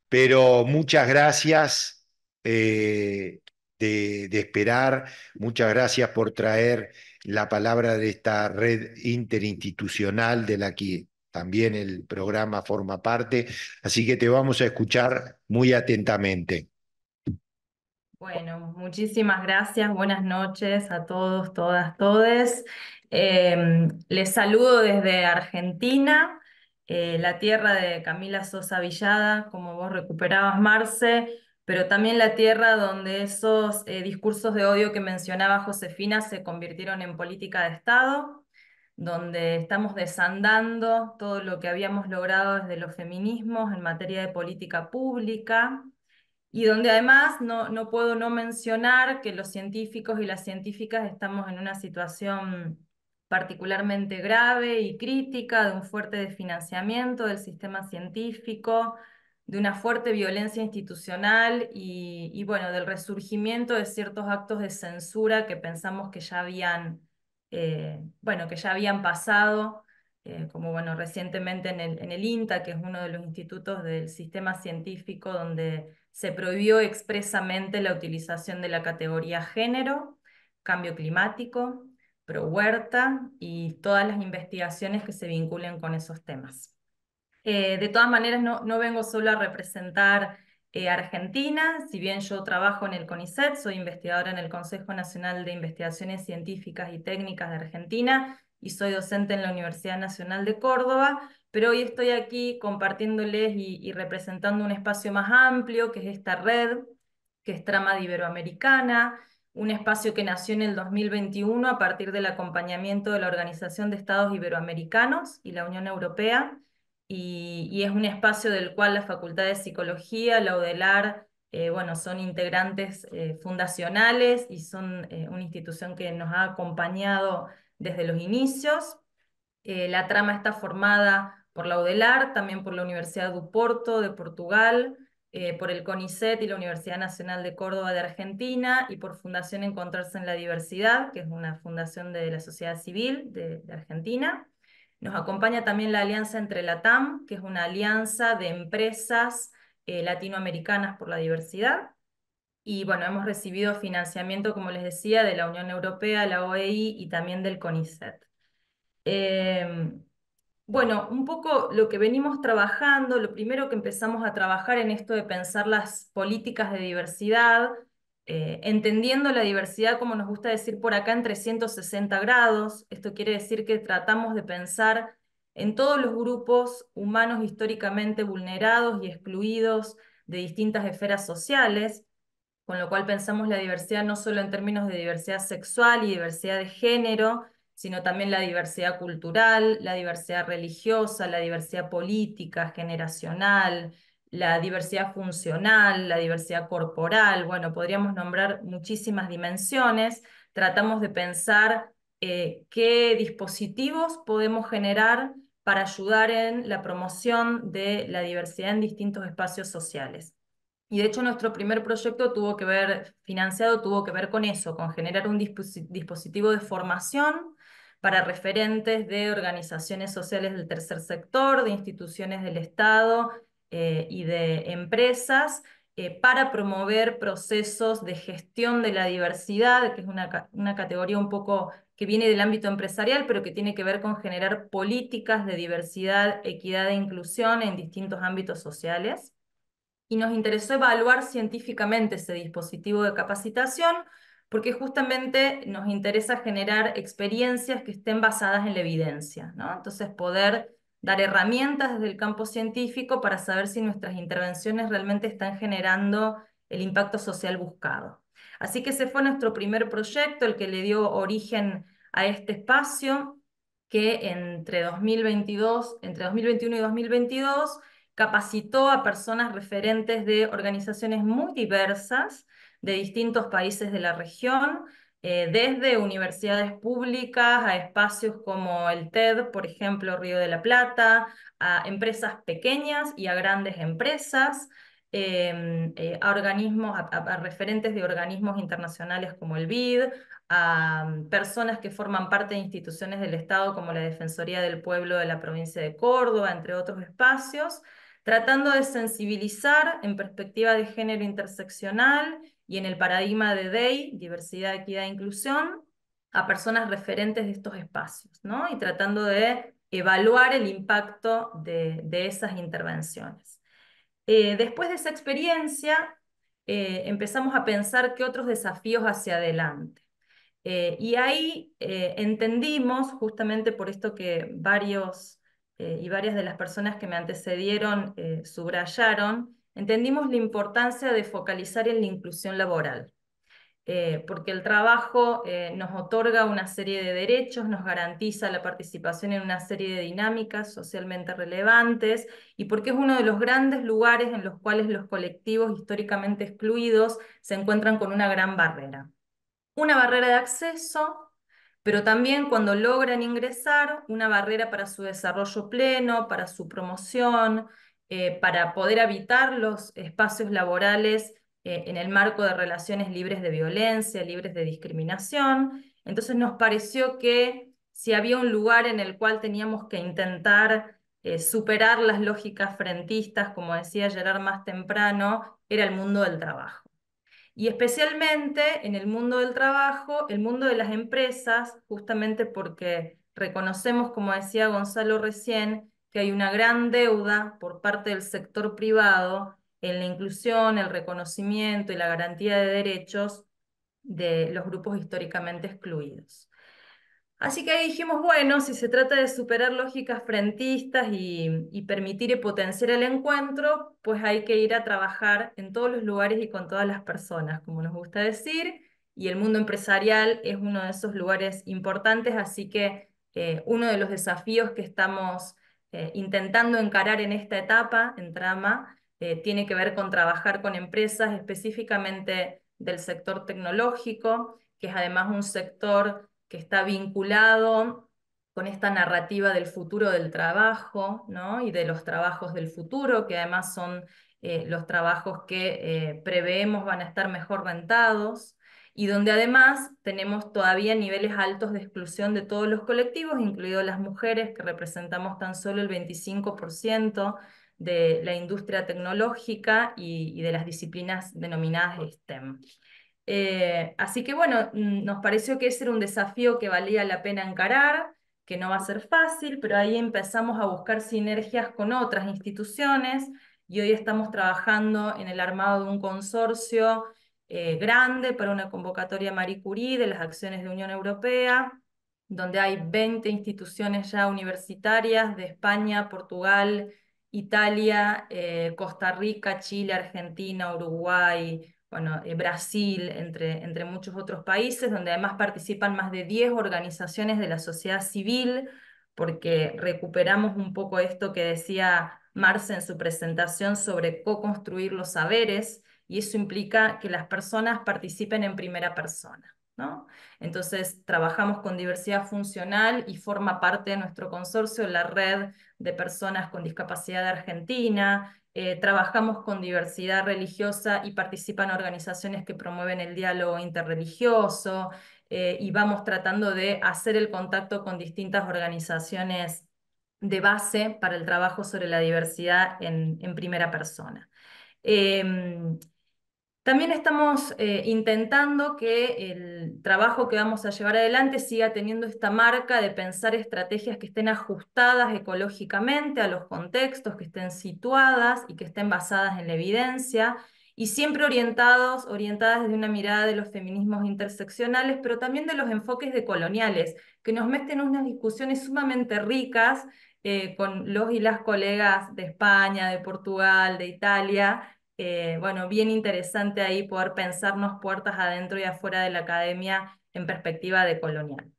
pero muchas gracias eh, de, esperar, muchas gracias por traer la palabra de esta red interinstitucional de la que también el programa forma parte. Así que te vamos a escuchar muy atentamente. Bueno, muchísimas gracias, buenas noches a todos, todas, todes. Em, les saludo desde Argentina. Eh, la tierra de Camila Sosa Villada, como vos recuperabas, Marce, pero también la tierra donde esos eh, discursos de odio que mencionaba Josefina se convirtieron en política de Estado, donde estamos desandando todo lo que habíamos logrado desde los feminismos en materia de política pública. Y donde además no, no puedo no mencionar que los científicos y las científicas estamos en una situación particularmente grave y crítica de un fuerte desfinanciamiento del sistema científico, de una fuerte violencia institucional y, bueno, del resurgimiento de ciertos actos de censura que pensamos que ya habían, eh, bueno, que ya habían pasado, eh, como bueno, recientemente en el, en el INTA, que es uno de los institutos del sistema científico donde se prohibió expresamente la utilización de la categoría género, cambio climático, Prohuerta y todas las investigaciones que se vinculen con esos temas. Eh, de todas maneras, no, vengo solo a representar eh, Argentina, si bien yo trabajo en el CONICET, soy investigadora en el Consejo Nacional de Investigaciones Científicas y Técnicas de Argentina y soy docente en la Universidad Nacional de Córdoba, pero hoy estoy aquí compartiéndoles y, y representando un espacio más amplio, que es esta red, que es Trama de Iberoamericana, un espacio que nació en el 2021 a partir del acompañamiento de la Organización de Estados Iberoamericanos y la Unión Europea, y, es un espacio del cual la Facultad de Psicología, la UDELAR, eh, bueno, son integrantes eh, fundacionales y son eh, una institución que nos ha acompañado desde los inicios. la trama está formada por la UDELAR, también por la Universidad de Porto de Portugal, eh, por el CONICET y la Universidad Nacional de Córdoba de Argentina y por Fundación Encontrarse en la Diversidad, que es una fundación de la sociedad civil de, Argentina. Nos acompaña también la alianza entre la TAM, que es una alianza de empresas eh, latinoamericanas por la diversidad. Y bueno, hemos recibido financiamiento, como les decía, de la Unión Europea, la OEI y también del CONICET. Eh, bueno, un poco lo que venimos trabajando, lo primero que empezamos a trabajar en esto de pensar las políticas de diversidad, eh, entendiendo la diversidad, como nos gusta decir por acá, en 360 grados. Esto quiere decir que tratamos de pensar en todos los grupos humanos históricamente vulnerados y excluidos de distintas esferas sociales, con lo cual pensamos la diversidad no solo en términos de diversidad sexual y diversidad de género, sino también la diversidad cultural, la diversidad religiosa, la diversidad política, generacional, la diversidad funcional, la diversidad corporal, bueno, podríamos nombrar muchísimas dimensiones. Tratamos de pensar eh, qué dispositivos podemos generar para ayudar en la promoción de la diversidad en distintos espacios sociales. Y de hecho nuestro primer proyecto tuvo que ver, financiado, tuvo que ver con eso, con generar un dispositivo de formación para referentes de organizaciones sociales del tercer sector, de instituciones del Estado eh, y de empresas, eh, para promover procesos de gestión de la diversidad, que es una, una categoría un poco que viene del ámbito empresarial, pero que tiene que ver con generar políticas de diversidad, equidad e inclusión en distintos ámbitos sociales. Y nos interesó evaluar científicamente ese dispositivo de capacitación porque justamente nos interesa generar experiencias que estén basadas en la evidencia, ¿no? Entonces, poder dar herramientas desde el campo científico para saber si nuestras intervenciones realmente están generando el impacto social buscado. Así que ese fue nuestro primer proyecto, el que le dio origen a este espacio, que entre, 2022, entre 2021 y 2022 capacitó a personas referentes de organizaciones muy diversas de distintos países de la región, eh, desde universidades públicas a espacios como el TED, por ejemplo, Río de la Plata, a empresas pequeñas y a grandes empresas, em, eh, a organismos, a, referentes de organismos internacionales como el BID, a mm, personas que forman parte de instituciones del Estado como la Defensoría del Pueblo de la provincia de Córdoba, entre otros espacios, tratando de sensibilizar en perspectiva de género interseccional y en el paradigma de DEI, diversidad, equidad e inclusión, a personas referentes de estos espacios, ¿no? Y tratando de evaluar el impacto de, esas intervenciones. Eh, después de esa experiencia, eh, empezamos a pensar qué otros desafíos hacia adelante. Eh, y ahí entendimos, justamente por esto que varios y varias de las personas que me antecedieron subrayaron, entendimos la importancia de focalizar en la inclusión laboral, eh, porque el trabajo eh, nos otorga una serie de derechos, nos garantiza la participación en una serie de dinámicas socialmente relevantes y porque es uno de los grandes lugares en los cuales los colectivos históricamente excluidos se encuentran con una gran barrera. Una barrera de acceso, pero también cuando logran ingresar, una barrera para su desarrollo pleno, para su promoción, eh, para poder habitar los espacios laborales eh, en el marco de relaciones libres de violencia, libres de discriminación. Entonces nos pareció que si había un lugar en el cual teníamos que intentar eh, superar las lógicas frentistas, como decía Gerard más temprano, era el mundo del trabajo. Y especialmente en el mundo del trabajo, el mundo de las empresas, justamente porque reconocemos, como decía Gonzalo recién, que hay una gran deuda por parte del sector privado en la inclusión, el reconocimiento y la garantía de derechos de los grupos históricamente excluidos. Así que dijimos, bueno, si se trata de superar lógicas frentistas y, permitir y potenciar el encuentro, pues hay que ir a trabajar en todos los lugares y con todas las personas, como nos gusta decir, y el mundo empresarial es uno de esos lugares importantes, así que eh, uno de los desafíos que estamos eh, intentando encarar en esta etapa, en trama, eh, tiene que ver con trabajar con empresas específicamente del sector tecnológico, que es además un sector que está vinculado con esta narrativa del futuro del trabajo y de los trabajos del futuro, que además son eh, los trabajos que preveemos van a estar mejor rentados y donde además tenemos todavía niveles altos de exclusión de todos los colectivos, incluidos las mujeres, que representamos tan solo el 25% de la industria tecnológica y, de las disciplinas denominadas STEM. Eh, así que bueno, mm, nos pareció que ese era un desafío que valía la pena encarar, que no va a ser fácil, pero ahí empezamos a buscar sinergias con otras instituciones y hoy estamos trabajando en el armado de un consorcio eh, grande para una convocatoria Marie Curie de las acciones de Unión Europea, donde hay 20 instituciones ya universitarias de España, Portugal, Italia, eh, Costa Rica, Chile, Argentina, Uruguay, bueno, eh, Brasil, entre, entre muchos otros países, donde además participan más de 10 organizaciones de la sociedad civil, porque recuperamos un poco esto que decía Marce en su presentación sobre co-construir los saberes, y eso implica que las personas participen en primera persona. ¿No? Entonces, trabajamos con diversidad funcional y forma parte de nuestro consorcio la red de personas con discapacidad de Argentina. Eh, trabajamos con diversidad religiosa y participan organizaciones que promueven el diálogo interreligioso eh, y vamos tratando de hacer el contacto con distintas organizaciones de base para el trabajo sobre la diversidad en, primera persona. Em, también estamos eh, intentando que el trabajo que vamos a llevar adelante siga teniendo esta marca de pensar estrategias que estén ajustadas ecológicamente a los contextos, que estén situadas y que estén basadas en la evidencia, y siempre orientados, orientadas desde una mirada de los feminismos interseccionales, pero también de los enfoques decoloniales, que nos meten en unas discusiones sumamente ricas eh, con los y las colegas de España, de Portugal, de Italia, eh, bueno, bien interesante ahí poder pensarnos puertas adentro y afuera de la academia en perspectiva de colonial.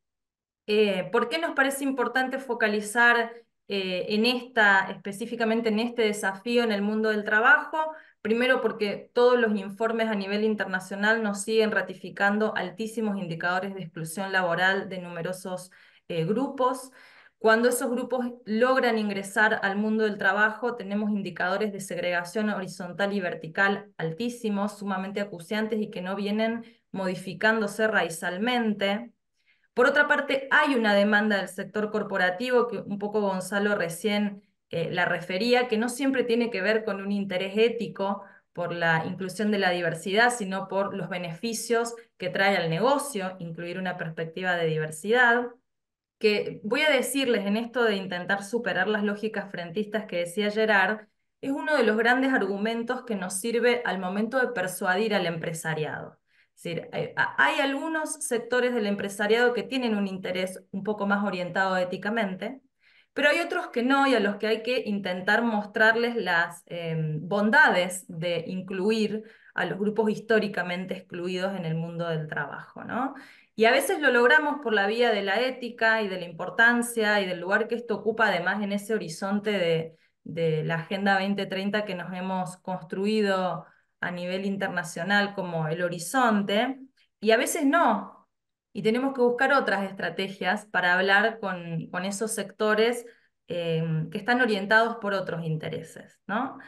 Eh, ¿Por qué nos parece importante focalizar eh, en esta, específicamente en este desafío en el mundo del trabajo? Primero porque todos los informes a nivel internacional nos siguen ratificando altísimos indicadores de exclusión laboral de numerosos grupos. Cuando esos grupos logran ingresar al mundo del trabajo, tenemos indicadores de segregación horizontal y vertical altísimos, sumamente acuciantes y que no vienen modificándose raizalmente. Por otra parte, hay una demanda del sector corporativo, que un poco Gonzalo recién eh, la refería, que no siempre tiene que ver con un interés ético por la inclusión de la diversidad, sino por los beneficios que trae al negocio incluir una perspectiva de diversidad que voy a decirles en esto de intentar superar las lógicas frentistas que decía Gerard, es uno de los grandes argumentos que nos sirve al momento de persuadir al empresariado. Es decir, eh, hay, algunos sectores del empresariado que tienen un interés un poco más orientado éticamente, pero hay otros que no y a los que hay que intentar mostrarles las em, bondades de incluir a los grupos históricamente excluidos en el mundo del trabajo, ¿no? Y a veces lo logramos por la vía de la ética y de la importancia y del lugar que esto ocupa además en ese horizonte de, la Agenda 2030 que nos hemos construido a nivel internacional como el horizonte, y a veces no. Y tenemos que buscar otras estrategias para hablar con, esos sectores eh, que están orientados por otros intereses, ¿no?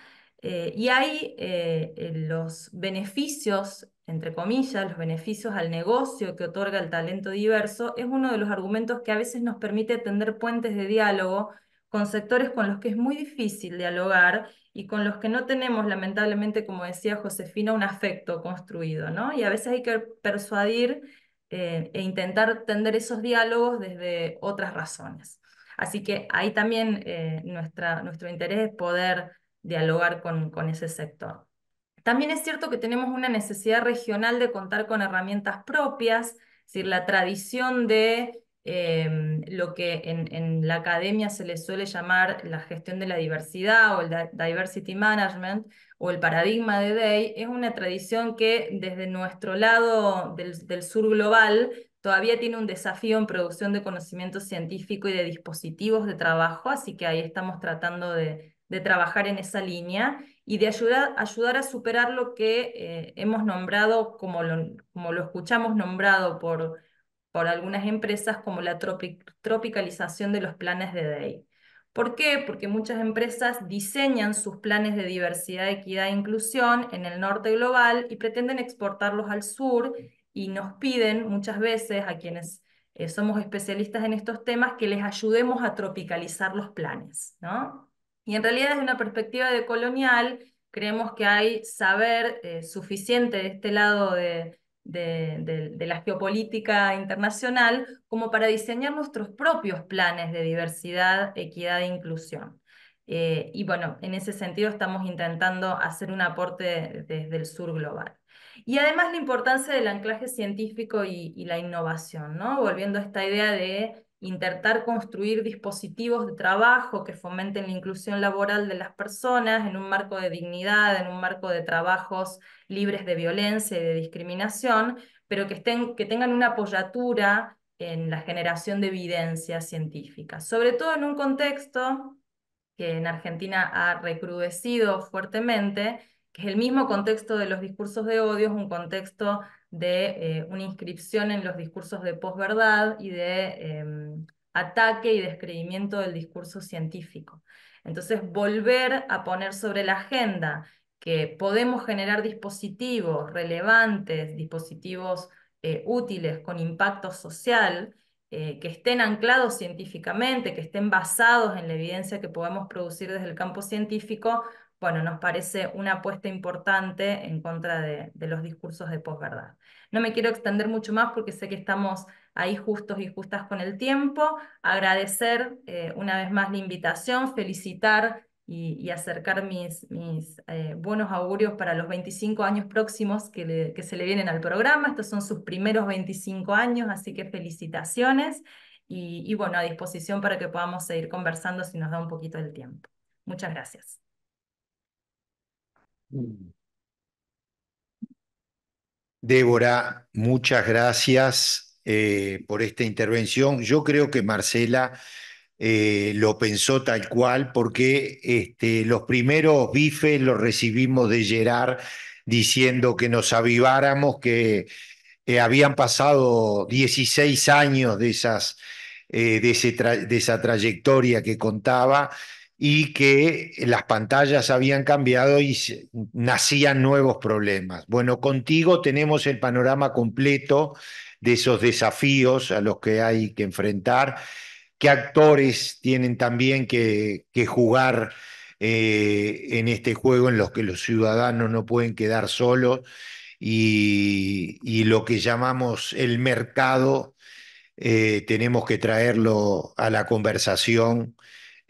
Eh, y ahí eh, eh, los beneficios, entre comillas, los beneficios al negocio que otorga el talento diverso, es uno de los argumentos que a veces nos permite tender puentes de diálogo con sectores con los que es muy difícil dialogar y con los que no tenemos, lamentablemente, como decía Josefina, un afecto construido, ¿no? Y a veces hay que persuadir e intentar tender esos diálogos desde otras razones. Así que ahí también nuestra, nuestro interés es poder dialogar con, ese sector. También es cierto que tenemos una necesidad regional de contar con herramientas propias, es decir, la tradición de em, lo que en, la academia se le suele llamar la gestión de la diversidad o el diversity management o el paradigma de DEI, es una tradición que desde nuestro lado del sur global todavía tiene un desafío en producción de conocimiento científico y de dispositivos de trabajo, así que ahí estamos tratando de, de trabajar en esa línea y de ayudar, ayudar a superar lo que eh, hemos nombrado, como lo, como lo escuchamos nombrado por, por algunas empresas, como la tropicalización de los planes de DEI. ¿Por qué? Porque muchas empresas diseñan sus planes de diversidad, equidad e inclusión en el norte global y pretenden exportarlos al sur y nos piden muchas veces a quienes eh, somos especialistas en estos temas que les ayudemos a tropicalizar los planes, ¿no? Y en realidad desde una perspectiva de colonial, creemos que hay saber eh, suficiente de este lado de, la geopolítica internacional como para diseñar nuestros propios planes de diversidad, equidad e inclusión. Eh, y bueno, en ese sentido estamos intentando hacer un aporte desde el sur global. Y además la importancia del anclaje científico y, y la innovación, ¿no? Volviendo a esta idea de intentar construir dispositivos de trabajo que fomenten la inclusión laboral de las personas en un marco de dignidad, en un marco de trabajos libres de violencia y de discriminación, pero que, estén, que tengan una apoyatura en la generación de evidencia científica, sobre todo en un contexto que en Argentina ha recrudecido fuertemente, que es el mismo contexto de los discursos de odio, es un contexto de eh, una inscripción en los discursos de posverdad y de em, ataque y descreimiento del discurso científico. Entonces, volver a poner sobre la agenda que podemos generar dispositivos relevantes, dispositivos eh, útiles con impacto social, eh, que estén anclados científicamente, que estén basados en la evidencia que podamos producir desde el campo científico, bueno, nos parece una apuesta importante en contra de, los discursos de posverdad. No me quiero extender mucho más porque sé que estamos ahí justos y justas con el tiempo. Agradecer eh, una vez más la invitación, felicitar y, acercar mis, eh, buenos augurios para los 25 años próximos que, se le vienen al programa. Estos son sus primeros 25 años, así que felicitaciones. Y, bueno, a disposición para que podamos seguir conversando si nos da un poquito del tiempo. Muchas gracias. Débora, muchas gracias eh, por esta intervención. Yo creo que Marcela eh, lo pensó tal cual porque este, los primeros bifes los recibimos de Gerard diciendo que nos aviváramos, que eh, habían pasado 16 años de, esas, de esa trayectoria que contaba y que las pantallas habían cambiado y nacían nuevos problemas. Bueno, contigo tenemos el panorama completo de esos desafíos a los que hay que enfrentar, qué actores tienen también que, jugar eh, en este juego en los que los ciudadanos no pueden quedar solos y, lo que llamamos el mercado, eh, tenemos que traerlo a la conversación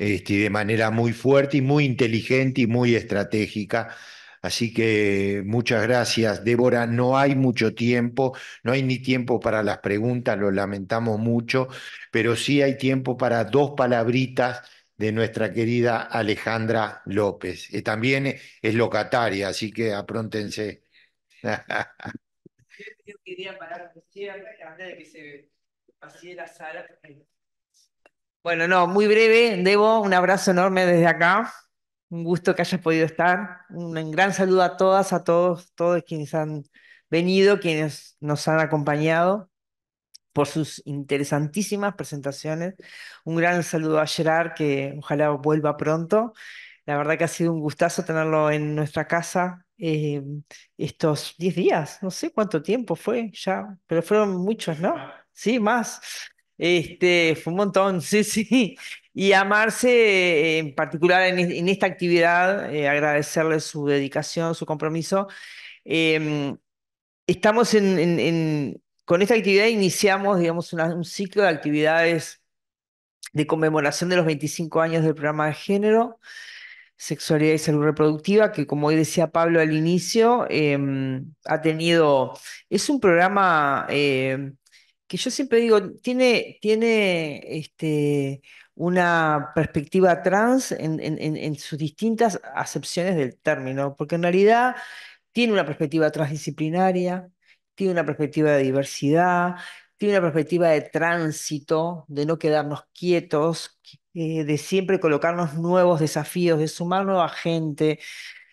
este, de manera muy fuerte y muy inteligente y muy estratégica. Así que muchas gracias, Débora. No hay mucho tiempo, no hay ni tiempo para las preguntas, lo lamentamos mucho, pero sí hay tiempo para dos palabritas de nuestra querida Alejandra López. Eh, también es locataria, así que apróntense. Yo quería parar de que se la sala. Bueno, no, muy breve, Debo, un abrazo enorme desde acá. Un gusto que hayas podido estar. Un gran saludo a todas, a todos, todos quienes han venido, quienes nos han acompañado por sus interesantísimas presentaciones. Un gran saludo a Gerard, que ojalá vuelva pronto. La verdad que ha sido un gustazo tenerlo en nuestra casa eh, estos 10 días. No sé cuánto tiempo fue ya, pero fueron muchos, ¿no? Sí, más. Este, fue un montón, sí, sí. Y a Marce, eh, en particular en, esta actividad, eh, agradecerle su dedicación, su compromiso. Em, estamos en, con esta actividad iniciamos, digamos, un ciclo de actividades de conmemoración de los 25 años del programa de género, sexualidad y salud reproductiva, que como hoy decía Pablo al inicio, em, ha tenido, es un programa em, que yo siempre digo, tiene, tiene este, una perspectiva trans en, sus distintas acepciones del término, porque en realidad tiene una perspectiva transdisciplinaria, tiene una perspectiva de diversidad, tiene una perspectiva de tránsito, de no quedarnos quietos, eh, de siempre colocarnos nuevos desafíos, de sumar nueva gente,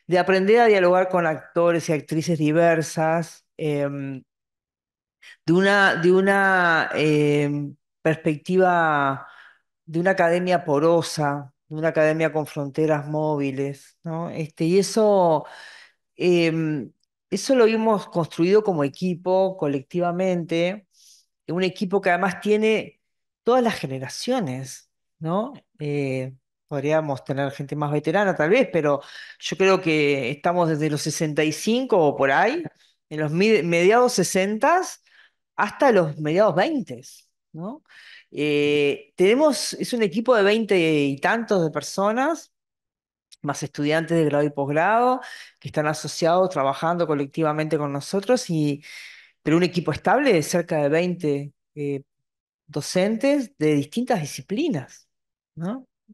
de aprender a dialogar con actores y actrices diversas. Em, de una, de una em, perspectiva de una academia porosa, de una academia con fronteras móviles, este, y eso, em, eso lo hemos construido como equipo, colectivamente, un equipo que además tiene todas las generaciones, ¿no? Eh, podríamos tener gente más veterana tal vez, pero yo creo que estamos desde los 65 o por ahí, en los mediados 60 hasta los mediados 20, eh, tenemos, es un equipo de 20 y tantos de personas, más estudiantes de grado y posgrado, que están asociados, trabajando colectivamente con nosotros, y, pero un equipo estable de cerca de 20 eh, docentes de distintas disciplinas,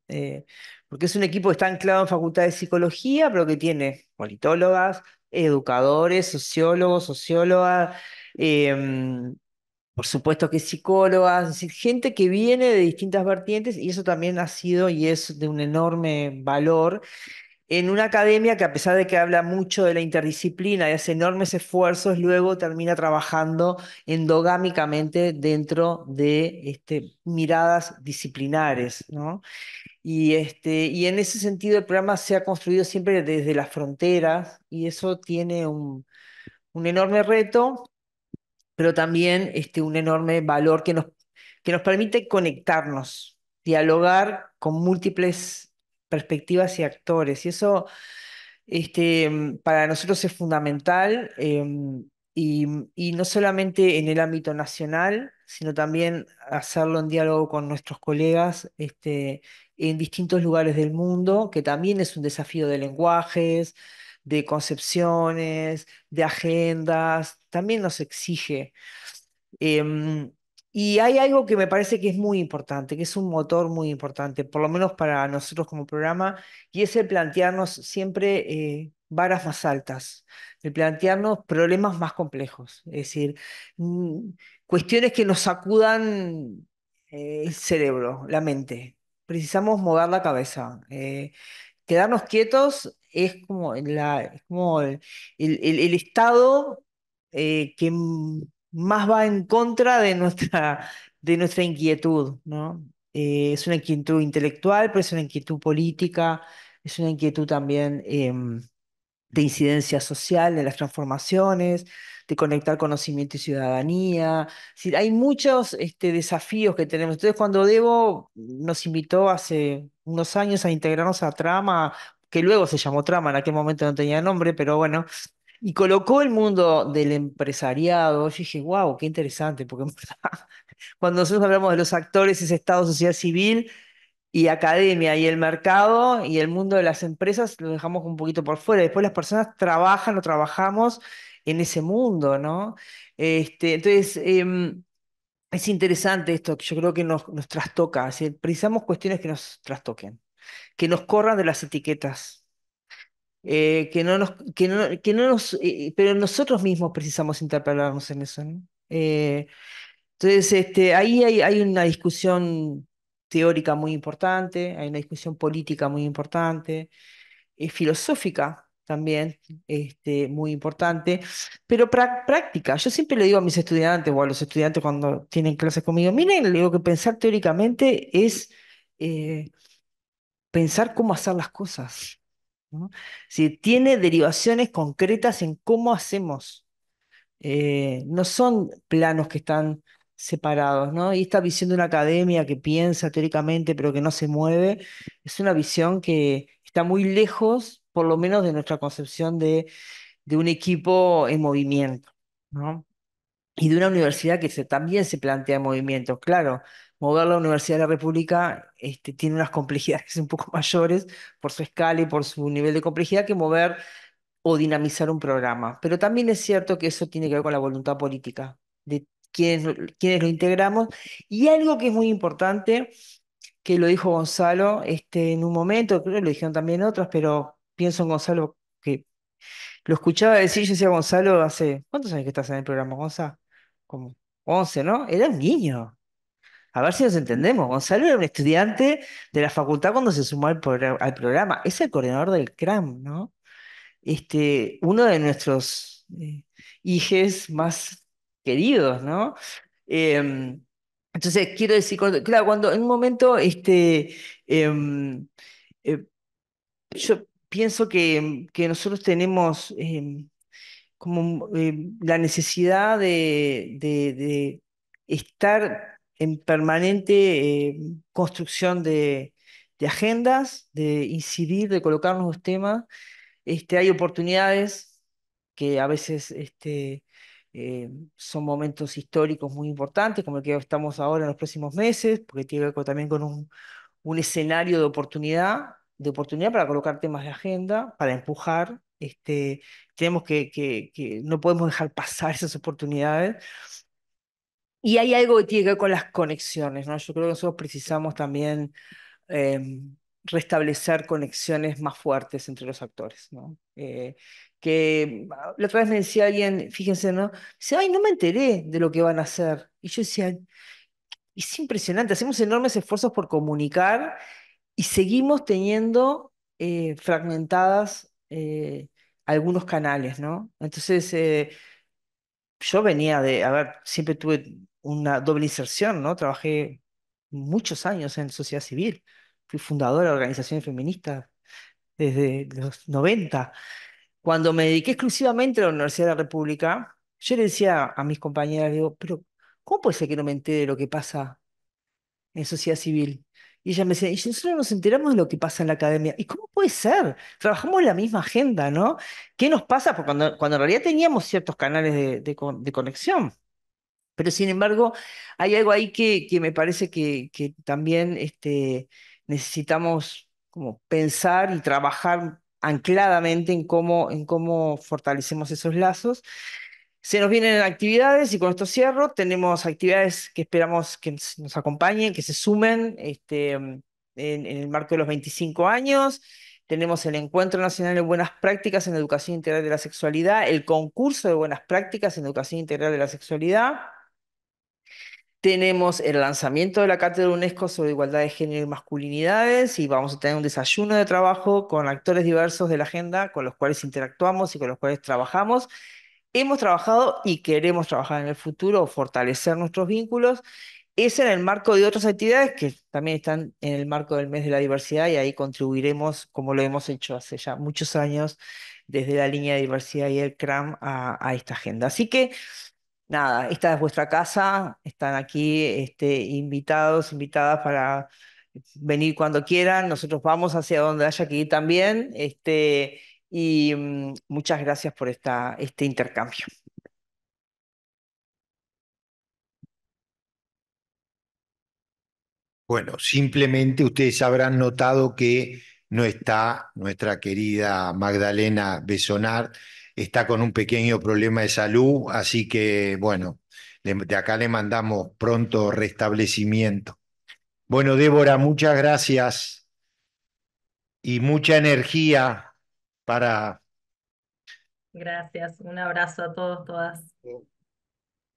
eh, porque es un equipo que está anclado en Facultad de Psicología, pero que tiene politólogas, educadores, sociólogos, sociólogas, Em, por supuesto que psicólogas, gente que viene de distintas vertientes y eso también ha sido y es de un enorme valor en una academia que a pesar de que habla mucho de la interdisciplina y hace enormes esfuerzos, luego termina trabajando endogámicamente dentro de este, miradas disciplinares. ¿no? Y, este, y en ese sentido el programa se ha construido siempre desde las fronteras y eso tiene un enorme reto pero también este, un enorme valor que nos, que nos permite conectarnos, dialogar con múltiples perspectivas y actores. Y eso este, para nosotros es fundamental. Em, y, no solamente en el ámbito nacional, sino también hacerlo en diálogo con nuestros colegas este, en distintos lugares del mundo, que también es un desafío de lenguajes, de concepciones, de agendas, también nos exige. Em, y hay algo que me parece que es muy importante, que es un motor muy importante, por lo menos para nosotros como programa, y es el plantearnos siempre eh, varas más altas, el plantearnos problemas más complejos, es decir, mm, cuestiones que nos sacudan eh, el cerebro, la mente. Precisamos mover la cabeza. Eh, quedarnos quietos es como, la, el, Estado eh, que más va en contra de nuestra, de nuestra inquietud, ¿no? Eh, es una inquietud intelectual, pero es una inquietud política, es una inquietud también em, de incidencia social, de las transformaciones, de conectar conocimiento y ciudadanía. hay muchos este, desafíos que tenemos. Entonces, cuando Debo nos invitó hace unos años a integrarnos a Trama, que luego se llamó trama, en aquel momento no tenía nombre, pero bueno, y colocó el mundo del empresariado. Yo dije, wow, qué interesante, porque cuando nosotros hablamos de los actores es Estado, sociedad civil y academia y el mercado y el mundo de las empresas lo dejamos un poquito por fuera. Después las personas trabajan o trabajamos en ese mundo, ¿no? Este, entonces, em, es interesante esto, yo creo que nos, nos trastoca, si precisamos cuestiones que nos trastoquen que nos corran de las etiquetas, eh, que no nos, que que no nos, eh, pero nosotros mismos precisamos interpelarnos en eso. Eh, entonces, este, ahí hay, hay una discusión teórica muy importante, hay una discusión política muy importante, filosófica también este, muy importante, pero práctica. Yo siempre le digo a mis estudiantes o a los estudiantes cuando tienen clases conmigo, miren, digo que pensar teóricamente es pensar cómo hacer las cosas. Si tiene derivaciones concretas en cómo hacemos. Eh, no son planos que están separados, ¿no? Y esta visión de una academia que piensa teóricamente pero que no se mueve, es una visión que está muy lejos, por lo menos, de nuestra concepción de, un equipo en movimiento, Y de una universidad que también se plantea en movimiento, claro, mover la Universidad de la República este, tiene unas complejidades un poco mayores por su escala y por su nivel de complejidad que mover o dinamizar un programa. Pero también es cierto que eso tiene que ver con la voluntad política de quienes, quienes lo integramos. Y algo que es muy importante, que lo dijo Gonzalo este, en un momento, creo que lo dijeron también otros, pero pienso en Gonzalo que lo escuchaba decir, yo decía Gonzalo hace, ¿cuántos años que estás en el programa, Gonzalo? Como 11, ¿no? Era un niño. A ver si nos entendemos. Gonzalo era un estudiante de la facultad cuando se sumó al, programa. Es el coordinador del CRAM, ¿no? Este, uno de nuestros eh, hijos más queridos, ¿no? Em, entonces, quiero decir, claro, cuando en un momento, este, em, eh, yo pienso que, nosotros tenemos em, como la necesidad de estar en permanente eh, construcción de, agendas, de incidir, de colocar nuevos temas. Este, hay oportunidades que a veces este, eh, son momentos históricos muy importantes, como el que estamos ahora en los próximos meses, porque tiene que ver también con un, escenario de oportunidad, de oportunidad para colocar temas de agenda, para empujar. Este, tenemos que no podemos dejar pasar esas oportunidades y hay algo que tiene que ver con las conexiones, ¿no? Yo creo que nosotros precisamos también em, restablecer conexiones más fuertes entre los actores, ¿no? Eh, que ah, la otra vez me decía alguien, fíjense, ¿no? Dice, ay, no me enteré de lo que van a hacer. Y yo decía, es impresionante, hacemos enormes esfuerzos por comunicar y seguimos teniendo eh, fragmentadas eh, algunos canales, ¿no? Entonces, yo venía de, a ver, siempre tuve una doble inserción, ¿no? Trabajé muchos años en sociedad civil, fui fundadora de organizaciones feministas desde los 90. Cuando me dediqué exclusivamente a la Universidad de la República, yo le decía a mis compañeras, digo, pero ¿cómo puede ser que no me entere de lo que pasa en sociedad civil? Y ella me decía, y nosotros nos enteramos de lo que pasa en la academia. ¿Y cómo puede ser? Trabajamos en la misma agenda, ¿no? ¿Qué nos pasa? Porque cuando, cuando en realidad teníamos ciertos canales de, de conexión. Pero sin embargo, hay algo ahí que, que me parece que, también este, necesitamos como pensar y trabajar ancladamente en cómo, en cómo fortalecemos esos lazos. Se nos vienen actividades y con esto cierro. Tenemos actividades que esperamos que nos acompañen, que se sumen este, en, el marco de los 25 años. Tenemos el Encuentro Nacional de Buenas Prácticas en Educación Integral de la Sexualidad, el concurso de Buenas Prácticas en Educación Integral de la Sexualidad. Tenemos el lanzamiento de la Cátedra UNESCO sobre Igualdad de Género y Masculinidades y vamos a tener un desayuno de trabajo con actores diversos de la agenda con los cuales interactuamos y con los cuales trabajamos. Hemos trabajado y queremos trabajar en el futuro, fortalecer nuestros vínculos. Es en el marco de otras actividades que también están en el marco del mes de la diversidad y ahí contribuiremos, como lo hemos hecho hace ya muchos años, desde la línea de diversidad y el CRAM a, a esta agenda. Así que nada, esta es vuestra casa, están aquí este, invitados, invitadas para venir cuando quieran, nosotros vamos hacia donde haya que ir también, este, y mm, muchas gracias por esta, este intercambio. Bueno, simplemente ustedes habrán notado que no está nuestra querida Magdalena Besonar, está con un pequeño problema de salud, así que bueno, de acá le mandamos pronto restablecimiento. Bueno, Débora, muchas gracias y mucha energía para... Gracias, un abrazo a todos, todas.